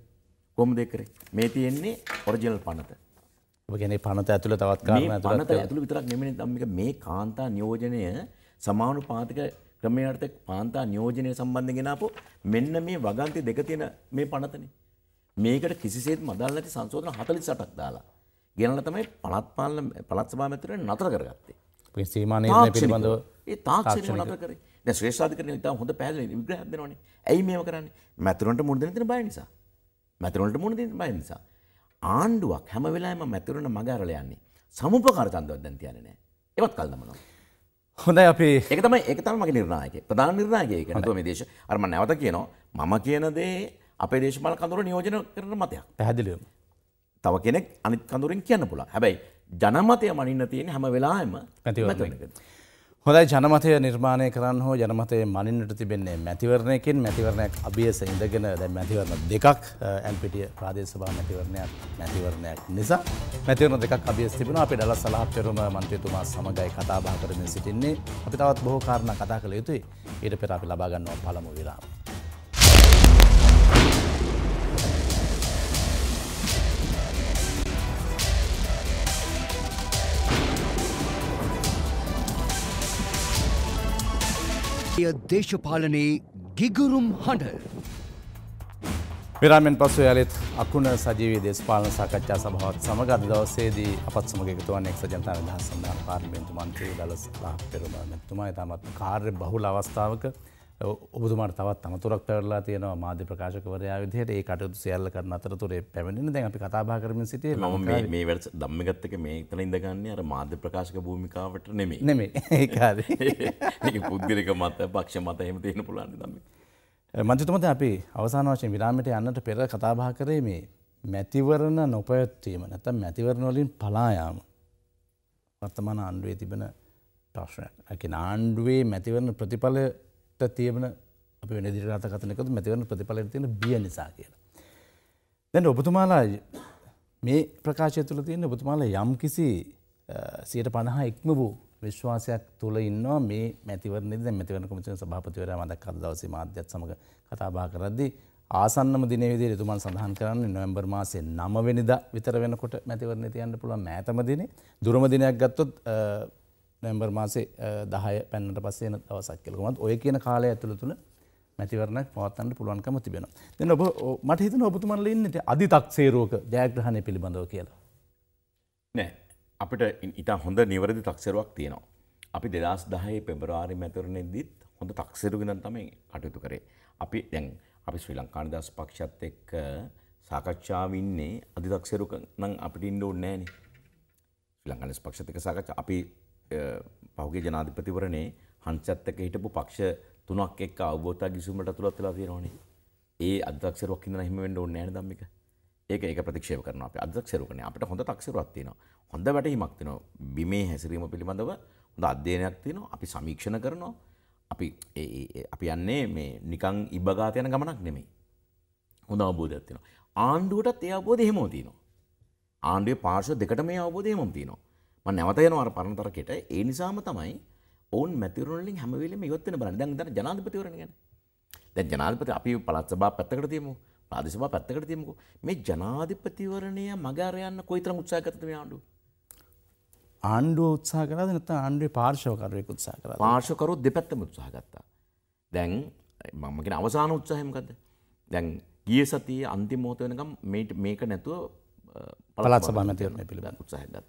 කොම දෙකරේ මේ තියෙන්නේ ඔරජිනල් පනත ගෙන පනත ඇතුළ තවත් පනත ඇතුළ විතරක් මෙමනි දම්මික මේ කාන්තා නියෝජනය සමානු පාතික ක්‍රමයටත පාන්තා නියෝජනය සම්බන්ධගෙනපු මෙන්න මේ වගන්ති දෙක තියෙන මේ පනතන මේකට කිසිසේත් මදල් ඇති සංසෝධන හතලි සටක් දාලා ගෙනල තමයි පලත් පාල පලත් සභාමතර නතර කරගත්තේ සීමානය පිළිබඳව ඒ තාක්ෂණ නතර කරේ දැන් ශ්‍රේෂ්ඨාධිකරණය ඉතාම හොඳ පැහැදිලි විග්‍රහයක් දෙනවනේ. ඇයි මේව කරන්නේ? මැතිවරණට මුණ දෙන්න දෙන බය නිසා. මැතිවරණට මුණ දෙන්න බය නිසා. ආණ්ඩුවක් හැම වෙලාවෙම මැතිවරණ මග අරලා යන්නේ. සමුපකාර ඡන්දවත් දැන් තියන්නේ නැහැ. ඒවත් කල් දමනවා. හොඳයි අපි ඒක තමයි ඒක තමයි මගේ නිර්ණායකය. ප්‍රධාන නිර්ණායකය ඒක නේද මේ දේශ අර මම නැවත කියනවා මම කියන දේ අපේ දේශපාලන කඳුර නියෝජනය කරන මතයක්. පැහැදිලිවම. තව කෙනෙක් අනිත් කඳුරෙන් කියන්න පුළුවන්. හැබැයි ජනමතය මනින්න තියෙන හැම වෙලාවෙම මැතිවරණයකදී. හොඳයි ජනමතය නිර්මාණය කරන්න හෝ ජනමතය මනින්නට තිබෙන්නේ මැතිවරණයකින් මැතිවරණයක් අභියස ඉඳගෙන දැ මැතිවරණ දෙකක් ඇම්පිටිය ප්‍රාදේශවා මැතිවරණයක් මැතිවරණයක් නිසා මැතිවරණ දෙකක් අභියස් තිබෙන අපි ඩල සලාපචරුම මන්ත්‍රතුමා සමඟයි කතාබා කරමින් සිටින්නේ අපි තවත් බොහෝ කාරණ කතා කළ යුතුයි ඊට පෙර අපි ලබාගන්නවා පළමු විරාම. එය දේශපාලනයේ ගිගුරුම් හඬ. විරාමෙන් පසු ඇලෙත් අකුණ සජීවී දේශපාලන සාකච්ඡා සභාවත් සමග අද දවසේදී අපත් සමග එකතු වන්නේ එක්සත් ජනතා නිදහස් සඳහා පාර්ලිමේන්තු මන්ත්‍රී දලස් ලාප් පෙරබා මෙතුමා ඊටමත් කාර්ය බහුල අවස්ථාවක ඔබතුමාට තවත් අමතුරක් පැවරලා තියෙනවා මාධ්‍ය ප්‍රකාශකවරයා විදිහට ඒ කටයුතු සියල්ල කරන අතරතුරේ පැමිණෙන දැන් අපි කතා බහ කරමින් සිටියේ මම මේ මේ වැඩ ධම්මිකත් එක මේ එතන ඉඳගන්නේ අර මාධ්‍ය ප්‍රකාශක භූමිකාවට නෙමෙයි නෙමෙයි ඒක හරි ඒක පුද්ගලික මත පක්ෂ මත එහෙම තියෙන පුළුවන් ධම්මික මන්ත්‍රීතුමනි අපි අවසාන වශයෙන් විරාමයට යන්නට පෙර කතා බහ කරේ මේ මැතිවරණ නොපැවැත්වීම නැත්නම් මැතිවරණ වලින් පලා යාම වර්තමාන ආණ්ඩුවේ තිබෙන ප්‍රශ්නයක්. ඒ කියන්නේ ආණ්ඩුවේ මැතිවරණ ප්‍රතිඵල තියබන අප නිදිර අතකතනකතු මැතිවරණ ප්‍රතිඵලට තියෙන බිය නිසා කියලා. දැන් ඔබතුමාලා මේ ප්‍රකාශය තුළ තියෙන ඔබතුමාලා යම් කිසි සියට පණහා ඉක්ම වූ විශ්වාසයක් තුළ ඉන්නවා මේ මැතිවරණද මැතිවරණ කොමිසන සභාපතිවරයා මදක් අද දවසේ මාධ්‍යත් සමඟ කතාබා කරද්දී ආසන්නම දින විදිහට එතුමන් සඳහන් කරන්නේ නොවැම්බර් මාසේ 9 වෙනිදා විතර වෙනකොට මැතිවරණ තියන්න පුළුවන් ඈතම දිනේ දුරම දිනයක් ගත්තොත් නැම්බර් මාසේ දහය පැන්නට පස්සේ දවසක් කලකුමත් ඔය කියන කාලය ඇතුළ තුළ මැතිවරණක් පවත්තන්න පුළුවන්කම තිබෙන. දෙන්න ඔබ මට හිතන ඔබතුමන්ල ඉන්නට අධි තක්සේරෝක ජයග්‍රහණය පිළිබඳව කියලා. නෑ අපිට ඉතා හොඳ නිවරදි තක්සරුවක් තියෙනවා. අපි දෙදස් දහයේ පෙබරවාරි මැතරණෙදදිත් හොඳ තක්සේරුගෙන තමයි කටයුතු කරේ. අපි දැන් අපි ශ්‍රී ලංකානිදස් පක්ෂත් එක්ක සාකච්ඡාවන්නේ අධිතක්සේරුක නම් අපිට ඉන්න ඕන්නෑනේ. ශ්‍රී ලංකානිස් පක්ෂතික සාකච්ඡා අපි පහුගේ ජනාධිපතිවරණේ හංසත්තක හිටපු පක්ෂ තුනක් එක් අවබෝතා ගිසුමට තුළත් වෙලා තියෙනවනේ ඒ අදක්ෂරක් ඉඳලා හිම වෙන්න ඕනේ නෑනේ ධම්මික ඒක ඒක ප්‍රතික්ෂේප කරනවා අපි අදක්ෂරුකනේ අපිට හොඳ තක්ෂරුවක් තියෙනවා හොඳ වැටහීමක් තියෙනවා බිමේ හැසිරීම පිළිබඳව හොඳ අධ්‍යයනයක් තියෙනවා අපි සමීක්ෂණ කරනවා අපි අපි යන්නේ මේ නිකන් ඉබගාත යන ගමනක් නෙමෙයි හොඳ අවබෝධයක් තියෙනවා ආණ්ඩුවටත් ඒ අවබෝධය එහෙමම තියෙනවා ආණ්ඩුවේ පාර්ශ්ව දෙකට මේ අවබෝධය එහෙමම තියෙනවා ම නැවතයනවාර පරණතරකට ඒ නිසාම තමයි ඔවන් මැතිරුණලින් හැමවිලම යොත්තන බල දැන් දර ජනාධපතිවරණ ගැන දැ ජනාධපති අපි පලත් සබා පැත්තකරතියමු ප්‍රාදේශවා පැත්තකට තියමකු මේ ජනාධිපතිවරණය මගාරයන්න කොයිතරම් උත්සාකතම ආණ්ඩු ආණ්ඩුව උත්සා කරද නත ආණ්ඩුවේ පාර්ශවකරයෙක් උත්සා කර පාර්ශකරු දෙපැත්තම උත්සාහ ගත්තා දැන් මමගෙන අවසාන උත්සාහමකද දැන් ගිය සතිය අන්තිමෝත වෙනකම් මේක නැතුව පලත් සබන්න තියරණ පිළිබඳ උත්සාහ ගත්තා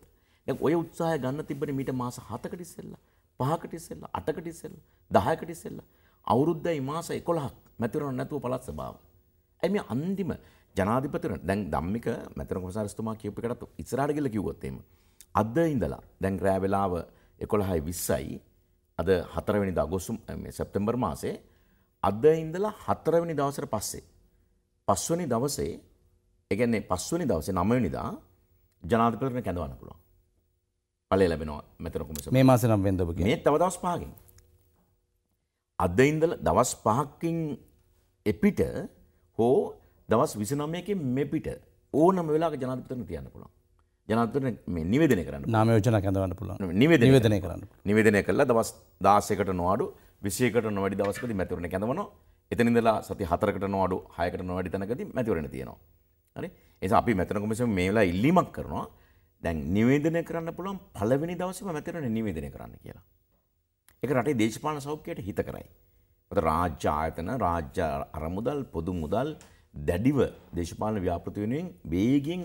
දැන් ඔය උත්සාහය ගන්න තිබ්බනේ මීට මාස 7කට ඉස්සෙල්ලා, 5කට ඉස්සෙල්ලා, 8කට ඉස්සෙල්ලා, 10කට ඉස්සෙල්ලා. අවුරුද්දයි මාස 11ක් මැතිවරණ නැතුව පළාත් සභාව. ඇයි මේ අන්තිම ජනාධිපතිවරණ දැන් ධම්මික මැතිවරණ කොමසාරිස්තුමා කියපු එකටත් ඉස්සරහට ගිහලා කිව්වොත් එහෙම. අද ඉඳලා දැන් රෑ වෙලාව 11:20යි අද 4 වෙනිදා අගෝස්තු මේ සැප්තැම්බර් මාසේ අද ඉඳලා 4 වෙනි දවසට පස්සේ පස්වෙනි දවසේ ඒ කියන්නේ පස්වෙනි දවසේ 9 වෙනිදා ජනාධිපතිවරණ කැඳවන්න පුළුවන්. පලේ ලැබෙනවා මෙතනකුමස මේ මාස නම් වෙන්දප මේ තව දවස් පහකින් අද ඉන්දල දවස් පහක්කින් එපිට හෝ දවස් විසනමයකින් මෙපිට ඕනම වෙලාක ජනාධපතන තියන්න පුළුවන් ජනතර නිවදන කරන්න නාම යෝජන කැඳවන්න පුළුවන් නිවද නිවදනය කරන්න නිවදනය කරලා දවස් දාසකට නොවාඩු විසයකට නොවැඩි දවස්කද මැතිවරණ කැඳවන එතනිදලා සති හතරකට නොවාඩු හයකට නොවැඩි තැනකද මැතිවරණ තියෙනවා හරි එස අපි මැතන කොමිසම මේලා ඉල්ලිමක් කරනවා දැන් නිවේදනය කරන්න පුළුවන් පළවෙනි දවසේම මැතිවරණ නිවේදනය කරන්න කියලා. ඒක රටේ දේශපාලන සෞඛ්‍යයට හිත කරයි. මොකද රාජ්‍ය ආයතන, රාජ්‍ය අරමුදල්, පොදු මුදල් දැඩිව දේශපාලන ව්‍යාපෘති වෙනුවෙන් වේගෙන්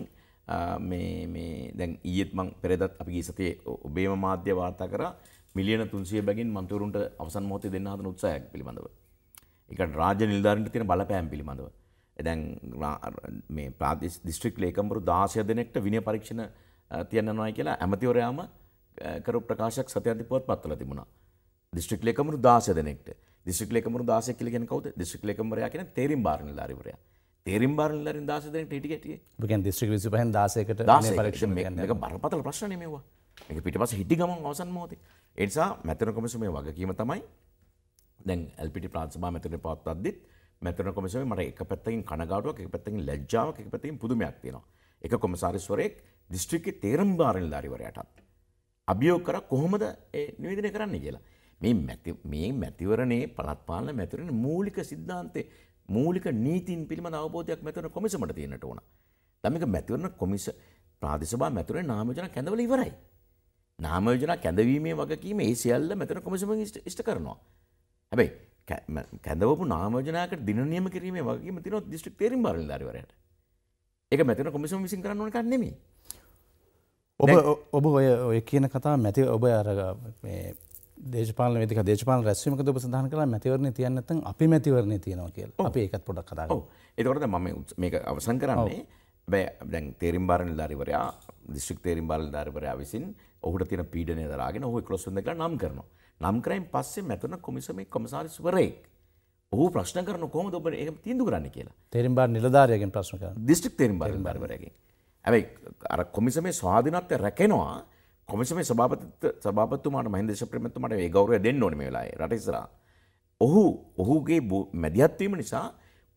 මේ මේ දැන් ඊයේත් මම පෙරේදත් අපි ගිය සතියේ ඔබේම මාධ්‍ය වාර්තා කරා මිලියන 300 බැගින් මන්ත්‍රීවරුන්ට අවසන් මොහොතේ දෙන්න හදන උත්සාහයක් පිළිබඳව. ඒකට රාජ්‍ය නිලධාරීන්ට තියෙන බලපෑම් පිළිබඳව. දැන් මේ ප්‍රාදේශ දිස්ත්‍රික් ලේකම්වරු 16 දෙනෙක්ට විනය පරීක්ෂණ තියන්නනවායි කියලා ඇමතිවරයාම කරු ප්‍රකාශයක් සතයන්තිපුවත් පත්වල තිබුණා දිස්ත්‍රික් ලේකමරු දාස දෙනෙක්ට දිස්ත්‍රික් ලේකමරු දාසය කියලා කියන්නේ කවුද දිස්ත්‍රික් ලේකමරයා කියන්නේ තේරීම් බාරණ නිලධාරිවරයා තේරීම් බාරණ නිලධාරින් දාස දෙනෙක්ට හිටි ගැටියේ ඒ කියන්නේ දිස්ත්‍රික් 25න් 16කට මේ පරීක්ෂණ මේක බරපතල ප්‍රශ්න නෙමෙයි මේවා මේක පිටිපස්සේ හිටි ගමන් අවසන් මොහොතේ ඒ නිසා මැතිවරණ කොමිසමේ වගකීම තමයි දැන් LPT ප්‍රාන්ත සභාව මැතිවරණ පවත්වද්දිත් මැතිවරණ කොමිසමේ මට එක පැත්තකින් කනගාටුවක් එක පැත්තකින් ලැජ්ජාවක් එක පැත්තකින් පුදුමයක් තියෙනවා එක කොමසාරිස්වරයෙක් දිස්ත්‍රික්කෙ තේරම් භාරනිධාරිවරයටත්. අභියෝ කර කොහොමද නිවේදනය කරන්න කියලා. මේ මේ මැතිවරණේ පළත්පාලන මැතිවරණ මූලික සිද්ධාන්තේ මූලික නීතින් පිළිබඳ අවබෝධයක් මැතිවරණ කොමිසමට තියෙන්නට ඕන. තමයික මැතිවරණ කොමිස ප්‍රාදේශීය මැතිවරණේ නාම යෝජනා කැඳවල ඉවරයි. නාම යෝජනා කැඳවීමේ වගකීම ඒ සියල්ල මැතිවරණ කොමිසම ඉෂ්ට කරනවා. හැබැයි කැඳවපු නාම යෝජනාවකට දින නියම කිරීමේ වගකීම තියෙනවා දිස්ත්‍රික් තේරීම් භාරනිධාරිවරයාට. එක මැතින කොමිසම විසින් කරන්න ඕනක නෙමේ ඔබ ඔබ ඔය ඔය කියන කතා මැති ඔබ අරග දේශපාල වෙක දේශපාල රැස්වීමක ඔබ සඳහන් කලා මැතිවරණ තියන්නත්තන් අපි මැතිවරණ තියෙනවා කියල අපි එකත් පොඩක් කතාව එතකොට මම මේක අවසන් කරන්නේ බෑ දැන් තේරම් බාරණ ධරිවරයා දිස්ික් තේරම් බාල ධරිවරයා විසින් ඔහුට තින පීඩනය දරාගෙන ඔහු කොස්සඳක නම් කරනවා නම් කරයින් පස්සේ මැතුන කොමිසම කොමසාරිස්වරයෙක් ඔහු ප්‍රශ්න කරන කොම ඔබ ඒ තිීදු කරන්න කියලා තෙරම්බා නිලධාරයගෙන් ප්‍රශ්න කර දිස්ටික් තෙරම් බරම් බරවරගේ ඇයි අර කොමිසමේ ස්වාධීනත්වය රැකෙනවා කොමිසමේ සභාපත සභාපතුමාට මහින්දේශ ප්‍රමතුමට ඒ ගෞරය දෙන්න ඕන වෙලායි රටස්රා ඔහු ඔහුගේ මැදිහත්වීම නිසා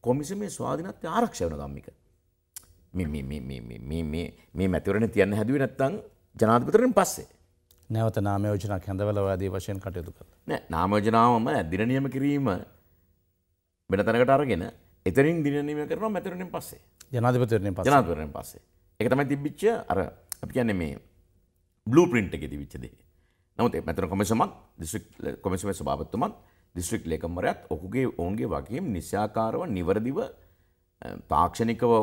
කොමිසමේ ස්වාධීනත්වය ආරක්ෂවන ගම්මික මේ මැතිවරණ තියන්න හැදුව නැත්තං ජනාධපතරෙන් පස්සේ නැවත නාමයෝජනක් හැඳවලවාදී වශයෙන් කටයුතු කර නෑ නාමෝජනාවම දිරනියම කිරීම වෙන තැනකට අරගෙන එතරින් දිනීම කරන මැතරනින් පස්සේ ජනාධපතරන ජනාතරෙන් පස්සේ එක තමයි තිබිච්ච අර අපි කියන්නේ මේ බ්ලූ පින්ට් එක තිවිච්චදේ නමුත් මැතන කොමසමක් දිස්ික් කොමසම සභාපත්තුමත් දිස්ත්‍රික් ලේකම්වරයත් ඔකුගේ ඔවුන්ගේ වගේම නිසාකාරව නිවරදිව තාක්ෂණිකව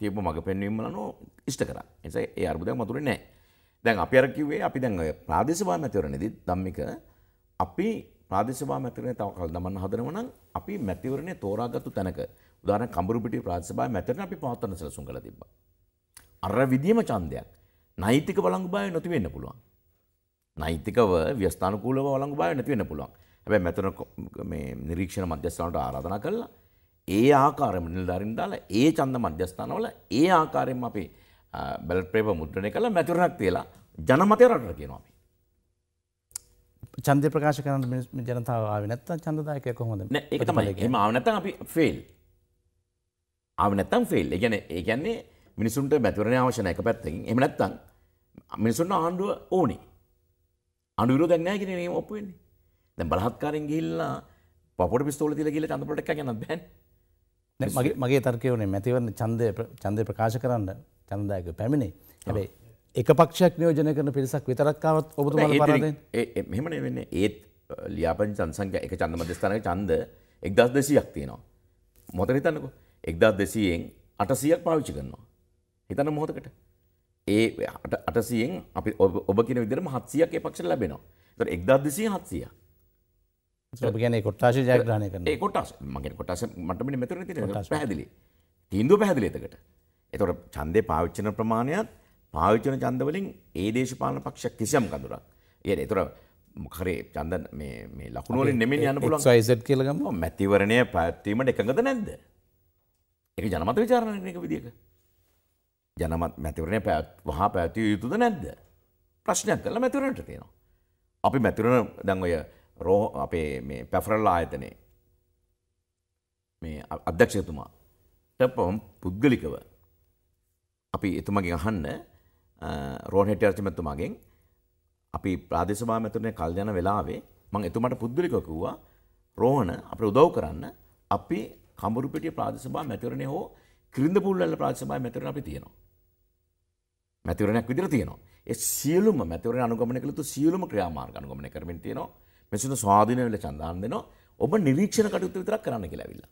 තියපු මඟ පෙන්වීමලනෝ ඉෂ්ට කර එස ඒ අර්බුදයක් මතුර නෑ දැන් අපි අරකිවේ අපි දැන් ප්‍රාදේශවා මැතිවරණෙදි දම්මික අපි ප්‍රාදේශවා මැතිවරණය තව කල් දමන්න හදනව නම් අපි මැතිවරණය තෝරාගත්තු තැනක උදාහරණ කඹුරුපිටිය ප්‍රාදේශවා මැතිවරණ අපි පවත්වන්න සැලසුම් කරලා තිබ්බා. අර විදියම ඡන්දයක් නෛතික වළංගුභාවය නැති වෙන්න පුළුවන්. නෛතිකව ව්‍යස්ථානුකූලව වළංගුභාවය නැති වෙන්න පුළුවන්. හැබැයි මැතිවරණ මේ නිරීක්ෂණ මධ්‍යස්ථානට ආරාධනා කළා. ඒ ආකාරයෙන්ම නිලධාරීන් දාලා ඒ ඡන්ද මධ්‍යස්ථානවල ඒ ආකාරයෙන්ම අපි බැලට් පේපර් මුද්‍රණය කළා මැතිවරණක් තියලා ජනමතය රටට කියනවා අපි. චන්ද ප්‍රකාශ කරන්න ජනතාව නැත්ත චන්දදායක කොහොමද එක තමයි මනත අපි ෆෙල් ආව නැත්තම් ෆෙල් ගැන ඒ ගැන්නේ මිනිසුන්ට බැතුරණ අවශන එක පැත්තකින් එම නැත්තං මිනිසුන්ට ආණ්ඩුව ඕනේ අඩුරු දැන්නෑ කියෙන නීම ඔප්පුවෙන්නේ දැ බලහත්කාරෙන් ගිල්ලා පොට පිස්තෝල තිල ගිල කඳපට එක ගැන බැන් මගේ මගේ තර්කයවනේ මැතිවරන්න චන්දය චන්දය ප්‍රකාශ කරන්න චන්දායක පැමිණේ හැබේ එක පක්ෂයක් නියෝජන කරන පිරිසක් විතරක්කාවත් ඔබතුමා පරදෙන් මෙමන වෙන්න ඒත් ලියාපන් චන්සංක එක චන්ද මධ්‍යස්ථානක චන්ද එක්දස් දෙසියක් තියෙනවා. මොත හිතන්නක එක්දස් දෙසියෙන් අටසියක් පාවිච්චි කරනවා. හිතන්න මොහොතකට ඒ අටසියෙන් අපි ඔබ කියන විදිරම හත්සියක් ඒ පක්ෂ ලැබෙනවා තොර එක්දස් දෙසිය හත්සිය ගැන කොට්ටාශ ජයග්‍රණය කරන කොටස් මගේ කොටස මටමට මෙතර පැදිලි තිීන්දු පැදිලි එතකට එතොට චන්දය පාවිච්චන ප්‍රමාණයක් ආයෝජන චන්දවලින් ඒ දේශපාලන පක්ෂ කිසියම් කඳුරක්. ඒ එතුර මොකරේ චන්ද මේ ලකුණුවලින් නෙමෙන් යන්න පුළුවන් සයිසට් කියලගම මැතිවරණය පැත්වීමට එකඟද නැද්ද. එක ජනමත විචාරණයක විදික. ජනමත් මැතිවරණය පැත් වහා පැත්තිය යුතුද නැද්ද. ප්‍රශ්නයක් කල මැතිවරණට තියෙනවා. අපි මැතිවරණ දැන් ඔය රෝ අපේ පැෆරල් ආයතනේ මේ අධ්‍යක්ෂයතුමා ටපොම් පුද්ගලිකව අපි එතුමගේ අහන්න රෝහෙට අර්චිමත්තුමාගෙන් අපි ප්‍රාදේශවා මැතුරනේ කල්යන වෙලාවේ මං එතුමට පුද්ගලිකකවවා රෝහණ අප උදව් කරන්න අපි කඹරුපිටිය ප්‍රාදේශභා මැතිවරණය හෝ කිරින්ද පුල්ල ප්‍රාදේශභා මැතිවරණ අපි තියෙනවා. මැතිවරණයක් විදිහට තියෙනවා. ඒ සියලුම මැතිවරණ අනුගමනය කළ යුතු සියලුම ක්‍රියාමාර්ග අනුගමනය කරමින් තියෙනවා. මෙසුන ස්වාධීන වෙල චන්දාන් දෙනවා. ඔබ නිරීක්ෂණ කටයුතු විතරක් කරන්න කියලා ඇවිල්ලා.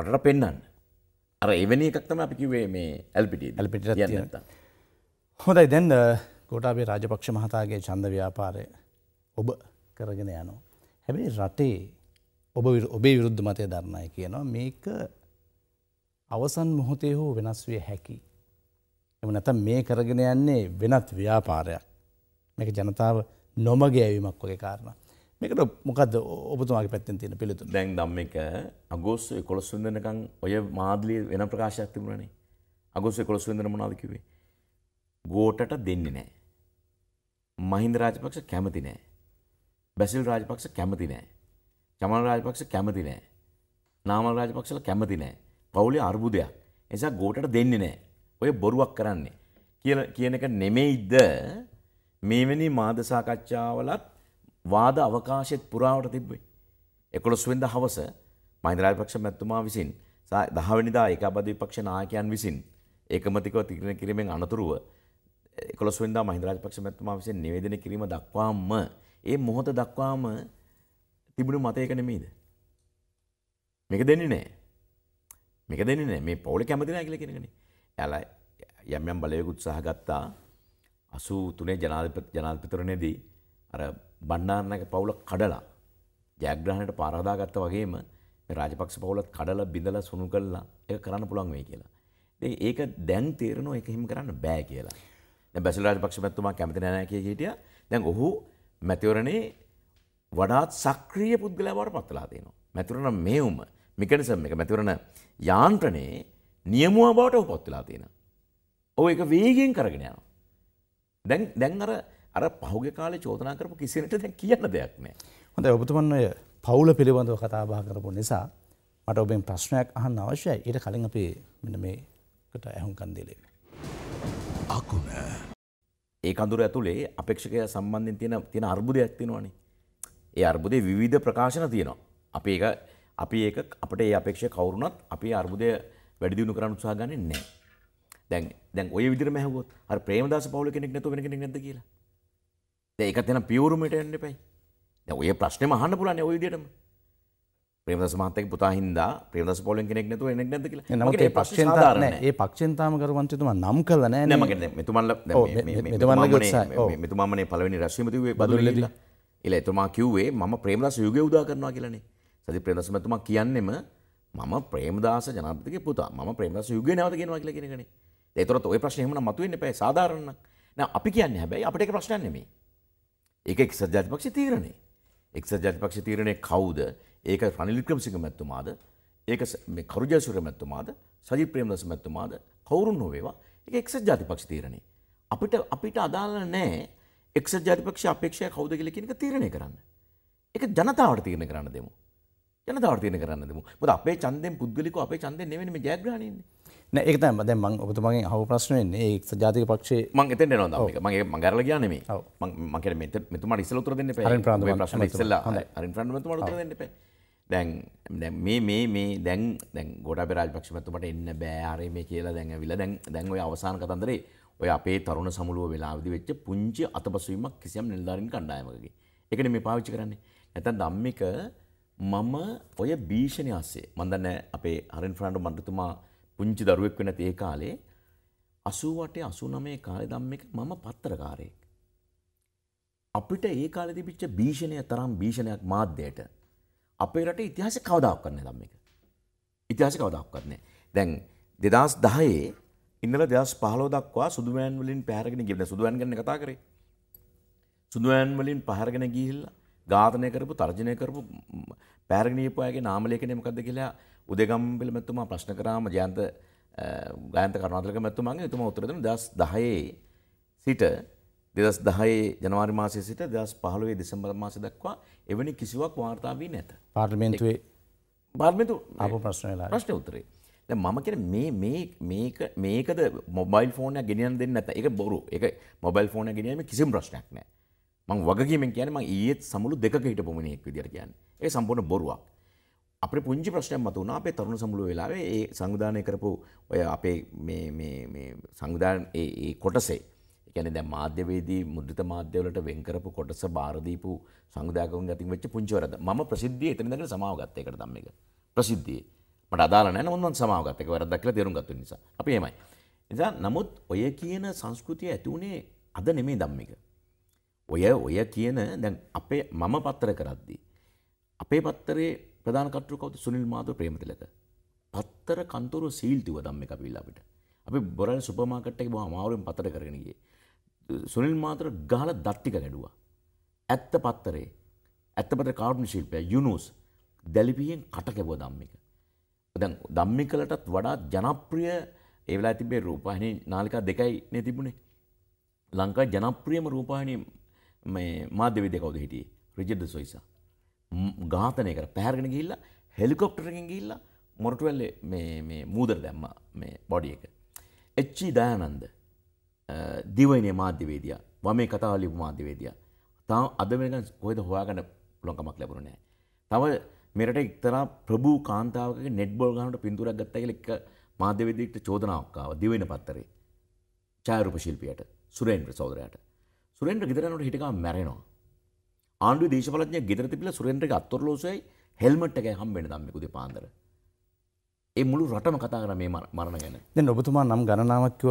රටට පෙන්වන්න. අර එවැනි එකක් තම අපි කිවේ මේ ඇල්පිටිය ඇල්පිට තියන්නත හොඳයි දැන් ගෝටාබේ රාජපක්ෂ මහතාගේ චන්ද ව්‍යාපාරය ඔබ කරගෙන යනෝ. හැබැයි රටේ ඔබ ඔබේ විරුද්ධ මතය දරණය කියනවා මේක අවසන් මොහොතේ හෝ වෙනස් විය හැකි. එම නැත මේ කරගෙන යන්නේ වෙනත් ව්‍යාපාරයක් මේක ජනතාව නොමගේ ඇවීමක් වගේ කාරණ. මේකට මොකද ඔබතුමාගේ පැත්තෙන් තියෙන පිළිතුර දැන් දම් එක අගෝස්තු කොළොස් වෙදනකං ඔය මාදලිය වෙන ප්‍රකාශයක් තිබුණනේ අගෝස්ස කොළොස් වෙදන මනාදකිවේ ගෝටට දෙන්න නෑ මහින්ද රාජපක්ෂ කැමති නෑ බැසිල් රාජපක්ෂ කැමති නෑ චමන රාජපක්ෂ කැමති නෑ නාමල් රාජපක්ෂල කැමති නෑ පවුලේ අර්බුදයක් එසා ගෝටට දෙන්නේ නෑ ඔය බොරුවක් කරන්නේ කියන එක නෙමෙයිද මේවැනි මාධ සාකච්ඡාවලත් වාද අවකාශයත් පුරාවට තිබ්බේ. එකොළොස්වෙන්ද හවස මහින්දරාජපක්ෂ මැතිතුමා විසින් සහ දහවැනිදා ඒකාබද්ධ විපක්ෂ නායකයන් විසින් ඒකමතිකව තීරණය කිරීමෙන් අනතුරුව එකොළොස්වෙන්දා මහින්දරාජපක්ෂ මැතිතුමා විසින් නිවේදනය කිරීම දක්වාම ඒ මොහොත දක්වාම තිබුණු මතයක නෙමෙයිද? මේක දෙන්නේ නැහැ. මේක දෙන්නේ නැහැ. මේ පොලේ කැමති නැහැ කියලා කියන එකනේ. එයාලා යම් යම් බලවේග උත්සාහ ගත්තා 83 ජනාධිපති ජනාධිපතිවරණයේදී අර බණ්ඩාරනායක පවුල කඩලා ජයග්‍රහණයට පාරාදාගත්ත වගේම මේ රාජපක්ෂ පවුලත් කඩලා බිඳලා සුණු කළා ඒක කරන්න පුළුවන් වෙයි කියලා. ඉතින් ඒක දැන් තේරෙනවා ඒක හිම කරන්න බෑ කියලා. දැන් බැසිල් රාජපක්ෂ මැතිතුමා කැමති නැහැ කියලා හිටියා. දැන් ඔහු මැතිවරණේ වඩාත් සක්‍රීය පුද්ගලයා බවට පත්ලා තියෙනවා. මැතිවරණ මේවුම මෙකනිසම් එක මැතිවරණ යාන්ත්‍රණේ නියමුව බවට ඔහු පත්ලා තියෙනවා. ඔහු ඒක වේගයෙන් කරගෙන යනවා. දැන් දැන් අර අර පහුග කාලේ චෝදනා කරපු කිසිනට දැන් කියන්න දෙයක් නෑ. හොඳ ඔබතුමන් ඔය පවුල පිළිබඳව කතාබා කරපු නිසා මට ඔබෙන් ප්‍රශ්නයක් අහන්න අවශ්‍යයි ඊට කලින් අපේ මෙන මේකට ඇහුම් කන්දේලේ. අකුණ ඒ අඳුර ඇතුළේ අපේක්ෂකය සම්බන්ධින් තියෙන තියෙන අර්බුදයක් තියෙනවානේ. ඒ අර්බුදේ විවිධ ප්‍රකාශන තියෙනවා. අපි ඒක අපි ඒක අපට ඒ අපේක්ෂය කවුරුණත් අපි අර්බුදය වැඩි දියුණු කරන්න උත්සාහ ගන්නේ නැහැ. දැන් දැන් ওই විදිහටම ඇහුවොත් අර ප්‍රේමදාස පවුල කෙනෙක් නැතුව වෙන කෙනෙක් නැද්ද කියලා? ඒක තෙන පියවරුමට එන්න එපයි. ඔය ප්‍රශ්නය මහන්න පුලන ඔයිඩටම ප්‍රේමදස මහතක පුතා හින්දා ප්‍රේමදස පොලෙන් කෙනෙක් නැතුව එනෙක් නැති කියලා. නමුත් ඒ පක්ෂෙන් තාරනේ ඒ පක්ෂෙන් තාම කරවන්තුතුමා නම් කළා නෑ නෑ මගේ මෙතුමන්ල මෙතුමන්ලගේ උත්සාහය. ඔව් මෙතුමාමනේ පළවෙනි රැස්වීම තිබුවේ බදුල්ලේදී. ඉල එතුමා කිව්වේ මම ප්‍රේමදස යුගය උදා කරනවා කියලානේ. සති ප්‍රේමදස මහතුමා කියන්නෙම මම ප්‍රේමදාස ජනාධිපතිගේ පුතා මම ප්‍රේමදාස යුගය නැවත කියනවා කියලා කියන එකනේ. ඒතරත් ওই ප්‍රශ්නේ එහෙමනම් මතුවෙන්නේ නැහැ සාධාරණ නම්. නෑ අපි කියන්නේ හැබැයි අපිට ඒක ප්‍රශ්නයක් නෙමෙයි. ඒක එක්සත් ජාතිපක්ෂ තීරණය එක්සත් ජාතිපක්ෂ තීරණය කවුද ඒක රනිලික්‍රමසිංහ මැත්තුමාද ඒක කරුජයසුර මැත්තුමාද සජි ප්‍රේම්දස මැත්තුමාද කවුරුන් නොවේවා ඒ එක්සත් ජාතිපක්ෂ තීරණය අපිට අපිට අදාළ නෑ එක්සත් ජාතිපක්ෂ අපේක්ෂය කවුද කියලා කියන එක තීරණය කරන්න ඒක ජනතාවට තීරණය කරන්න දෙමු ජනතාවට තීරණය කරන්න දෙමු මොකද අපේ ඡන්දෙන් පුද්ගලිකව අපේ ඡන්දෙන් නෙවෙයි මේ ජයග්‍රහණය ඉන්නේ ඒක තම දැ මං ඔබතුමගේ හව ප්‍රශ්නයන්නේ ඒ ජාතික පක්ෂේ මං එතෙන් නොද මගේ මගරල ගනම මගේ මෙත මෙතුම ඉස්සලතුර දෙන්න ප ප්‍රශ්න ඉස්සල්ල දැන් මේ මේ මේ දැන් දැන් ගොඩ පෙරල් පක්ෂමතුමට එන්න බෑරේ මේ කියලා දැන් විල දැන් දැන් ඔය අවසාන කතන්දරේ ඔය අපේ තරුණ සමුළුව වෙලාවිදි වෙච්ච පුංචි අතපසුවීමක් කිසියම් නිල්ධාරින් කණ්ඩායමකගේ එකන මේ පාවිච්චි කරන්නේ නැතන් දම්මික මම ඔය භීෂණය අස්සේ මන්දන්න අපේ හරින් ෆ්‍රාන්ඩු මන්ඩතුමා පුංචි දරුවෙක් වෙන තේ කාලේ 88 89 කාලේ ධම්මේක මම පත්‍රකාරයෙක්. අපිට ඒ කාලේ තිබිච්ච භීෂණය තරම් භීෂණයක් මාධ්‍යයට අපේ රටේ ඉතිහාසය කවදාකවත් නැහැ ධම්මේක. ඉතිහාසය කවදාකවත් නැහැ. දැන් 2010 ඉඳලා 2015 දක්වා සුදුවෑන් වලින් පැහැරගෙන ගිය දැන් සුදුවෑන් ගැන කතා කරේ. සුදුවෑන් වලින් පැහැරගෙන ගිහිල්ලා ඝාතනය කරපු තර්ජනය කරපු පැහැරගෙන ගියපු අයගේ නාම ලේඛනය මොකද්ද කියලා උදගම්බෙල මැතුමා ප්‍රශ්න කරාම ජයන්ත ගායන්ත කරුණාතිලක මැතුමාගේ එතුමා උත්තර දෙන 2010 සිට 2010 ජනවාරි මාසයේ සිට 2015 දෙසැම්බර් මාසය දක්වා එවැනි කිසිවක් වාර්තා වී නැත. පාර්ලිමේන්තුවේ පාර්ලිමේන්තු ආපු ප්‍රශ්න වෙලා ප්‍රශ්න උත්තරේ. දැන් මම කියන්නේ මේ මේ මේක මේකද මොබයිල් ෆෝන් එක ගෙනියන්න දෙන්නේ නැත. ඒක බොරු. ඒක මොබයිල් ෆෝන් එක ගෙනියීමේ කිසිම ප්‍රශ්නයක් නැහැ. මම වගකීමෙන් කියන්නේ මම ඊයේත් සමුළු දෙකක හිටපු මිනිහෙක් විදියට කියන්නේ. ඒක සම්පූර්ණ බොරුවක්. අපේ පුංචි ප්‍රශ්නයක් මතුවුණා අපේ තරුණ සමුළුව වෙලාවේ ඒ සංවිධානය කරපු ඔය අපේ සංවිධාන ඒ කොටසේ එකැන දැ මාධ්‍යවේදී මුද්‍රිත මාධ්‍යවලට වෙන්කරපු කොටස භාරදීපු සංවිධාකවන් ගතින් වෙච්ච පුංචිවරද ම ප්‍රසිද්ධිය එතනදට සමාවගත්තයකට දම්ම එක ප්‍රසිද්ධිය මට අදාරන නොවන් සමාගත්තක වරදක්ල තේරුම් ගත්තු නිසා අප ඒමයි. නිසා නමුත් ඔය කියන සංස්කෘතිය ඇතිවුණේ අද නෙමේ දම්මික. ඔය ඔය කියන දැන් අපේ මම පත්තර කරද්දී. අපේ පත්තරේ ප්‍රධානකටරු කවද සුනිල් මාධව ප්‍රේමතිලක. පත්තර කන්තොරු සීල්තිව දම්ම එක පිල්ලාපිට. අපි බොරල් සුපමාකට් එක මාරුවෙන් පතර කරගෙනගේ. සුනිල් මාතර ගහල දත්තික ගැඩුවා. ඇත්ත පත්තරේ ඇත්තපත කාර්ණ ශිල්පය යුනුස් දැලිපියෙන් කට කැබෝ දම්මික. දැන් දම්මි කලටත් වඩා ජනප්‍රිය ඒවලා තිබේ රූපාහිනි නාලිකා දෙකයි නේ තිබුණේ. ලංකා ජනප්‍රියම රූපාහිනි මාධ්‍යවිදය කවුද හිටියේ රිජෙඩ්ද සොයිසා. ඝාතනය කර පැහැරගෙන ගිහිල්ලා හෙලිකොප්ටරකින් ගිහිල්ලා මොරටුවල්ලේ මේ මූදර දැම්ම මේ බොඩි එක. එච්චි දයනන්ද දිවයිනය මාධ්‍යවේදිය වමේ කතාව ලිපු මාධ්‍යවේදිය තාම අද මේකන් කොහෙද හොයාගන්න ලොකමක් ලැබුණ නෑ. තව මෙරට එක්තරා ප්‍රභූ කාන්තාවක නෙට්බොල් ගනට පින්තුරක් ගත්තක ලෙක් මාධ්‍යවේදීට චෝදනාවක්කාව දිවෙන පත්තරේ චායරුප ශිල්පියට සුරේන්ද්‍ර සෞදරයට සුරෙන්ට ගෙදරනට හිටකා මැරෙනවා ආණ්ඩු දේශපලඥ ගෙදර තිබිල සුරෙන්ද්‍රක අත්තොරලෝසයයි හෙල්මට් එක හම්බෙන දම්මකුදේ පාන්දර. ඒ මුළු රටම කතා කර මේ මරණ ගැන. දැන් ඔබතුමා නම් ගණනාවක්ව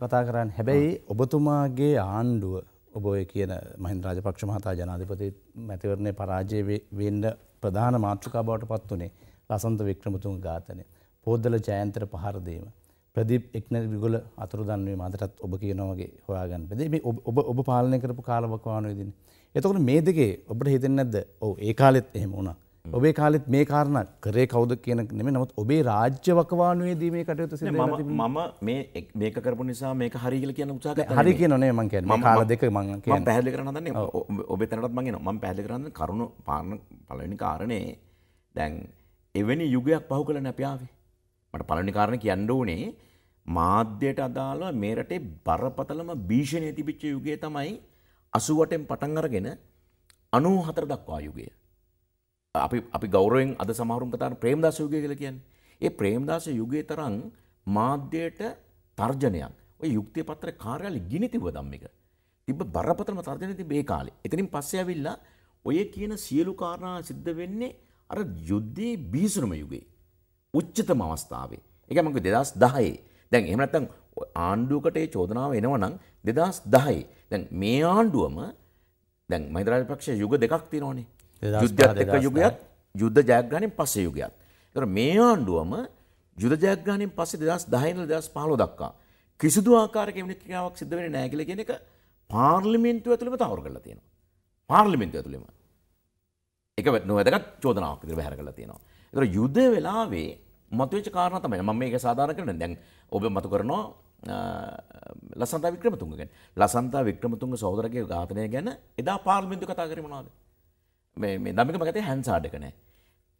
කතා කරන්න හැබැයි ඔබතුමාගේ ආණ්ඩුව ඔබ ඔය කියන මහින්ද රාජපක්ෂ මහතා ජනාධිපති මැතිවරණය පරාජය වෙන්න ප්‍රධාන මාතෘකා බවට පත් වුණේ ලසන්ත වික්‍රමතුංග ඝාතනය. පොද්දල ජයන්තර පහර දීම. ප්‍රදීප් එක්න විගොල අතුරුදන්වීම අදටත් ඔබ කියනවගේ හොයාගන්න. මේ ඔබ පාලනය කරපු කාලවකවානුවේදින්නේ. එතකට මේ දෙකේ ඔබට හිතෙන් නැද ඕ ඒ කාලෙත් එහෙම වුණා ඔබේ කාලෙත් මේ කාරණ කරේ කවුද කියන නෙම නමුත් ඔබේ රාජ්‍ය වකවානුවේ දීමේ කටයුතු මම මේ මේක කරපු නිසා මේක හරිගල කියන උත්සාහ හරි කියනේ මං කියන්නේ මම කාල දෙක මං කියන්නේ මම පැහැදිලි කරන්න හදන්නේ ඔබේ තැනටත් මං එනවා මම පැහැදිලි කරන්න කරුණ පාන පළවෙනි කාරණේ දැන් එවැනි යුගයක් පහු කළ නැපි ආවේ මට පළවෙනි කාරණේ කියන්න ඕනේ මාධ්‍යයට අදාළව මේ රටේ බරපතලම භීෂණය තිබිච්ච යුගයේ තමයි අසුවටෙන් පටන් අරගෙන අනූ හතර දක්වා යුගය. අපි අපි ගෞරවෙන් අද සමහරුම් කතාන ප්‍රේම්දාස යුගය කියලා කියන්නේ. ඒ ප්‍රේම්දාස යුගයේ තරම් මාධ්‍යයට තර්ජනයක්. ඔය යුක්තිය පත්‍ර කාර්යාලි ගිනිතිව ධම්මික. තිබ්බ බරපතලම තර්ජනය තිබ්බ ඒ කාලේ. එතනින් පස්සේ ඇවිල්ලා ඔය කියන සියලු කාරණා සිද්ධ වෙන්නේ අර යුද්ධයේ බීසුරුම යුගයේ. උච්චතම අවස්ථාවේ. ඒක මම 2010 දැන් එහෙම නැත්නම් ආණ්ඩුවකට ඒ චෝදනාව එනවනම් 2010 දැන් මේ ආණ්ඩුවම දැන් මහින්ද පක්ෂ යුග දෙකක් තියෙනවානේ යුද්ධයත් එක්ක යුගයක් යුද්ධ ජයග්‍රහණයෙන් පස්සේ යුගයක්. ඒතර මේ ආණ්ඩුවම යුද ජයග්‍රහණයෙන් පස්සේ 2010 ඉඳලා 2015 දක්වා කිසිදු ආකාරයක වෙන ක්‍රියාවක් සිද්ධ වෙන්නේ නැහැ කියලා කියන එක පාර්ලිමේන්තුව ඇතුළේම තහවුරු කරලා තියෙනවා. පාර්ලිමේන්තුව ඇතුළේම. ඒක නොවැදගත් චෝදනාවක් විදිහට බැහැර කරලා තියෙනවා. ඒතර යුද වෙලාවේ මතුවෙච්ච කාරණා තමයි මම මේක සාධාරණ කරන්නේ. දැන් ඔබ මතු කරනවා ලසන්තා වික්‍රමතුන්ග ලසන්තා වික්‍රමතුන්ග සෝදරගේ ඝාතනය ගැන එදා පාර්මිදු කතා කරමනවාද මේ දමික මගත හැන්සාඩ කනෑ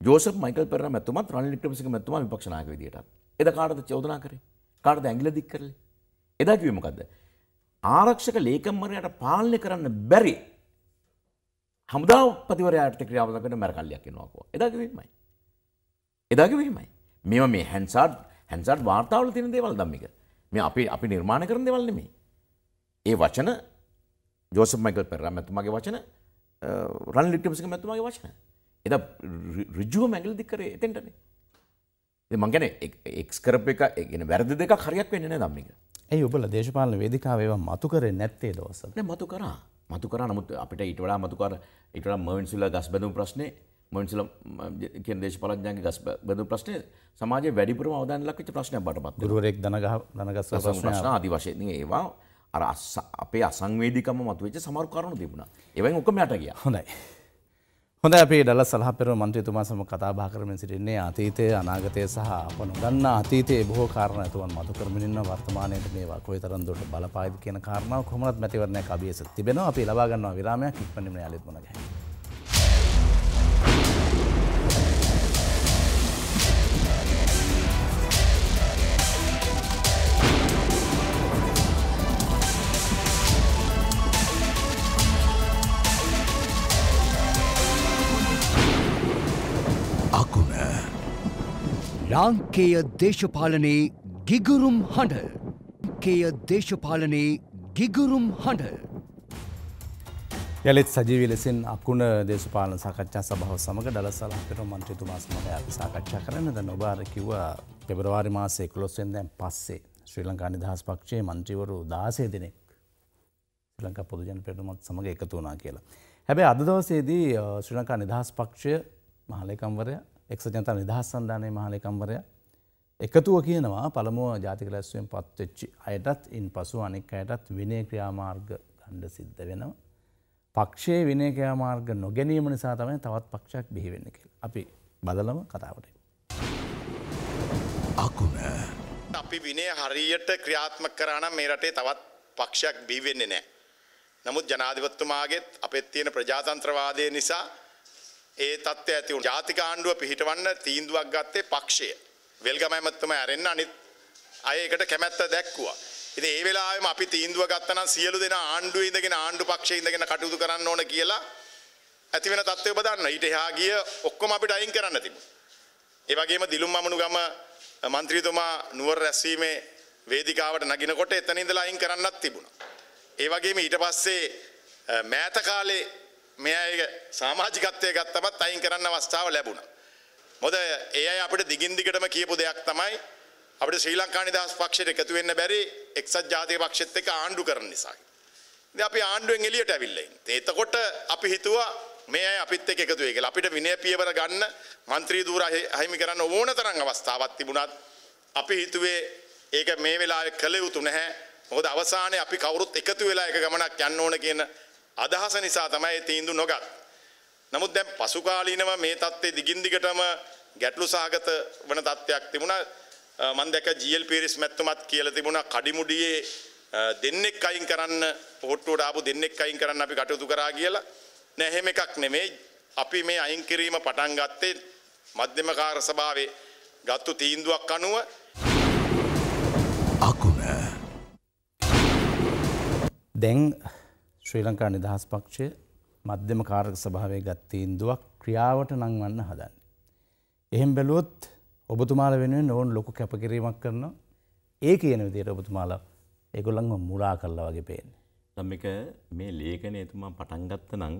ජෝස මයිකල් පෙර මැතුම රන් ලික්‍රමසික මැතුම විපක්ෂනාක විදිට එද කාරද චෝදනා කරේ කාරද ඇංගිල දික් කරල එදා කිවීමකක්ද ආරක්ෂක ලේකම්මරයට පාලනය කරන්න බැරි හමුදා පතිවරයට ක්‍රියාවලකට මැරකල්ලයක් නවාකෝ එදාකිවීමයි එදාකිවීමයි මෙම මේ හැන්සාඩ් හැන්සාඩ් වාර්තාවල තින දේවල් දම්මික මේ අපි අපි නිර්මාණ කරන දෙවල් නෙමේ. ඒ වචන ජෝසප් මයිකල් පෙරරා මැතුමාගේ වචන රන් ලිටියම්ස්ගේ මැතුමාගේ වචන. එදා ඍජුව මැගල දික් කරේ එතෙන්ටනේ. ඉතින් මං කියන්නේ එක්ස් කරප එක يعني වැරදි දෙකක් හරියක් වෙන්නේ නැහැ ධම්මික. ඇයි ඔබලා දේශපාලන වේදිකාව ඒවා මතු කරේ නැත්තේ දවසවල? නෑ මතු කරා. මතු කරා නමුත් අපිට ඊට වඩා මතු කර ඊට වඩා මර්වින් සුලා ගස් බඳුන් ප්‍රශ්නේ මොන්සිල දේශපලඥාගේ ගස් බඳු ප්‍රශ්නය සමාජ වැඩිපුරම අවදාන ලක්විච ප්‍රශ්නය බටපත් දුරුවරෙක් දනගහ දනගස් ප්‍රශ්න අධි වශයෙන් ඒවා අර අපේ අසංවේදිකම මතුවෙච්ච සමරු කරුණු තිබුණා එවයි ඔක්කම යට ගිය හොඳයි හොඳ අපේ ඩල සලහපෙර මන්ත්‍රතුමා සම කතා භාකරමින් සිටින්නේ අතීතය අනාගතය සහ අප නොදන්න අතීතයේ බොහෝ කාරණ ඇතුවන් මතු කරමින්න වර්තමානයට මේවා කොයි තරන් දුට බලපාද කියන කාරණාව කොමත් මැතිවරණය කබියස තිබෙන අපි ලබාගන්නවා විරාමයක් ඉක්පනිම යාලෙත්මනගැ ලාංකේය දේශපාලනයේ ගිගුරුම් හඬ. ලාංකේය දේශපාලනයේ ගිගුරුම් හඬ. යළිත් සජීවී ලෙසින් අකුණ දේශපාලන සාකච්ඡා සභාව සමඟ දළස් සලහකට මන්ත්‍රතුමා සමඟ අපි සාකච්ඡා කරන්න දැන් ඔබ අර කිව්වා පෙබරවාරි මාසේ 11 වෙනිදාන් පස්සේ ශ්‍රී ලංකා නිදහස් පක්ෂයේ මන්ත්‍රීවරු 16 දෙනෙක් ශ්‍රී ලංකා පොදු ජන පෙරමුණත් සමඟ එකතු වුණා කියලා. හැබැයි අද දවසේදී ශ්‍රී ලංකා නිදහස් පක්ෂය මහලේකම්වරයා එක්ස ජනතාව නිදහස් සන්ධානය මහලකම්වරයා එකතුව කියනවා පළමුුව ජාතික ලැස්වෙන් පත්වෙච්චි අයටත් ඉන් පසු අනෙක් අයටත් විනය ක්‍රියාමාර්ග ගණ්ඩ සිද්ධ වෙනවා. පක්ෂයේ විනය ක්‍රියාමාර්ග නොගැනීම නිසා තමයි තවත් පක්ෂයක් බිහිවෙන්න කියල. අපි බදලම කතාවට. අකුණ අපි විනේ හරියට ක්‍රියාත්ම කරන මේ රටේ තවත් පක්ෂයක් බිවෙන්නේ නෑ. නමුත් ජනාධිපත්තුමාගේත් අපත් තියෙන ප්‍රජාතන්ත්‍රවාදය නිසා ඒ තත්ත්වය ඇති වුණා. ජාතික ආණ්ඩුව පිහිටවන්න තීන්දුවක් ගත්තේ පක්ෂය. වෙල්ගම ඇමතුම ඇරෙන්න අනිත් අය ඒකට කැමැත්ත දැක්කුවා. ඉතින් ඒ වෙලාවෙම අපි තීන්දුව ගත්තා නම් සියලු දෙනා ආණ්ඩුවේ ඉඳගෙන ආණ්ඩු පක්ෂයේ ඉඳගෙන කටයුතු කරන්න ඕන කියලා ඇති වෙන තත්ත්වය ඔබ දන්නවා. ඊට එහා ගිය ඔක්කොම අපිට අයින් කරන්න තිබුණා. ඒ වගේම දිලුම් මමනුගම මන්ත්‍රීතුමා නුවර රැස්වීමේ වේදිකාවට නගිනකොට එතන ඉඳලා අයින් කරන්නත් තිබුණා. ඒ වගේම ඊට පස්සේ මෑත කාලේ මේ අයගේ සමාජිකත්වය ගත්තමත් අයින් කරන්න අවස්ථාව ලැබුණා. මොද ඒ අය අපිට දිගින් දිගටම කියපු දෙයක් තමයි අපිට ශ්‍රී ලංකා නිදහස් පක්ෂයට එකතු වෙන්න බැරි එක්සත් ජාතික පක්ෂෙත් එක්ක ආණ්ඩු කරන නිසා. ඉතින් අපි ආණ්ඩුවෙන් එළියට ඇවිල්ලා ඉන්නේ. එතකොට අපි හිතුවා මේ අය අපිත් එක්ක එකතු වෙයි කියලා. අපිට විනය පියවර ගන්න മന്ത്രി ධූර අහිමි කරන්න ඕන තරම් අවස්ථාවක් තිබුණත් අපි හිතුවේ ඒක මේ වෙලාවේ කළ යුතු නැහැ. මොකද අවසානයේ අපි කවුරුත් එකතු වෙලා එක ගමනක් යන්න ඕන කියන අදහස නිසා තමයි තීන්දු නොගත්. නමුත් දැන් පසුකාලීනව මේ தත්ත්වයේ දිගින් දිගටම ගැටලු සහගත වන තත්ත්වයක් තිබුණා. මම දැක ජීඑල් පීරිස් මැතිතුමත් කියලා තිබුණා කඩිමුඩියේ දෙන්නෙක් අයින් කරන්න පොහොට්ටුවට ආපු දෙන්නෙක් අයින් කරන්න අපි කටයුතු කරා කියලා. නෑ එහෙම එකක් නෙමෙයි. අපි මේ අයින් කිරීම පටන් ගත්තේ මධ්‍යමකාර සභාවේ ගත්තු තීන්දුවක් අනුව අකුණ දැන් ශ්‍රී ලංකා නිදහස් පක්ෂය මධ්‍යම කාරක සභාවය ගත්තීන්දුවක් ක්‍රියාවට නංවන්න හදන්න. එහෙම් බැලුවොත් ඔබතුමාල වෙනුවෙන් ඔවුන් ලොකු කැපකිරීමක් කරනවා ඒ කියන විදියට ඔබතුමාලා ඒගොල්ලන්ව මුලා කල්ලා වගේ පේන්නේ. දම්මික මේ ලේඛනය එතුමා පටන්ගත්ත නං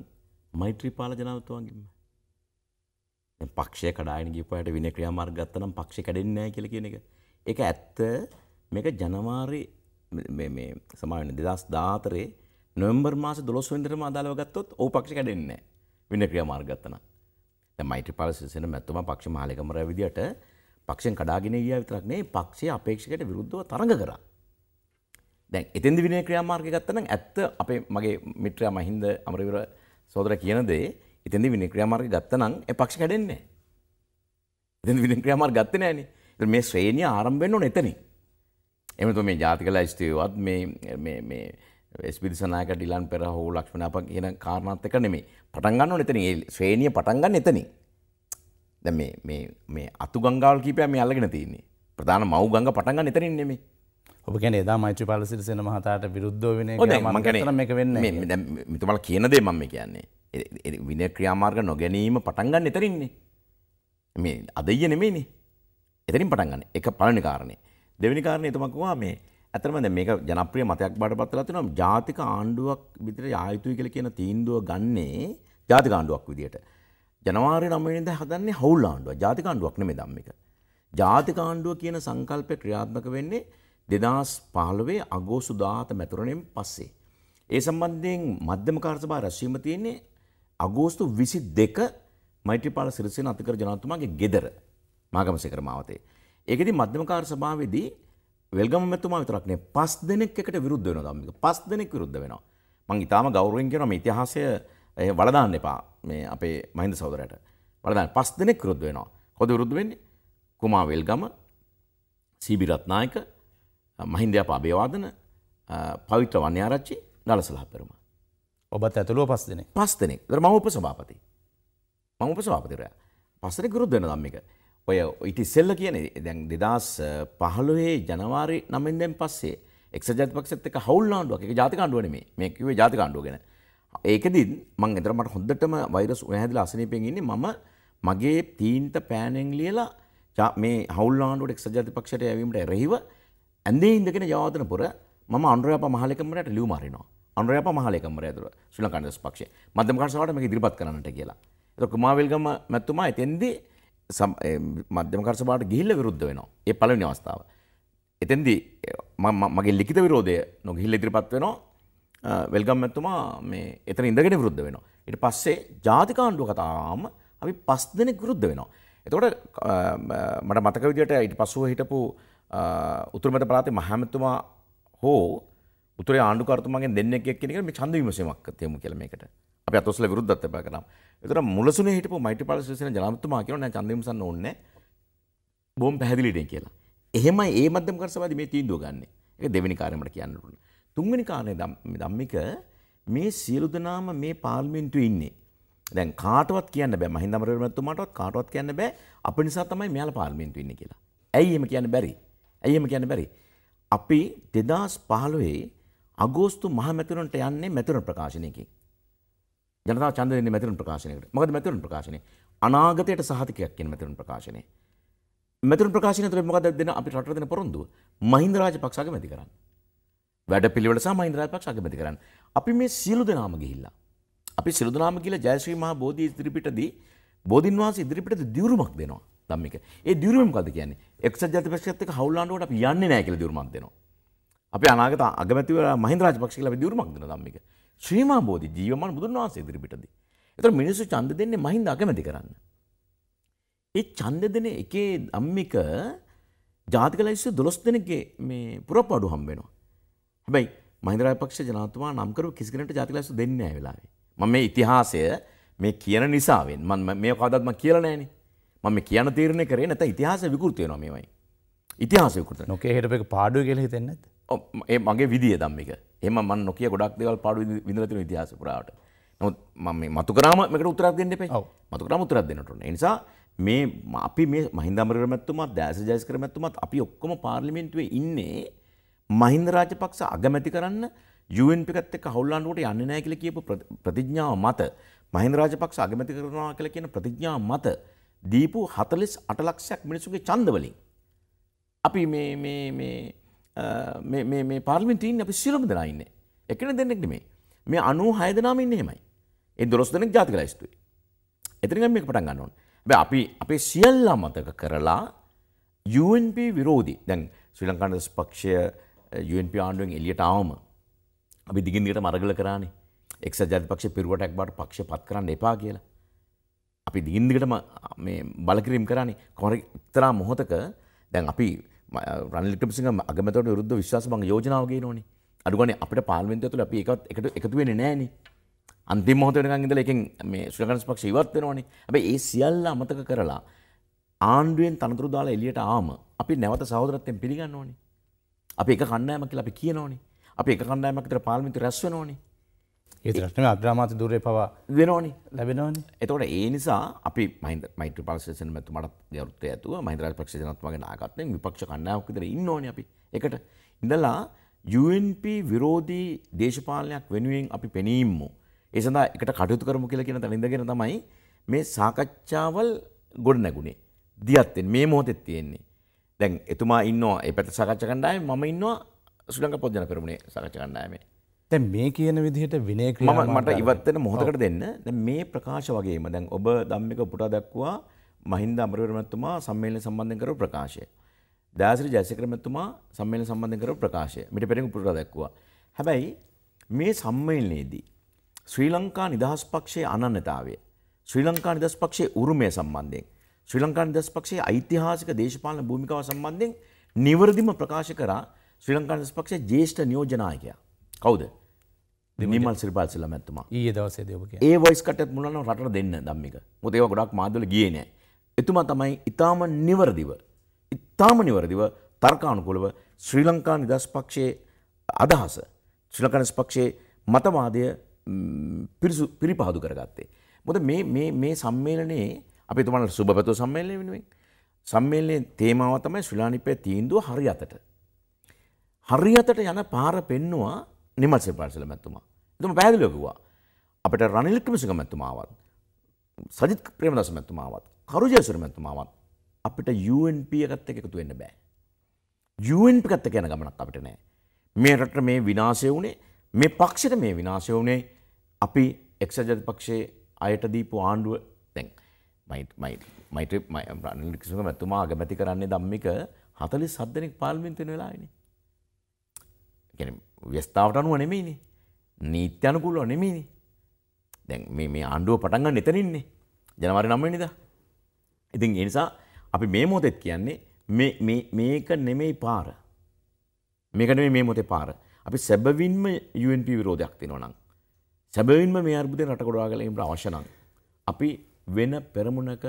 මෛත්‍රීපාල ජනවතුවන්ගින්ම. පක්ෂය කඩායනගේ පයට වින ක්‍රියාමාර් ගත්ත නම් පක්ෂි කඩෙන්නෑ කියල කියන එක. එක ඇත්ත මේක ජනවාරි සමාන දෙදස් ධාතරේ නොම්බර් මාස දොස් වෙදරම අදාළව ගත්තොත් ඕ පක්ෂ කැඩෙන්න වෙන ක්‍රිය මාර්ගත්තන මයිට පලසිසන මැත්තුම පක්ෂ මාලිකමර විදිට පක්ෂෙන් කඩාගෙන ගිය විතරක්නේ පක්ෂේ අපේක්ෂකට විරුද්ධව තරඟ කර දැන් එතන්දි විනය ක්‍රියාමාර්ග ගත්තන ඇත්ත අපේ මගේ මිත්‍රයා මහින්ද අමරවිර සෝදර කියනදේ එතන්දි විනි ක්‍රියාමාර්ග ගත්තනම් එ පක්ෂ කැඩෙන්නේ එතන් විනි ක්‍රියාමාර් ගත්තන ෑන මේ ශ්‍රේණිය ආරම්භෙන්න්නු නැතනින් එමතු මේ ජාතිකලා ස්තයවත් මේ ස්පිරිසනායක ඩිලන් පෙර හෝ ලක්ෂ්මනාප කියන කාරණාත් එක නෙමේ පටන් ගන්න ඕනේ එතන ඒ ශ්‍රේණිය පටන් ගන්න එතනින් දැන් මේ මේ මේ අතු ගංගාවල් කීපයක් මේ අල්ලගෙන තියෙන්නේ ප්‍රධාන මව් ගංගා පටන් ගන්න එතනින් නෙමේ ඔබ කියන්නේ එදා මෛත්‍රීපාල සිරිසේන මහතාට විරුද්ධව විනය ක්‍රියාමාර්ග මේක වෙන්නේ මේ දැන් මෙතුමාලා කියන දේ මම කියන්නේ විනය ක්‍රියාමාර්ග නොගැනීම පටන් ගන්න එතනින්නේ මේ අද ඊයේ නෙමෙයිනේ එතනින් පටන් ගන්න එක පළවෙනි කාරණේ දෙවෙනි කාරණේ එතුමා කිව්වා මේ ඇතරම මේක ජනප්‍රිය මතයක් බට පත්වලතින ජාතික ආණ්ඩුවක් විතර යායුතුයි කල කියන තීන්දුව ගන්නේ ජාතික ආණ්ඩුවක් විදිට. ජනවාරය නමනිද හදන්නේ හවුල් ආණ්ඩුව ජාතික ආණ්ඩුවක් නෙමේ දම්මික. ජාතික ආණ්ඩුව කියන සංකල්පය ක්‍රියාත්මක වෙන්නේ දෙදස් පහළවේ අගෝසු දාත මැතුරණයෙන් පස්සේ. ඒ සම්බන්ධයෙන් මධ්‍යම කාර්සභා රැස්වීම තියෙන්නේ අගෝස්තු විසි දෙක මෛත්‍රපාල සිරිසෙන අතිකර ජනතුමාගේ ගෙදර මාගමසකර මාවතේ. ඒකෙදි මධ්‍යමකාර සභාවේදී වෙල්ගම මෙතුමා විතරක්නේ පස් දෙනෙක් එකට විරුද්ධ වෙනවා ධම්මික. පස් දෙනෙක් විරුද්ධ වෙනවා. මං ඊටාම ගෞරවයෙන් කියනවා මේ ඉතිහාසය වලදාන්න එපා මේ අපේ මහින්ද සහෝදරයට. වලදාන්න පස් දෙනෙක් විරුද්ධ වෙනවා. කොහොද විරුද්ධ වෙන්නේ? කුමා වෙල්ගම, සීබි රත්නායක, මහින්ද යප අබේවාදන, පවිත්‍ර වන්‍යාරච්චි, ගලසලහ පෙරම. ඔබත් ඇතුළුව පස් දෙනෙක්. පස් දෙනෙක්. ඒතර මම උපසභාපති. මම උපසභාපතිරයා. පස් දෙනෙක් විරුද්ධ වෙනවා ධම්මික. ඔය ඉතිස්සෙල්ල කියන දැන් දෙදස් පහළුවේ ජනවාරි නමින්දැන් පස්සේ එක්ජත් පක්ෂත් එක හවල්නාඩුවක් එක ජාතිකාණ්ඩුවන මේ මේ කිවේ ජාතිකාණ්ඩුව ගැන ඒකදින් මං එතරමට හොඳටම වෛරස් ඔහැදිල අසනීපෙන්ගන්නේ මම මගේ තීන්ත පෑනෙන් ලියලා මේ හවල්නාඩුවට එක්සජාති පක්ෂයට ඇවීමට රෙහිව ඇන්දේ ඉඳගෙන ජාතන පුර ම අන්ුවප මහලකමට ලිය මාරනවා අන්ුවප මහලකමර ඇතුර ශුල කණඩස් පක්ෂ මධ්‍යමකාසාවට මේ දිරිපත් කරන්නට කියලා එතක මාවිල්ගම මැත්තුමා එතෙන්දී මධ්‍යම කරසභාවට ගිහිල්ල විරුද්ධ වෙනවා. ඒ පළවෙනි අවස්ථාව. එතෙන්දි මගේ ලිකිත විරෝධය නොගිහිල්ල ඉදිරිපත් වෙනවා වෙල්ගම් ඇත්තුමා මේ එතන ඉඳගෙන විරුද්ධ වෙනවා. ඉට පස්සේ ජාතිකාණ්ඩුව කතාම අපි පස් දෙනෙක් විරුද්ධ වෙනවා. එතකොට මට මතක විදිට ඊට පසුව හිටපු උතුරමට පලාතේ මහැමැතුමා හෝ උතුරේ ආණ්ඩුකරතුමන්ගේ දෙන්නෙක් එක්කෙනෙක් මේ ඡන්ද විමසීමක් තියමු කියලා මේකට. අප අතොස්ල විරුද්ධත් එපා කරම් එතර මුලසුන හිටපු මයිටිපාල ශේෂන ජනාධිපතිතුමා කියනවා නෑ චන්දිමසන්න ඕනේ බොම් පැහැදිලිනේ කියලා. එහෙම ඒ මධ්‍යම කරසවාදී මේ තීන්දුව ගන්නෙ. ඒක දෙවෙනි කාර්යමට කියන්න ඕනේ. තුන්වෙනි කාරණේ ධම්මික මේ සියලු දෙනාම මේ පාර්ලිමේන්තුවේ ඉන්නේ. දැන් කාටවත් කියන්න බෑ මහින්ද අමරවීරතුමාටවත් කාටවත් කියන්න බෑ අප නිසා තමයි මෙයාලා පාර්ලිමේන්තුවේ ඉන්නේ කියලා. ඇයි එහෙම කියන්න බැරි? ඇයි එහෙම කියන්න බැරි? අපි 2015 අගෝස්තු මහ මැතිවරණට යන්නේ මැතිවරණ ප්‍රකාශනයකින්. ජනතා චන්දයන්නේ මැතිරුන් ප්‍රකාශනයකට මකද මැතිරුන් ප්‍රකාශනය අනාගතයට සහතිකයක් කියන මැතිරුන් ප්‍රකාශනය මැතිරුන් ප්‍රකාශනය තුළ මොකද දෙන අපි රට දෙන පොරොන්දුව මහින්ද රාජපක්ෂ අකමැති කරන්න වැඩ පිළිවෙල සහ මහින්ද රාජපක්ෂ අකමැති කරන්න අපි මේ සියලු දෙනාම ගිහිල්ලා අපි සියලු දෙනාම ගිහිල්ලා ජයශ්‍රී මහා බෝධි ඉදිරිපිටදී බෝධින් වහන්සේ ඉදිරිපිටද දියුරුමක් දෙනවා ධම්මික ඒ දියුරුම මොකද්ද කියන්නේ එක්සත් ජාතික පක්ෂයත් එක්ක හවුල්ලාන්ඩුවට අපි යන්නේ නැහැ කියලා දියුරුමක් දෙනවා අපි අනාගත අගමැතිවරයා මහින්ද රාජපක්ෂ කියලා අපි දියුරුමක් දෙනවා ධම්මික ශ්‍රීමා බෝධි ජීවමාන බුදුන් වහන්සේ ඉදිරිපිටදී. ඒතර මිනිස්සු ඡන්ද දෙන්නේ මහින්ද අකමැති කරන්න. ඒ ඡන්ද දෙන එකේ අම්මික ජාතික ලයිස්තුවේ 12 දෙනෙක්ගේ මේ පුරප්පාඩු හම්බ වෙනවා. හැබැයි මහින්ද රාජපක්ෂ ජනාධිපතිතුමා නම් කරපු කිසි කෙනෙකුට ජාතික ලයිස්තුව දෙන්නේ නැහැ වෙලාවේ. මම මේ ඉතිහාසය මේ කියන නිසාවෙන් මම මේ කවදාවත් මම කියලා නැහනේ. මම මේ කියන තීරණය කරේ නැත්නම් ඉතිහාසය විකෘති වෙනවා මේවයි. ඉතිහාසය විකෘති වෙනවා. නොකේ හිටපේක පාඩුව කියලා හිතෙන්නේ නැද්ද? ඒ මගේ විදිිය දම්මික එම මන් නොකිය ගොඩක් දෙවල් පාඩු විඳරතින ඉතිහාස පුරාට නොත් ම මතු කරම මට උත්තරක් දෙන්න පේ මතු කරම උත්තරක් දෙන්නට නිසා මේ අපි මේ මහින්දමරමැත්තුමත් දෑස ජයස් කරමැත්තුමත් අපි ඔක්කොම පාර්ලිමෙන්ටුවේ ඉන්නේ මහින්ද රාජපක්ෂ අගමැති කරන්න යුවෙන්පිකත් එක් හවල්ලාන්ුවට යන්න නෑ කියල කියපු ප්‍රතිඥාව මත මහින්ද රාජපක්ෂ අගමැති කරනවා කියල කියන ප්‍රතිඥාව මත දීපු හතලිස් අටලක්ෂයක් මිනිසුගේ චන්දවලින් අපි මේ මේ පාර්ලිමිටීන් අපි සිරම දෙනයින්න එකන දෙන්නෙක් මේ මේ අනු හයදනම ඉන්න හෙමයි ඒ දොස් දෙනෙක් ජාතික ලයිස්තුයි එතිරිගම මේ පටන් ගන්නවන් බ අපි අපේ සියල්ලා මතක කරලා UNP විරෝධී දැන් ශ්‍රී ලංකාන්ඩස් පක්ෂය UNP ආණ්ඩුවෙන් එලියට ආවම අපි දිගින්දිට මරගල කරන්නේ එක්ස ජාතිපක්ෂ පිරුවටක් බට පක්ෂ පත් කරන්න එපා කියලා. අපි දිගින්දිකටම බලකිරීම් කරන්නේ කොර එක්තරා මොහොතක දැන් අපි රනිල්කමසිංහ අගමතවට විරුද්ධ විශ්වාස බං යෝජනාවගේ නොනි අඩුගන අපට පාර්මෙන්තය තුළ අපි එකත් එකට එකතුවෙන නෑන අන්තිම මහතක ඉඳල එක මේ ශ්‍රකරස් පක්ෂ ඉවත්වෙනවානි ඇබ ඒ සියල්ල අමතක කරලා ආණ්ඩුවෙන් තනතුරු දාලා එලියට ආම අපි නැවත සහෝදරත්තයෙන් පිළිගන්න ඕනි අපි එක කණ්ඩෑමකිල අපි කියනෝනි අපි එක කණ්ඩෑමකට පාල්මිති රැස්වනෝනිි ඒතරන අග්‍රාමාත දුරය පවා වෙනෝනි ලැබෙනවනි එතවට ඒ නිසා අපි මයින්ද මයිට පලසේන මැතුමට දවරුත්තය ඇතුව මහිදරල් පක්ෂනත්මගේ නාගත්නය විපක්ෂ කන්නාවක්කතර ඉන්නෝන අපි එකට ඉඳලා UNP විරෝධී දේශපාලනයක් වෙනුවෙන් අපි පෙනීම්මෝ. ඒ සඳහා එකට කටයුතු කරමු කියලා කියන තනින්දගෙන තමයි මේ සාකච්ඡාවල් ගොඩ නැගුණේ. දියත්තෙන් මේ මොහොතෙත් තියෙන්නේ. දැන් එතුමා ඉන්නවා ඒ පැත්ත සාකච්ඡා කණ්ඩායමේ මම ඉන්නවා ශ්‍රී ලංකා පොත් ජන පෙරමුණේ සාකච්ඡා කණ්ඩායමේ. තැ මේ කියන විදිහට විනයක මම මට ඉවත්වෙන මොහොතකට දෙන්න මේ ප්‍රකාශ වගේම දැන් ඔබ දම්මික පුටා දක්වා මහින්ද අමරවරමැත්තුමා සම්මේලන සම්බන්ධ කර ප්‍රකාශය. දෑසිරි ජයසකරමැත්තුමා සම්මේලන සම්බන්ධ කර ප්‍රකාශය මිට පෙරෙන පුටා දක්වා. හැබැයි මේ සම්මේලනයේදී. ශ්‍රී ලංකා නිදහස් පක්ෂයේ අනන්නතාවය. ශ්‍රී ලංකා නිදස් පක්ෂයේ උරුමය සම්බන්ධයෙන්. ශ්‍රී ලංකා නිදස් පක්ෂයේ ඓතිහාසික දේශපාලන භූමිකාව සම්බන්ධයෙන් නිවරදිම ප්‍රකාශ කරා ශ්‍රී ලංකා නිදස් පක්ෂයේ ජේෂ්ඨ නියෝජනායකයා. කවුද නිමල් සිරිපාල් සිල්ලා මැත්තුමා ඊයේ දවසේදී ඔබ කියන්නේ ඒ වොයිස් කටත් මුලනම් රටට දෙන්න ධම්මික මොකද ඒවා ගොඩක් මාධ්‍යවල ගියේ නෑ එතුමා තමයි ඊටාම නිවරදිව ඊටාම නිවරදිව තර්කානුකූලව ශ්‍රී ලංකා නිදහස් පක්ෂයේ අදහස ශ්‍රී ලංකා නිදහස් පක්ෂයේ මතවාදය පිරිසු පිරිපහදු කරගත්තේ මොකද මේ මේ මේ සම්මේලනයේ අපි තුමාට සුබපතව සම්මේලනය වෙනුවෙන් සම්මේලනයේ තේමාව තමයි ශ්‍රී ලාංකිකයේ තීන්දුව හරි අතට හරි අතට යන පාර පෙන්නවා නිමත්සේ පාර්සල මැත්තුමා එතුම පැහැදිලයකවා අපට රනිලික්කමිසික මැත්තුමාවත් සජිත් ප්‍රේමදස මැත්තුමාවත් කරුජයසර මැත්තුමාවත් අපිට UNP එකත් එක එකතු වෙන්න බෑ. UNP එකත් එක යන ගමනක් අපිට නෑ. මේ රට මේ විනාශය වුණේ මේ පක්ෂයට මේ විනාශය වුණේ අපි එක්සත් ජාතික පක්ෂයේ අයට දීපු ආණ්ඩුව දැන් මයිට් රනිල් වික්‍රමසිංහ මැතිතුමා අගමැති කරන්නේ ධම්මික 47 දෙනෙක් පාර්ලිමේන්තුවේ වෙලාවනේ. කියන්නේ ව්‍යස්ථාවට අනුව නෙමෙයිනේ. නීත්‍යනුකූලව නෙමෙයිනේ. දැන් මේ මේ ආණ්ඩුව පටන් ගන්න එතනින්නේ. ජනවාරි 9 වෙනිදා. ඉතින් ඒ නිසා අපි මේ මොහොතේත් කියන්නේ මේ මේ මේක නෙමෙයි පාර. මේක නෙමෙයි මේ මොහොතේ පාර. අපි සැබවින්ම UNP විරෝධයක් තියෙනවා නම් සැබවින්ම මේ අර්බුදේ රට ගොඩවා ගැනීමට අවශ්‍ය නම් අපි වෙන පෙරමුණක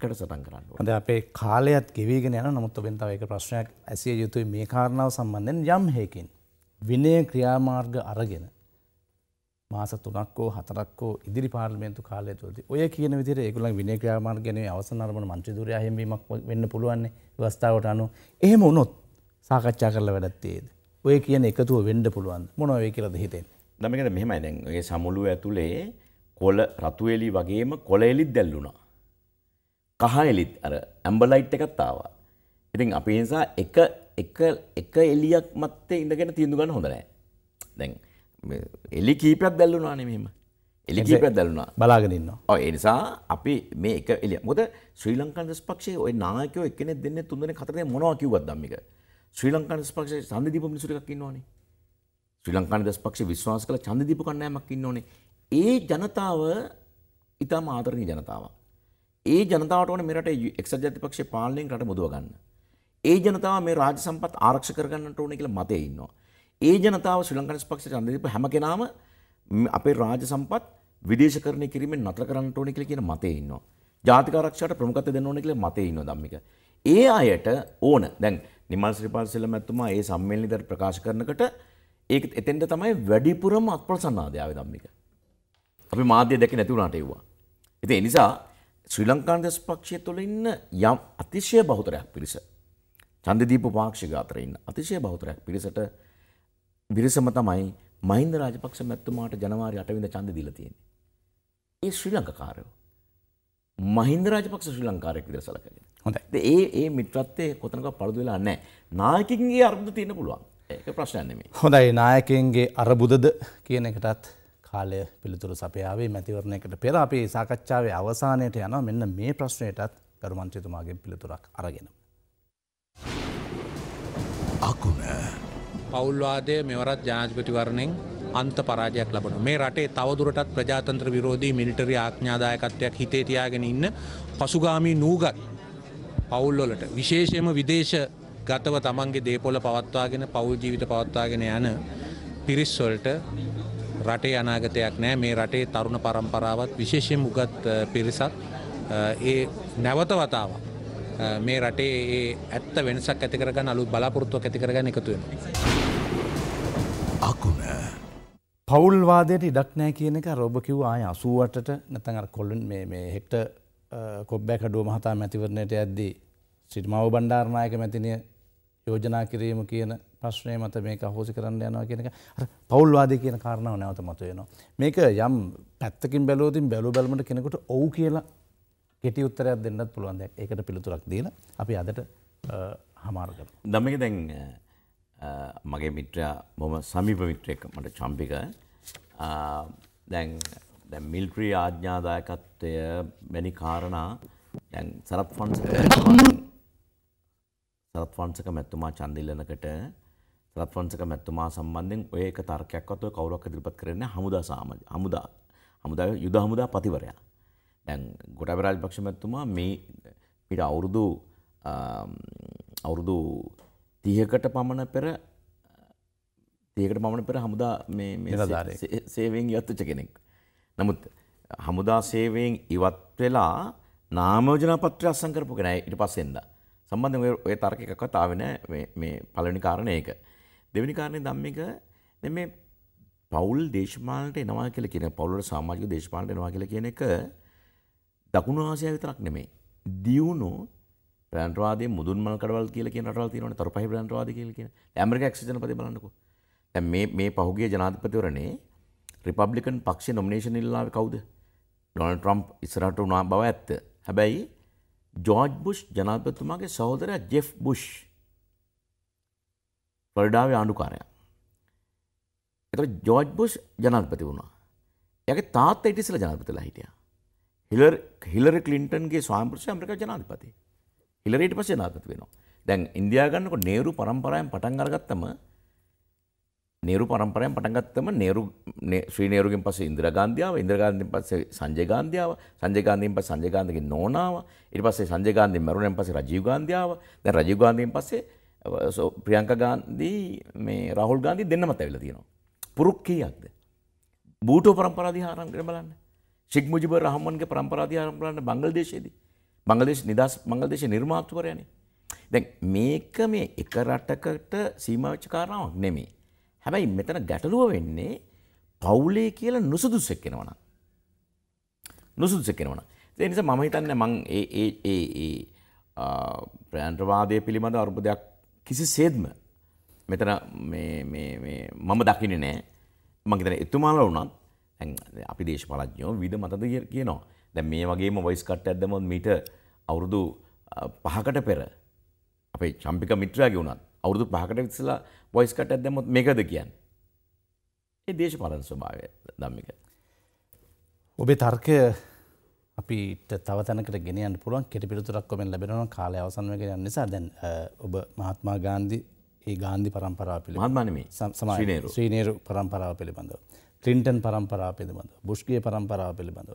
කට සටන් කරන්න. හොඳ අපේ කාලයත් ගෙවිගෙන යන නමුත් ඔබෙන් තව එක ප්‍රශ්නයක් ඇසිය යුතුයි මේ කාරණාව සම්බන්ධයෙන් යම් හේකින්. විනය ක්‍රියාමාර්ග අරගෙන මාස තුනක්කෝ හතරක්කෝ ඉදිරි පාර්ලිමේන්තු කාලය තුළදී ඔය කියන විදිහට ඒගොල්ලන් විනය ක්‍රියාමාර්ගනේ අවසන් අරමුණ මන්ත්‍රීධුරය හැමවීමක් වෙන්න පුළුවන් ව්‍යවස්ථාවට අනුව එහෙම වුණොත් සාකච්ඡා කරලා වැඩක් තියෙද ඔය කියන එකතුව වෙන්න පුළුවන් මොනවා වෙයි කියලාද හිතෙන්නේ දැන් මේකට මෙහෙමයි දැන් ඒ සමුළුව ඇතුලේ කොළ රතු එලි වගේම කොළ එලිත් දැල්ුණා කහ එලිත් අර ඇම්බර් ලයිට් එකත් ආවා ඉතින් අපි නිසා එක එක එලියක් මත්තේ ඉඳගෙන තිීන්දු ගන්න හොඳනෑ දැන් එලි කීපයක් දැල්ලුනා නෙමීම එලිපත් දැලුණා බලාගෙනන්න ඔ එනිසා අපි මේ එක එලිය මොද ශ්‍රී ලංකන් ස්පක්ෂේ ඔය නාකෝ එකන දෙන්න තුන්දන කතරය මොනවා කිවත් දම්මික ශ්‍රී ලංකන් ස්පක්ෂ සන්ධදිීප මිසුරක් ඉන්නවානේ ශ්‍රී ලංකාන දස්පක්ෂ විශ්වාස කළ චන්දදීප කන්නෑමක් ඉන්නඕනේ ඒ ජනතාව ඉතා මාතරණී ජනතාව ඒ ජනතාවට මෙට එක්සජතිපක්ෂ පාලෙන් රට මුදුව ගන්න ඒ ජනතාව මේ රාජ සම්පත් ආරක්ෂ කරගන්නට ඕන කියලා මතය ඉන්නවා. ඒ ජනතාව ශ්‍රී ලංකන් ස්පක්ෂයට අඳදීප හැම කෙනාම අපේ රාජ සම්පත් විදේශකරණය කිරීමෙන් නතර කරන්නට ඕන කියලා කියන මතය ඉන්නවා. ජාතික ආරක්ෂාවට ප්‍රමුඛත්වය දෙන්න ඕන කියලා මතය ඉන්නවා ධම්මික. ඒ අයට ඕන දැන් නිමල් ශ්‍රීපාල් සෙල්ලම් ඇතුමා ඒ සම්මේලනයේදී ප්‍රකාශ කරනකොට ඒක එතෙන්ට තමයි වැඩිපුරම අත්ප්‍රසන්නාදය ආවේ ධම්මික. අපි මාධ්‍ය දැක නැති වුණාට ඒවා. ඉතින් ඒ නිසා ශ්‍රී ලංකානු දේශපක්ෂය තුළ ඉන්න යම් අතිශය බහුතරයක් පිරිස චන්දදීප පාක්ෂික අතර ඉන්න අතිශය බහුතරයක් පිරිසට බිරිසම තමයි මහින්ද රාජපක්ෂ මැතිතුමාට ජනවාරි 8 වෙනිදා ඡන්ද දීලා තියෙන්නේ. ඒ ශ්‍රී ලංකාකාරයෝ. මහින්ද රාජපක්ෂ ශ්‍රී ලංකාරයෙක් විදිහට සැලකගෙන. හොඳයි. ඒ ඒ මිත්‍රත්වයේ කොතනකවත් පළුදු වෙලා නැහැ. නායකයින්ගේ අර්බුද තියෙන්න පුළුවන්. ඒක ප්‍රශ්නයක් නෙමෙයි. හොඳයි නායකයින්ගේ අර්බුදද කියන එකටත් කාලය පිළිතුරු සපයාවේ මැතිවරණයකට පෙර අපේ සාකච්ඡාවේ අවසානයට යනවා මෙන්න මේ ප්‍රශ්නයටත් ගරු මන්ත්‍රීතුමාගෙන් පිළිතුරක් අරගෙන. අකුණ පවුල්වාදය මෙවරත් ජාජපතිවරණෙන් අන්ත පරාජයක් ලබන මේ රටේ තවදුරටත් ප්‍රජාතන්ත්‍ර විරෝධී මිලිටරි ආඥාදායකත්වයක් හිතේ තියාගෙන ඉන්න පසුගාමී නූගත් පවුල්ලොලට විශේෂයම විදේශ ගතව තමන්ගේ දේපොල පවත්වාගෙන පවුල් ජීවිත පවත්වාගෙන යන පිරිස්වලට රටේ අනාගතයක් නෑ මේ රටේ තරුණ පරම්පරාවත් විශේෂයෙන් උගත් පිරිසක් ඒ නැවත වතාවක් මේ රටේ ඒ ඇත්ත වෙනසක් ඇති කරගන්න අලුත් බලාපොරොත්තුවක් ඇති කරගන්න එකතු වෙනවා. අකුණ පවුල්වාදයට ඉඩක් නෑ කියන එක රෝබ කිව් ආය 88ට නැත්නම් අර කොළන් මේ මේ හෙක්ට කොබ්බෑ කඩුව මහතා මැතිවරණයට යද්දී සිරිමාව බණ්ඩාරනායක මැතිනිය යෝජනා කිරීම කියන ප්‍රශ්නය මත මේක හෝසි කරන්න යනවා කියනක පවල්වාද කියන කාරණාව නැවත මතුවයනවා. මේක යම් පැත්තකින් බැලෝතින් බැලු බැලමට කෙනෙකුට ඔවු කියලා කෙටි උත්තරයක් දෙන්නත් පුළුවන් දැ ඒකට පිළිතුරක් දීල අපි අදට හමාරගම. දමක දැන් මගේ මිත්‍රයා මොම සමීප මිත්‍රයක මට චම්පික දැන් දැ මිල්ට්‍රී ආධ්‍යාදායකත්වය වැනි කාරණා දැන් සරත් ෆන්ස සරත් වන්සක මැත්තුමා චන්දිල්ලනකට සරත් වන්සක මැත්තුමා සම්බන්ධෙන් ඒක තර්කයක්වත්ව කවරක් දිරිපත් කරන්න හමුදා සාමජ හමුදා හමුදා යුද හමුදා පතිවරයා දැන් ගොටබරාජ් භක්ෂමැත්තුමා මේ පිට අවුරුදු අවුරුදු තියකට පමණ පෙර තියකට පමණ පෙර හමුදා සේවෙන් ඉවත්තුච්ච කෙනෙක්. නමුත් හමුදා සේවයෙන් ඉවත් වෙලා නාමෝජන පත්‍රය අස්සං කරපු කෙනයි ඊට පස්සෙන්ද. සම්බන්ධ ඔය තර්කයකවත් ආවෙන මේ පළවෙනි කාරණය එක. දෙවෙනි කාරණය ධම්මික මේ පවුල් දේශපාලනට එනවා කියලා කියන පවුලට සමාජික දේශපාලනට එනවා කියලා කියන එක දකුණු ආසියාව විතරක් නෙමෙයි. දියුණු ප්‍රයන්ත්‍රවාදයේ මුදුන් මල් කඩවල් කියලා කියන රටවල් තියෙනවනේ තරුපහි ප්‍රයන්ත්‍රවාදී කියලා කියන. ඇමරිකා එක්ස ජනපදේ බලන්නකෝ. දැන් මේ මේ පහුගිය ජනාධිපතිවරණේ රිපබ්ලිකන් පක්ෂයේ නොමිනේෂන් ඉල්ලාවේ කවුද? ඩොනල්ඩ් ට්‍රම්ප් ඉස්සරහට වුණා බව ඇත්ත. හැබැයි ජෝර්ජ් බුෂ් ජනාධිපතිතුමාගේ සහෝදරයා ජෙෆ් බුෂ් ෆ්ලොරිඩාවේ ආණ්ඩුකාරයා. එතකොට ජෝර්ජ් බුෂ් ජනාධිපති වුණා. එයාගේ තාත්තා ඊට ඉස්සෙල්ලා ජනාධිපතිලා හිටියා. හිලර් හිලරි කලින්ටන්ගේ ස්වාම්පෘෂය අමරික ජනාධපති. හිලරට පසේ නාපත් වෙනවා. දැන් ඉන්දයාගන්නක නේරු පරම්පරයන් පටන් අරගත්තම නේරු පරම්පරයන් පටන්ගත්තම නේරු ශ්‍රී නේරුගෙන් පස ඉන්ද්‍රගන්ධාව ඉන්ද්‍රගාන්ධින් පස්සේ සංජයගාන්ධාව සංජයගාන්ධින් පස් සංජයගාන්ධගේ නෝනාව ඉට පස්සේ සංජයගාන්ධින් මරුණෙන් පසේ රජීවගාන්ධාව දැන් රජීවගාන්ධින් පස්සේ ප්‍රියංක ගාන්ධී මේ රාහුල් ගාන්ධී දෙන්නම තැවිලා තියෙනවා. පුරුක් කීයක්ද? බූටෝ පරම්පරාව දිහා බලන්න. ශෙක් මුජිබ රහමන්ගේ පරම්පරාධය ආරම්භලන්න බංගලදේශයේද. බංගලදේශ නිදස් මංගලදේශ නිර්මාත්තුවරයනේ. දැන් මේක මේ එක රටකට සීමාච්ච කාරණාවක් නෙමේ. හැබැයි මෙතන ගැටලුව වෙන්නේ පවුලේ කියල නුසුදුස්සෙක් කෙනවන. නුසුදුසෙක් කෙනවන. එනිසා මම හිතන්න මං ඒ ප්‍රෑන්ට්‍රවාදය පිළිබඳ අර්බදයක් කිසි සේත්ම මෙතන මම දකින නෑ මංගේතන එතුමාල වනත් අපි දේශපලඥෝ විද මතද කියනවා. දැ මේ වගේම වයිස්කට් ඇදමොත් මීට අවුරුදු පහකට පෙර අපේ චම්පික මිත්‍රයාගේ වුණත් අවුරුදු පහකට විසලා වයිස්කට් ඇදමොත් මේකද කියන්න. ඒ දේශපාලන ස්වභාවය දම්මික. ඔබේ තර්කය අපි තවතනකට ගෙනයන් පුළුවන් කෙට පිළිතුරක් කොමෙන් ලැබෙනවා කාලය අවසන් වක නිසා දැන් ඔබ මහත්මා ගාන්දි ඒ ගාන්ධි පරම්පරා පිළි මත්මනම සමා ශ්‍රීනේරු පරම්පරාව පිළිබඳව. ක්ලින්ටන් පරම්පරා පිළිබඳ බුෂ්ගේ පරම්පරා පිළිබඳ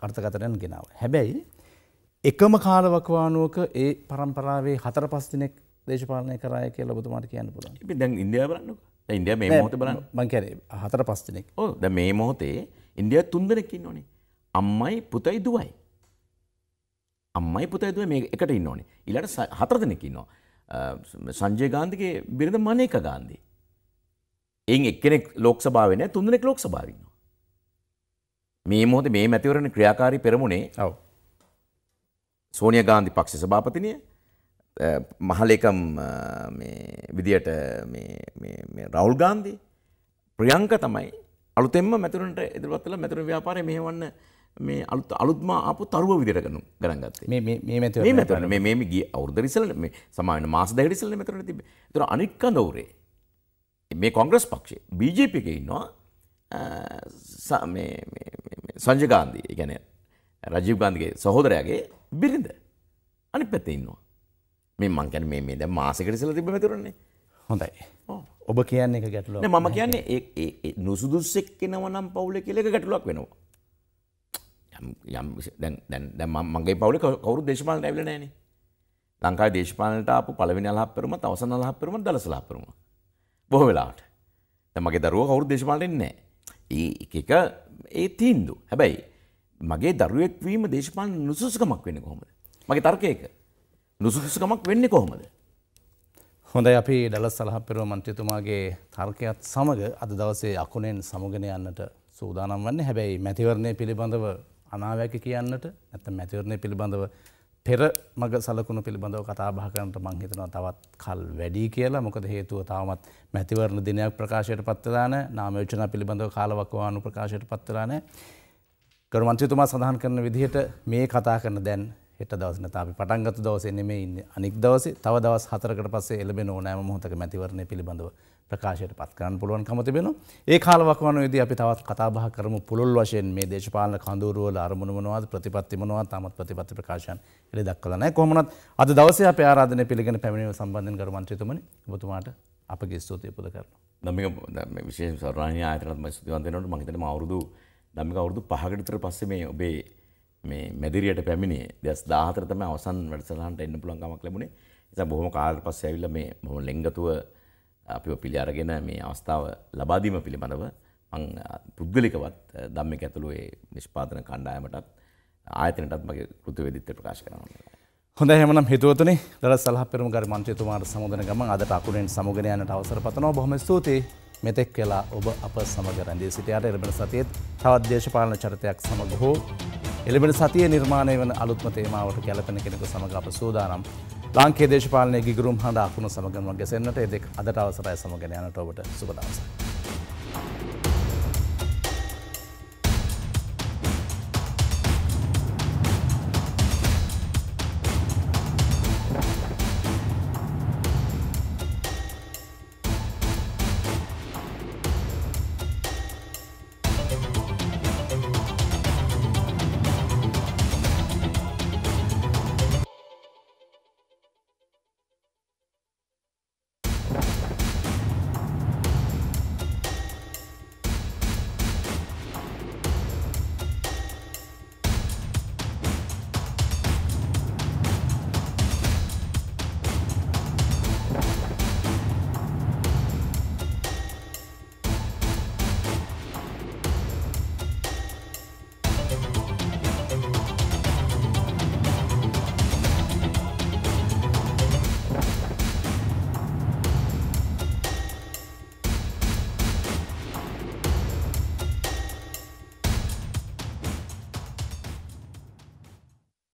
කර්තකතරයන් ගෙනාව. හැබැයි එකම කාලවකවානුවක ඒ පරම්පරාවේ හතර පස්තිනෙක් දේශපාලනය කරය කියලා බතුමාට කියන්න පුළ දැන් ඉන්දයා බලන්න ඉන්දිය මේ මොහත බලන්න මංකැරේ හතර පස්තිනෙක් ඕද මේ මොහොතේ ඉන්දිය තුන්දරකින් ඕනේ අම්මයි පුතයි දුවයි. අම්මයි පුතයි දුව මේ එකට ඉන්න ඕනේ ඉලට හතර දෙනෙකින්නවා. සංජය ගාන්ධගේ බිරිඳ මනේක ගාන්දී එයින් එක්කෙනෙක් ලෝක් සභාවන තුන්දෙනෙක් ලෝක් සභාවන්නවා. මේ මොහොත මේ මැතිවරණ ක්‍රියාකාරි පෙරමුණේ ඔව. සෝනිය ගාන්ධි පක්ෂ සභාපතිනය මහලේකම් විදියට රවුල් ගාන්දී ප්‍රියංක තමයි අලුතෙම මැතුරට ඉදිරිවත්තල මැතුර ව්‍යාපාරය මෙහවන්න මේ අලුත් අලුත්ම අපපු තරුව විදිරගනු ගරන්ගත්තේ මේ මැතුර මේ ගිය අවුදරිසල මේ සමාන මාස දැරිසල මැතුරට තිබ තුර අනික්ක දවරේ මේ කොංග්‍රස් පක්ෂේ බිජප එක ඉන්නවා සංජගාන්දී ගැන රජීව ගාන්ධගේ සහෝදරයාගේ බිරිඳ අනි පැත්ත ඉන්නවා මේ මංකැන මේ ද මාසකට සල තිබ මතුරන්නේ හොඳයි ඔබ කියන්න එක ගැටලුව මම කියන්නේ නුසුදුස්සෙක් කෙනව නම් පවුල කෙලෙක ගැටලුවක් වෙනවා යම් මගේ පවුල කවරු දේශපාල ඇවිල නෑන ලංකා දේශපාලට අප පලවෙනි අලහපරම අවසන අලහපරම දලසලාපරවා බොහ වෙලාට මගේ දරුව කවුරු දේශපාලට එන්නේ ඒ එක ඒ තීන්දු හැබැයි මගේ දරුවෙක්වීම දේශපාලන නුසුසකමක් වෙන්න කොහොමද මගේ තර්කයක නුසුසකමක් වෙන්න කොහොමද හොඳයි අපි ඩල සලහපිරුව මන්ත්‍රතුමාගේ තර්කයත් සමඟ අද දවසේ අකුණෙන් සමුගෙන යන්නට සූදානම් වන්නේ හැබැයි මැතිවරණය පිළිබඳව අනාවැක කියන්නට ඇත මැතිවරණය පිළිබඳව පෙර මග සලකුණු පිළිබඳව කතාබහ කරනට මංහිතනවා තවත් කල් වැඩි කියලා මොකද හේතුව තවමත් මැතිවරණ දිනයක් ප්‍රකාශයට පත්වලාන නාමයෝජනා පිළිබඳව කාලවක්වානු ප්‍රකාශයට පත්වලාන කරමන්ත්‍රතුමා සඳහන් කරන විදිහට මේ කතා කරන දැන් හෙට දවසන අපි පටන්ගත දවසේ නෙමේ ඉන්න අනික් දවසේ තව දවස් හතරකට පස්සේ එළබෙන ඕනෑම මොහොතක මැතිවරණය පිළිබඳව ප්‍රකාශයට පත් කරන්න පුළුවන් කමතිබෙන ඒ කාලවක්වනේද අපි තවත් කතාබහ කරම පුළුල් වශයෙන් මේ දේශපාලන කඳුරුවල අරමුණුවනවාද ප්‍රතිපත්තිමනවා තමත් ප්‍රතිපත්ති ප්‍රකාශයන් එලි දක්වලනෑ කොමනත් අද දවසේ අප ආරාධන පිළිගෙන පැමිණීම සම්බන්ධ කරමන්ත්‍රතුමනි ඔබතුමාට අපගේ ස්තුතිය පුද කරන. දමික විශේෂ සරණය අතරත්ම ස්තුතිවන්තනට මහිතනම අවුරුදු දමික අවුරුදු පහකටතර පස්සේ මේ ඔබේ මේ මැදිරියට පැමිණේ දෙස් දාහතරතම අවසන් වැඩසලහන්ට එන්න පුළන්ගමක් ලැබුණේ එස බොහොම කාල් පස්ස ඇවිල්ල මේ බොහො ලෙංගතුව අපිව පිළියාරගෙන මේ අවස්ථාව ලබාදීම පිළිබඳව මං පුද්ගලිකවත් ධම්මික ඇතුළුවේ නිෂ්පාදන කණ්ඩායමටත් ආයතනටත් මගේ කෘතවේදීත්වය ප්‍රකාශ කරනවා. හොඳ හැමනම් හිතුවතුනේ දළ සලහ පෙරම් ගර මන්ත්‍රතුමාට සමුදන ගමන් අදට අකුරෙන් සමුගෙන යන්නට අවසර පතනවා බොහොම ස්තුතියි මෙතෙක් වෙලා ඔබ අප සමගරන්දී සිටියට එළබෙන සතියත් තවත් දේශපාලන චරිතයක් සමඟ හෝ එළබෙන සතිය නිර්මාණය වන අලුත්ම තේමාවට ගැලපෙන කෙනෙකු සමඟ අප සූදානම් ලාංකේ දේශපාලනය ගිගුරුම් හඳ අකුණු සමගම ගැසෙන්න්නට එදෙක් අදට අවසරය සමගෙන යනට ඔබට සුබදවසයි.